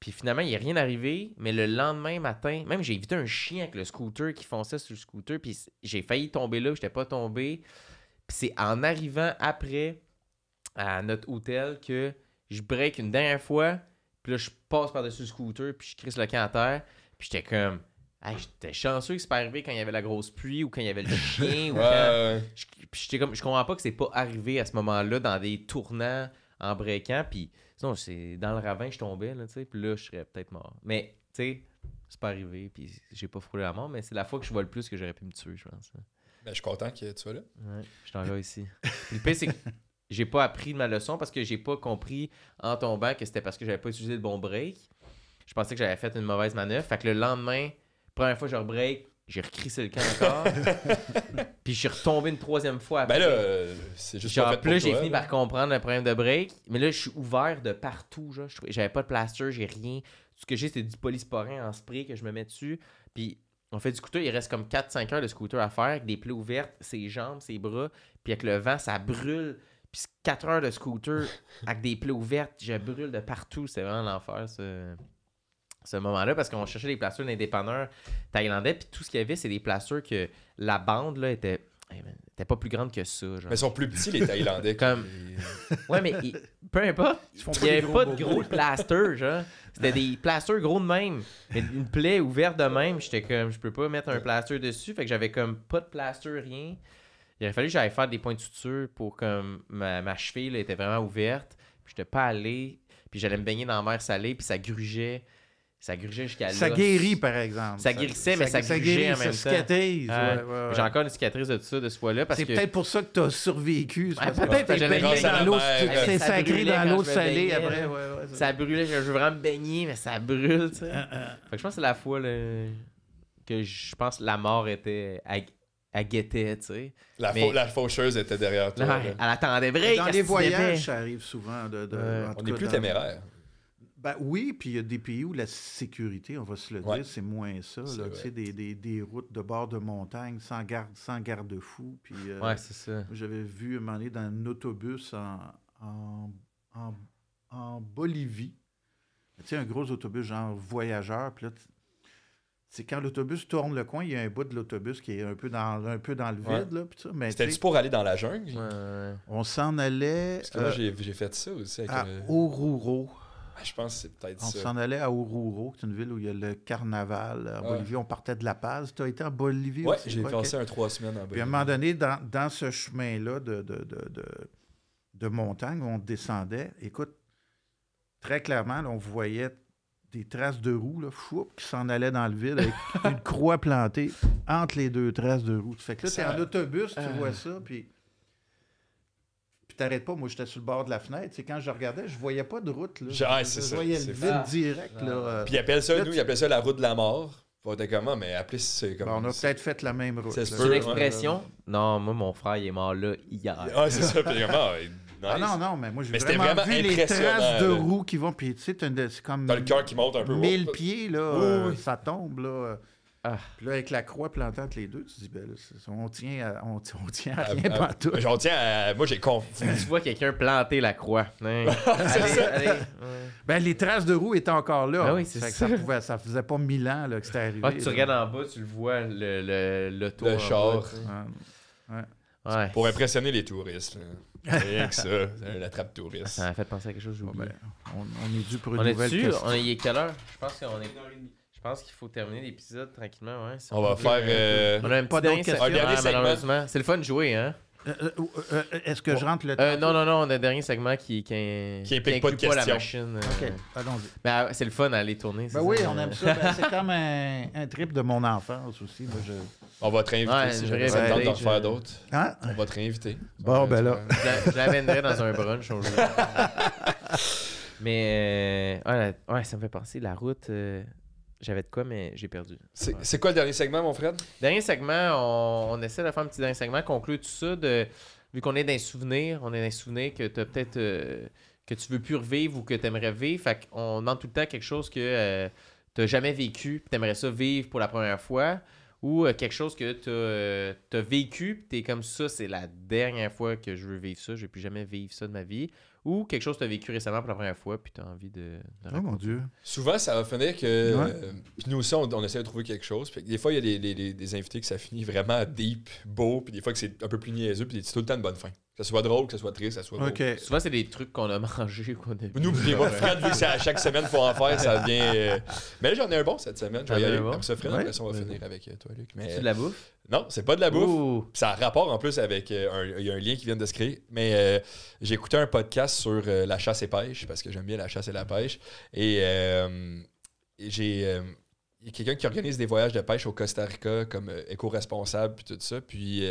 Puis finalement, il n'est rien arrivé, mais le lendemain matin, même j'ai évité un chien avec le scooter qui fonçait sur le scooter, puis j'ai failli tomber là, j'étais pas tombé. Puis c'est en arrivant après à notre hôtel que je break une dernière fois, puis là, je passe par-dessus le scooter, puis je crisse le canter, à puis j'étais comme j'étais chanceux que c'est pas arrivé quand il y avait la grosse pluie ou quand il y avait le [LAUGHS] chien. ou quand... je, comme, je comprends pas que c'est pas arrivé à ce moment-là dans des tournants en breakant. Puis sinon, c'est dans le ravin, je tombais, là, tu sais. Puis là, je serais peut-être mort. Mais, tu sais, c'est pas arrivé. Puis j'ai pas frôlé la mort, mais c'est la fois que je vois le plus que j'aurais pu me tuer, je pense. Ben, je suis content que tu sois là. Ouais, je suis ici. le pire, c'est que j'ai pas appris de ma leçon parce que j'ai pas compris en tombant que c'était parce que j'avais pas utilisé de bon break. Je pensais que j'avais fait une mauvaise manœuvre. Fait que le lendemain, Première fois, je rebreak, j'ai sur le camp [LAUGHS] puis je suis retombé une troisième fois après. Ben là, euh, c'est juste genre, pas fait là, j'ai fini par comprendre le problème de break. Mais là, je suis ouvert de partout. Genre. J'avais pas de plaster, j'ai rien. Tout ce que j'ai, c'est du polysporin en spray que je me mets dessus. Puis on fait du scooter, il reste comme 4-5 heures de scooter à faire, avec des plaies ouvertes, ses jambes, ses bras. Puis avec le vent, ça brûle. Puis 4 heures de scooter avec des plaies ouvertes, je brûle de partout. C'est vraiment l'enfer, ça ce moment-là parce qu'on cherchait des plastures d'indépendants thaïlandais. Puis tout ce qu'il y avait, c'est des plastures que la bande là, était eh, pas plus grande que ça. Mais ils sont plus petits, les Thaïlandais. [LAUGHS] Comme... Ouais, mais peu importe, il n'y avait pas de gros plasters, genre. C'était des plasters gros de même. une plaie ouverte de même, j'étais comme, je peux pas mettre un plaster dessus. Fait que j'avais comme pas de plaster, rien. Il aurait fallu que j'aille faire des points de suture pour comme ma, cheville était vraiment ouverte. Puis j'étais pas allé. Puis j'allais me baigner dans la mer salée, puis ça grugeait. Ça grugeait jusqu'à là. Ça guérit, par exemple. Ça, guérit, guérissait, mais ça, ça en même ça Cicatrise, J'ai encore une cicatrice de ça, de ce fois-là. C'est que... peut-être pour ça que tu as survécu. Ben, peut-être que tu dans l'eau. dans l'eau salée après. Ça brûlait, je veux vraiment me baigner, mais ça brûle, tu ah, ah. Fait que je pense que c'est la fois que je pense la mort était à guettait, tu sais. La, faucheuse était derrière toi. elle attendait Dans les voyages, ça arrive souvent. De, on n'est plus téméraires. Ben oui, puis il y a des pays où la sécurité, on va se le dire, c'est moins ça. des, des, routes de bord de montagne sans garde sans garde-fou. Euh, c'est ça. J'avais vu un moment donné dans un autobus en, en, en, Bolivie. Tu sais, un gros autobus genre voyageur, puis là, c'est quand l'autobus tourne le coin, il y a un bout de l'autobus qui est un peu dans, un peu dans le vide. C'était-tu pour aller dans la jungle? On s'en allait. Euh, j'ai fait ça à euh, ah, je pense que c'est peut-être ça. On s'en allait à Oruro, qui est une ville où il y a le carnaval. Euh, en ah. Bolivie, on partait de La Paz. Tu as été en Bolivie Oui, j'ai passé un trois semaines en Bolivie. Puis à un moment donné, dans, ce chemin-là de, de, montagne on descendait, écoute, très clairement, on voyait des traces de roues là, fou, qui s'en allaient dans le vide avec [LAUGHS] une croix plantée entre les deux traces de roues. Fait que là, en autobus, tu ah. vois ça, puis je t'arrêtes pas. Moi, j'étais sur le bord de la fenêtre. C'est quand je regardais, je voyais pas de route. Là. je, ah, voyais le vide direct. là. Ah. Puis ils appellent ça, nous, ils appellent ça la route de la mort. comment, ah, mais après, c'est comme. Ben, on a peut-être fait la même route. C'est une expression. Non, moi, mon frère, il est mort là hier. Ah, c'est ça, puis Nice. Ah non, non, mais moi, j'ai vraiment, vu les traces de roues qui vont, puis tu sais, c'est comme... T'as le cœur qui monte un peu. 1000 pieds, là, ça tombe, là. Ah. Puis là, avec la croix plantée entre les deux, tu dis, ben là, on tient à, on, on tient ah, rien, ah, Moi, j'ai confiance. tu vois quelqu'un planter la croix. Hein? [LAUGHS] allez, allez. Ben, les traces de roues étaient encore là. ça, Pouvait, ça, faisait pas mille ans que c'était arrivé. tu regardes en bas, tu le vois, le, le, tour le char. ouais. Pour impressionner les touristes. Rien que ça, [LAUGHS] la trappe touriste. Ça m'a fait penser à quelque chose, ben, on, est dû pour une on nouvelle est question. On est, il est quelle heure? Je pense qu'on est pense qu'il faut terminer l'épisode tranquillement. Ouais, on, va faire. Euh, on n'a pas d'autres questions. malheureusement. C'est le fun de jouer, hein? Euh, euh, est-ce que je rentre le temps? non, non, non, on a un dernier segment qui, qui, implique pas de la machine. OK, ben, ah, c'est le fun d'aller tourner. Ben oui, on aime ça. Ben, c'est comme un, un, trip de mon enfance aussi. je... On va te réinviter si jamais ça tente d'en faire d'autres. Hein? On va te réinviter. Bon, ben là. Je l'amènerai dans un brunch. [LAUGHS] Mais ouais, ouais, ça me fait penser la route. J'avais de quoi, mais j'ai perdu. C'est quoi le dernier segment, mon frère Dernier segment, on, essaie de faire un petit dernier segment, conclure tout ça. De, vu qu'on est d'un souvenir, on est d'un souvenir que tu peut-être. Euh, que tu veux plus revivre ou que tu aimerais vivre. Fait qu'on demande tout le temps quelque chose que euh, tu n'as jamais vécu, tu aimerais ça vivre pour la première fois. Ou euh, quelque chose que tu as, as, vécu, tu es comme ça, c'est la dernière fois que je veux vivre ça, je ne vais plus jamais vivre ça de ma vie ou quelque chose que tu as vécu récemment pour la première fois, puis tu as envie de. oh mon Dieu. Souvent, ça va finir que. Euh, nous aussi, on, essaie de trouver quelque chose. des fois, il y a des, invités que ça finit vraiment deep, beau, puis des fois que c'est un peu plus niaiseux, puis c'est tout le temps une bonne fin. Que ce soit drôle, que ce soit triste, que ce soit drôle. Souvent, c'est des trucs qu'on a [LAUGHS] mangés qu'on N'oubliez pas, Fred, c'est à chaque semaine faut en faire, ça vient euh, Mais là, j'en ai un bon cette semaine. Je vais Bon? ça, Fred, on va finir avec euh, toi, Luc. Mais... C'est de la bouffe? Euh, non, c'est pas de la bouffe. Ça a rapport en plus avec. Il y a un lien qui vient de se créer. Mais j'ai écouté un podcast sur la chasse et pêche, parce que j'aime bien la chasse et la pêche. Et j'ai il y a quelqu'un qui organise des voyages de pêche au Costa Rica comme éco-responsable puis tout ça. Puis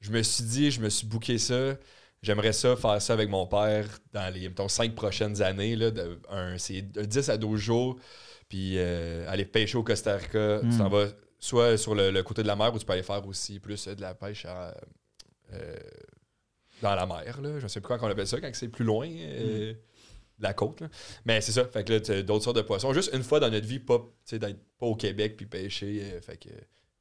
je me suis dit, je me suis booké ça. J'aimerais ça faire ça avec mon père dans les mettons, cinq prochaines années. de, un, 10 à 12 jours. Puis euh, aller pêcher au Costa Rica. Tu t'en hmm. vas soit sur le, côté de la mer ou tu peux aller faire aussi plus de la pêche euh, dans la mer. Là. Je ne sais plus comment on appelle ça quand c'est plus loin. Euh, hmm. de la côte. Mais c'est ça. Fait que d'autres sortes de poissons. Juste une fois dans notre vie, pas, pas au Québec puis pêcher. fait que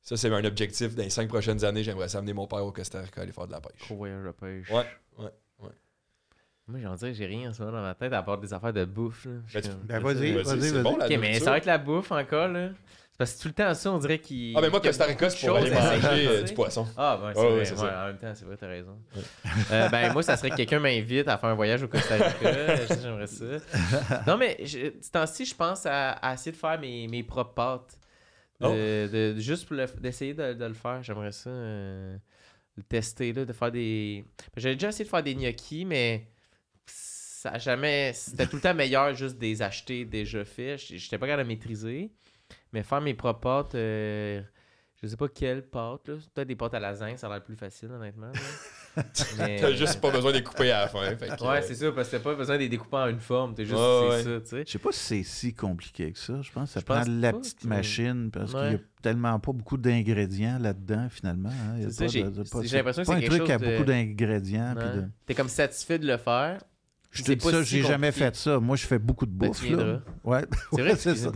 ça, c'est un objectif. Dans les cinq prochaines années, j'aimerais ça amener mon père au Costa Rica aller faire de la pêche. Gros voyage de pêche. Ouais, ouais. Moi, j'en dirais, j'ai rien en ce moment dans ma tête à part des affaires de bouffe. Ben, ben, vas-y, ben, vas-y, vas-y. ok, mais ça va être la bouffe encore. là. parce que tout le temps, ça, on dirait qu'il. Ah, mais ben, moi, Costa Rica, c'est pour aller manger euh, du poisson. Ah, ben, c'est vrai. en même temps, c'est vrai, t'as raison. Euh, ben, moi, ça serait que quelqu'un m'invite à faire un voyage au Costa Rica. [LAUGHS] J'aimerais ça. Non, mais, je, temps-ci, je pense à, à, essayer de faire mes, mes propres pâtes. Oh. De, juste pour d'essayer de, le faire, j'aimerais ça euh, le tester, de faire des. Ben, J'ai déjà essayé de faire des gnocchis, mais ça jamais. C'était tout le temps meilleur juste des acheter déjà faits. J'étais pas capable de maîtriser. Mais faire mes propres pâtes, euh, je sais pas quelles pâtes Peut-être des pâtes à la zinc, ça a l'air plus facile, honnêtement. [LAUGHS] [LAUGHS] T'as juste pas besoin de les couper à la fin. ouais, euh, c'est ça, parce que t'as pas besoin de les découper en une forme. T'es juste, c'est ça, tu sais. Je sais pas si c'est si compliqué que ça. Je pense que ça prend la petite machine parce qu'il y a tellement pas beaucoup d'ingrédients là-dedans, finalement. C'est ça, j'ai l'impression que c'est un truc qui a beaucoup d'ingrédients. T'es comme satisfait de le faire. Je te dis ça, j'ai jamais fait ça. Moi, je fais beaucoup de bouffe. Ouais. C'est vrai, [LAUGHS] c'est ça.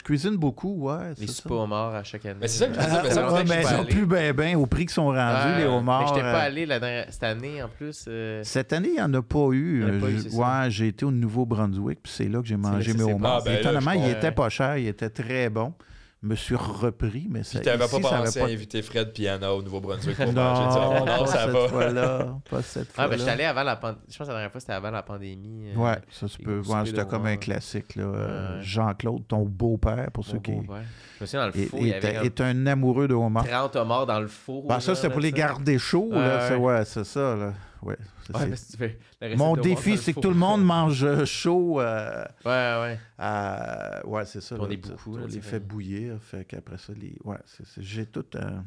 Je cuisine beaucoup, ouais. Les soupes homards à chaque année. Mais c'est ça que ah, ah, je mais ben, ils sont plus bien, ben au prix qu'ils sont rendus, les homards. Mais j'étais pas euh, allé la dernière... cette année en plus. Euh. Cette année, il n'y en a pas eu. Euh, ouais, j'ai été au Nouveau-Brunswick, puis c'est là que j'ai mangé mes homards. Ah, ben Étonnamment, il était hein. pas cher, il était très bon me suis repris, mais ça. Puis t'avais pas pensé à inviter Fred Piana au Nouveau-Brunswick pour non, manger non, ça va. Fois-là, [LAUGHS] pas cette fois-là. Ah, ben, je allé avant la Je pense que la dernière fois, c'était avant la pandémie. Euh, ouais, ça tu peux voir c'était comme un classique. là. Euh, Jean-Claude, ton beau-père, pour ceux qui. Je me dans le four, il était un... amoureux de homard. 30 homards dans le four. Ben, ça, c'était pour les garder chauds. là. Ouais, c'est ça, Ouais, ça, ouais, c'est... Ben, c'est... Mon défi, c'est que tout le monde mange euh, chaud. Euh, ouais, ouais. Euh, ouais, c'est ça. On est beaucoup. les fait bouillir. Fait qu'après ça, les... ouais, c'est, j'ai tout. Euh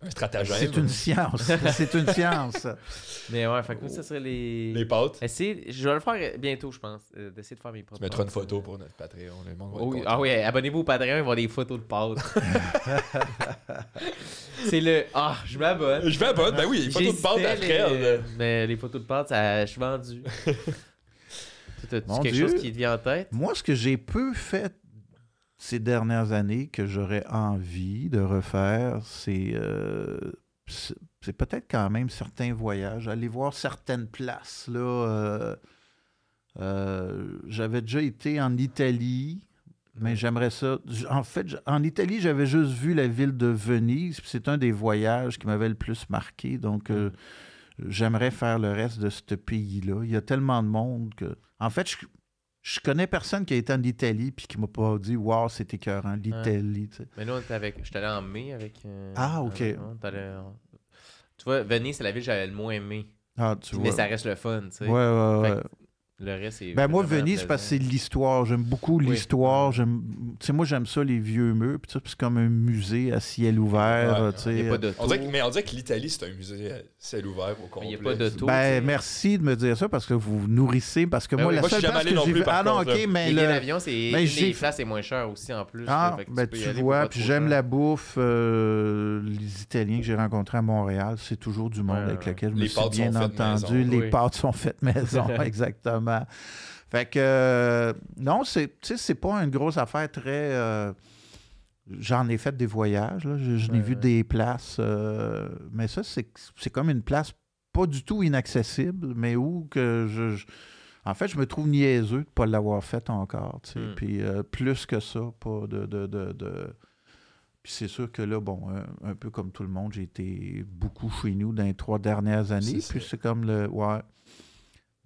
un stratagème. C'est une science. [LAUGHS] c'est une science. Mais ouais, fait que ça serait les. Les pâtes. Essayez... Je vais le faire bientôt, je pense. Euh, d'essayer de faire mes pâtes Tu une photo euh. pour notre Patreon. Le monde Ah oui, abonnez-vous au Patreon, ils vont des photos de pâtes. [LAUGHS] c'est le. Ah, je m'abonne. Je m'abonne, ben oui, les photos de pâtes après. Euh, mais les photos de pâtes, ça... je suis vendu. [LAUGHS] tas quelque chose qui te vient en tête? Moi, ce que j'ai peu fait ces dernières années que j'aurais envie de refaire, euh, c'est peut-être quand même certains voyages, aller voir certaines places. Euh, euh, j'avais déjà été en Italie, mais j'aimerais ça. En fait, en Italie, j'avais juste vu la ville de Venise. C'est un des voyages qui m'avait le plus marqué. Donc, j'aimerais faire le reste de ce pays-là. Il y a tellement de monde que. En fait, je, je connais personne qui a été en Italie puis qui m'a pas dit Wow, c'est écœurant, l'Italie. Mais nous, on était avec. J'étais allé en mai avec. Euh, ah, ok. Tu vois, Venise, c'est la ville que j'avais le moins aimé. Ah, tu vois. Mais ça reste le fun, tu sais. Ouais, ouais, ouais. Le reste, c'est. Ben moi, Venise, parce que c'est l'histoire. J'aime beaucoup l'histoire. moi, j'aime ça, les vieux murs. Puis c'est comme un musée à ciel ouvert. il a pas on mais on dirait que l'Italie, c'est un musée à ciel ouvert au complet. Il n'y a pas de tout. ben, merci de me dire ça parce que vous nourrissez. Parce que ben moi, la seule chose que non, ah ok, mais. l'avion, c'est. les places, c'est moins cher aussi en plus. Ah, tu, ben, vois. Puis j'aime la bouffe. Euh, les Italiens que j'ai rencontrés à Montréal, c'est toujours du monde avec lequel je me suis bien entendu. Les pâtes sont faites maison, [LAUGHS] exactement fait que euh, non, c'est pas une grosse affaire très. Euh, j'en ai fait des voyages, là. je, n'ai vu des places, euh, mais ça, c'est comme une place pas du tout inaccessible, mais où que je, en fait, je me trouve niaiseux de ne pas l'avoir fait encore. Hmm. Puis plus que ça, pas de. Puis c'est sûr que là, bon, un, peu comme tout le monde, j'ai été beaucoup chez nous dans les trois dernières années. Puis c'est comme le. Ouais.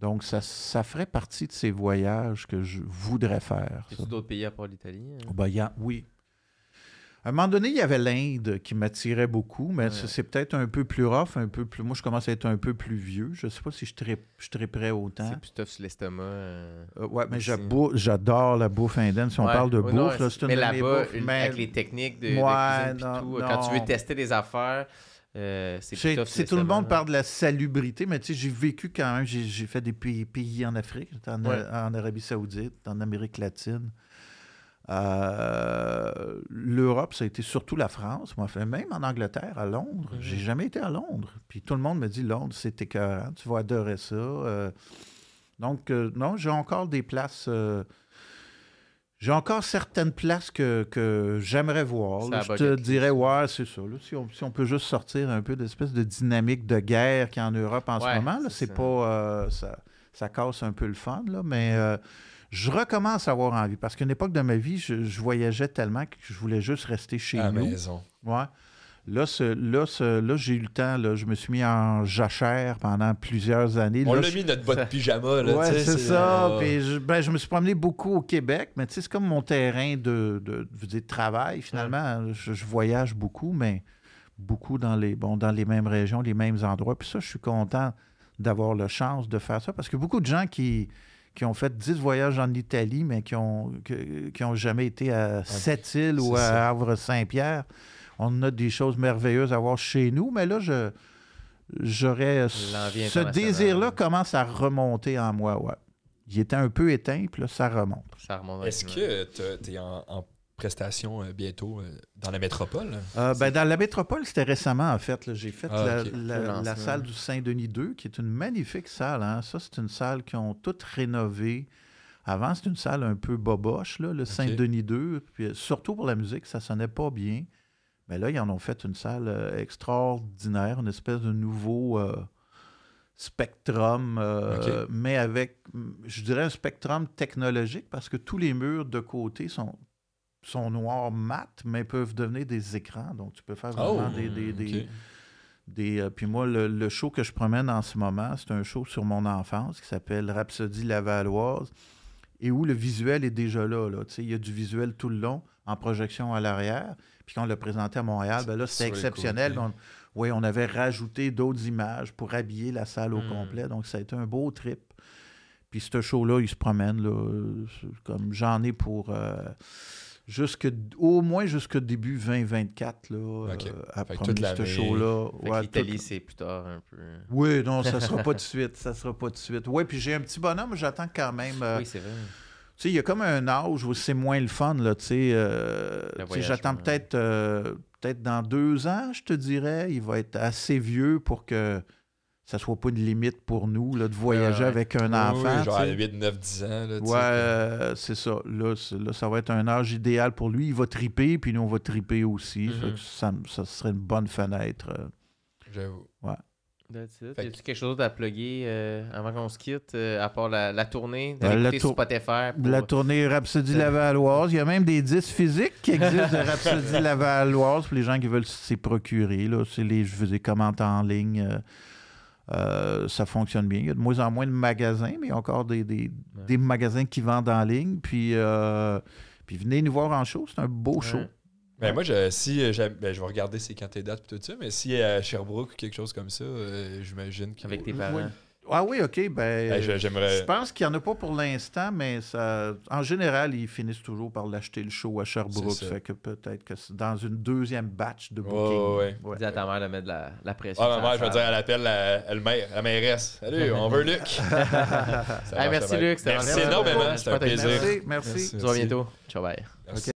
Donc, ça, ça, ferait partie de ces voyages que je voudrais faire. Y d'autres pays à part l'Italie? Hein? Oh, ben, a, oui. À un moment donné, il y avait l'Inde qui m'attirait beaucoup, mais c'est peut-être un peu plus rough, un peu plus. Moi, je commence à être un peu plus vieux. Je ne sais pas si je, trip, je triperais autant. C'est plus tough sur l'estomac. Oui, euh, euh, ouais, mais hein. j'adore la bouffe indienne. Si on parle de bouffe, bouffe, c'est une mais là-bas, avec les techniques de, cuisine tout, quand tu veux tester des affaires, euh, c'est tout le monde parle de la salubrité, mais tu sais, j'ai vécu quand même, j'ai fait des pays, en Afrique, en, Arabie Saoudite, en Amérique latine. Euh, L'Europe, ça a été surtout la France. Moi, même en Angleterre, à Londres, j'ai mhm. jamais été à Londres. Puis tout le monde me dit Londres, c'est écœurant, tu vas adorer ça. Euh. donc, non, j'ai encore des places j'ai encore certaines places que, j'aimerais voir. je te dirais, ouais, c'est ça. si, on, peut juste sortir un peu d'espèce de dynamique de guerre qu'il y a en Europe en ce moment, c'est pas. Euh, ça, ça, casse un peu le fun, là, mais. Euh, je recommence à avoir envie parce qu'à une époque de ma vie, je, voyageais tellement que je voulais juste rester chez à nous. Ouais. Là, là, là j'ai eu le temps. Là, je me suis mis en jachère pendant plusieurs années. On l'a mis notre botte pyjama. Oui, c'est ça. Ah, ben, je, me suis promené beaucoup au Québec, mais c'est comme mon terrain de, travail, finalement. Je, voyage beaucoup, mais beaucoup dans les, bon, dans les mêmes régions, les mêmes endroits. Puis ça, je suis content d'avoir la chance de faire ça parce que beaucoup de gens qui, ont fait 10 voyages en Italie, mais qui n'ont qui, jamais été à Sept-Îles ou à Havre-Saint-Pierre, on a des choses merveilleuses à voir chez nous, mais là, je j'aurais ce désir-là commence à remonter en moi, ouais. Il était un peu éteint, puis là, ça remonte. Est-ce que tu es en, prestation euh, bientôt euh, dans la métropole? Euh, ben, dans la métropole, c'était récemment, en fait. J'ai fait ah, la, salle du Saint-Denis II, qui est une magnifique salle. Hein. Ça, c'est une salle qu'ils ont toute rénovée. Avant, c'était une salle un peu boboche, le Saint-Denis II. Puis, surtout pour la musique, ça sonnait pas bien. Mais ben là, ils en ont fait une salle euh, extraordinaire, une espèce de nouveau euh, spectrum, euh, mais avec, je dirais, un spectrum technologique parce que tous les murs de côté sont, noirs mat, mais peuvent devenir des écrans. Donc, tu peux faire oh, vraiment des. puis moi, le, show que je promène en ce moment, c'est un show sur mon enfance qui s'appelle Rhapsodie Lavalloise et où le visuel est déjà là. Il y a du visuel tout le long en projection à l'arrière. Puis quand on l'a présenté à Montréal, ben là, c'était exceptionnel. Ben, oui, on avait rajouté d'autres images pour habiller la salle au hmm. complet. Donc, ça a été un beau trip. Puis ce show-là, il se promène, là, comme j'en ai pour... Euh, jusque au moins jusqu'au début 2024 là euh, à ce show là ouais, l'Italie plus tard un peu oui non ça [LAUGHS] sera pas de suite ça sera pas de suite Oui, puis j'ai un petit bonhomme j'attends quand même euh, oui c'est vrai sais, il y a comme un âge où c'est moins le fun, là, tu sais. Euh, j'attends peut-être, euh, peut-être dans deux ans, je te dirais, il va être assez vieux pour que ça soit pas une limite pour nous, là, de voyager avec un enfant. genre à 8, 9, 10 ans, Ouais, c'est ça. Là, ça va être un âge idéal pour lui. Il va triper, puis nous, on va triper aussi. Mm-hmm. ça, ça, serait une bonne fenêtre. Euh. J'avoue. That's it. y a quelque chose d'autre à plugger euh, avant qu'on se quitte, euh, à part la, tournée de ben, la tour... La tournée Rhapsody Lavalloise. Il y a même des disques physiques qui existent de [LAUGHS] Rhapsody Lavalloise pour les gens qui veulent s'y procurer. Là. Les, je faisais commenter en ligne. Euh, ça fonctionne bien. Il y a de moins en moins de magasins, mais il y a encore des, magasins qui vendent en ligne. Puis, puis venez nous voir en show. C'est un beau show. Ben moi, je, si euh, ben, je vais regarder ses candidats et tout ça, mais si euh, à Sherbrooke ou quelque chose comme ça, euh, j'imagine qu'avec Avec tes parents. Ah oui, OK. Ben, je, pense qu'il n'y en a pas pour l'instant, mais ça, en général, ils finissent toujours par l'acheter le show à Sherbrooke. Fait que peut-être que dans une deuxième batch de booking. Dis à ta mère de mettre de la, la pression. Ah, ma mère, je vais dire, à appelle la, elle la mairesse. Salut, on veut Luc. [LAUGHS] merci, Luc. C'était merci énormément. C'était un plaisir. Merci. merci. merci. voit bientôt. Ciao, bye.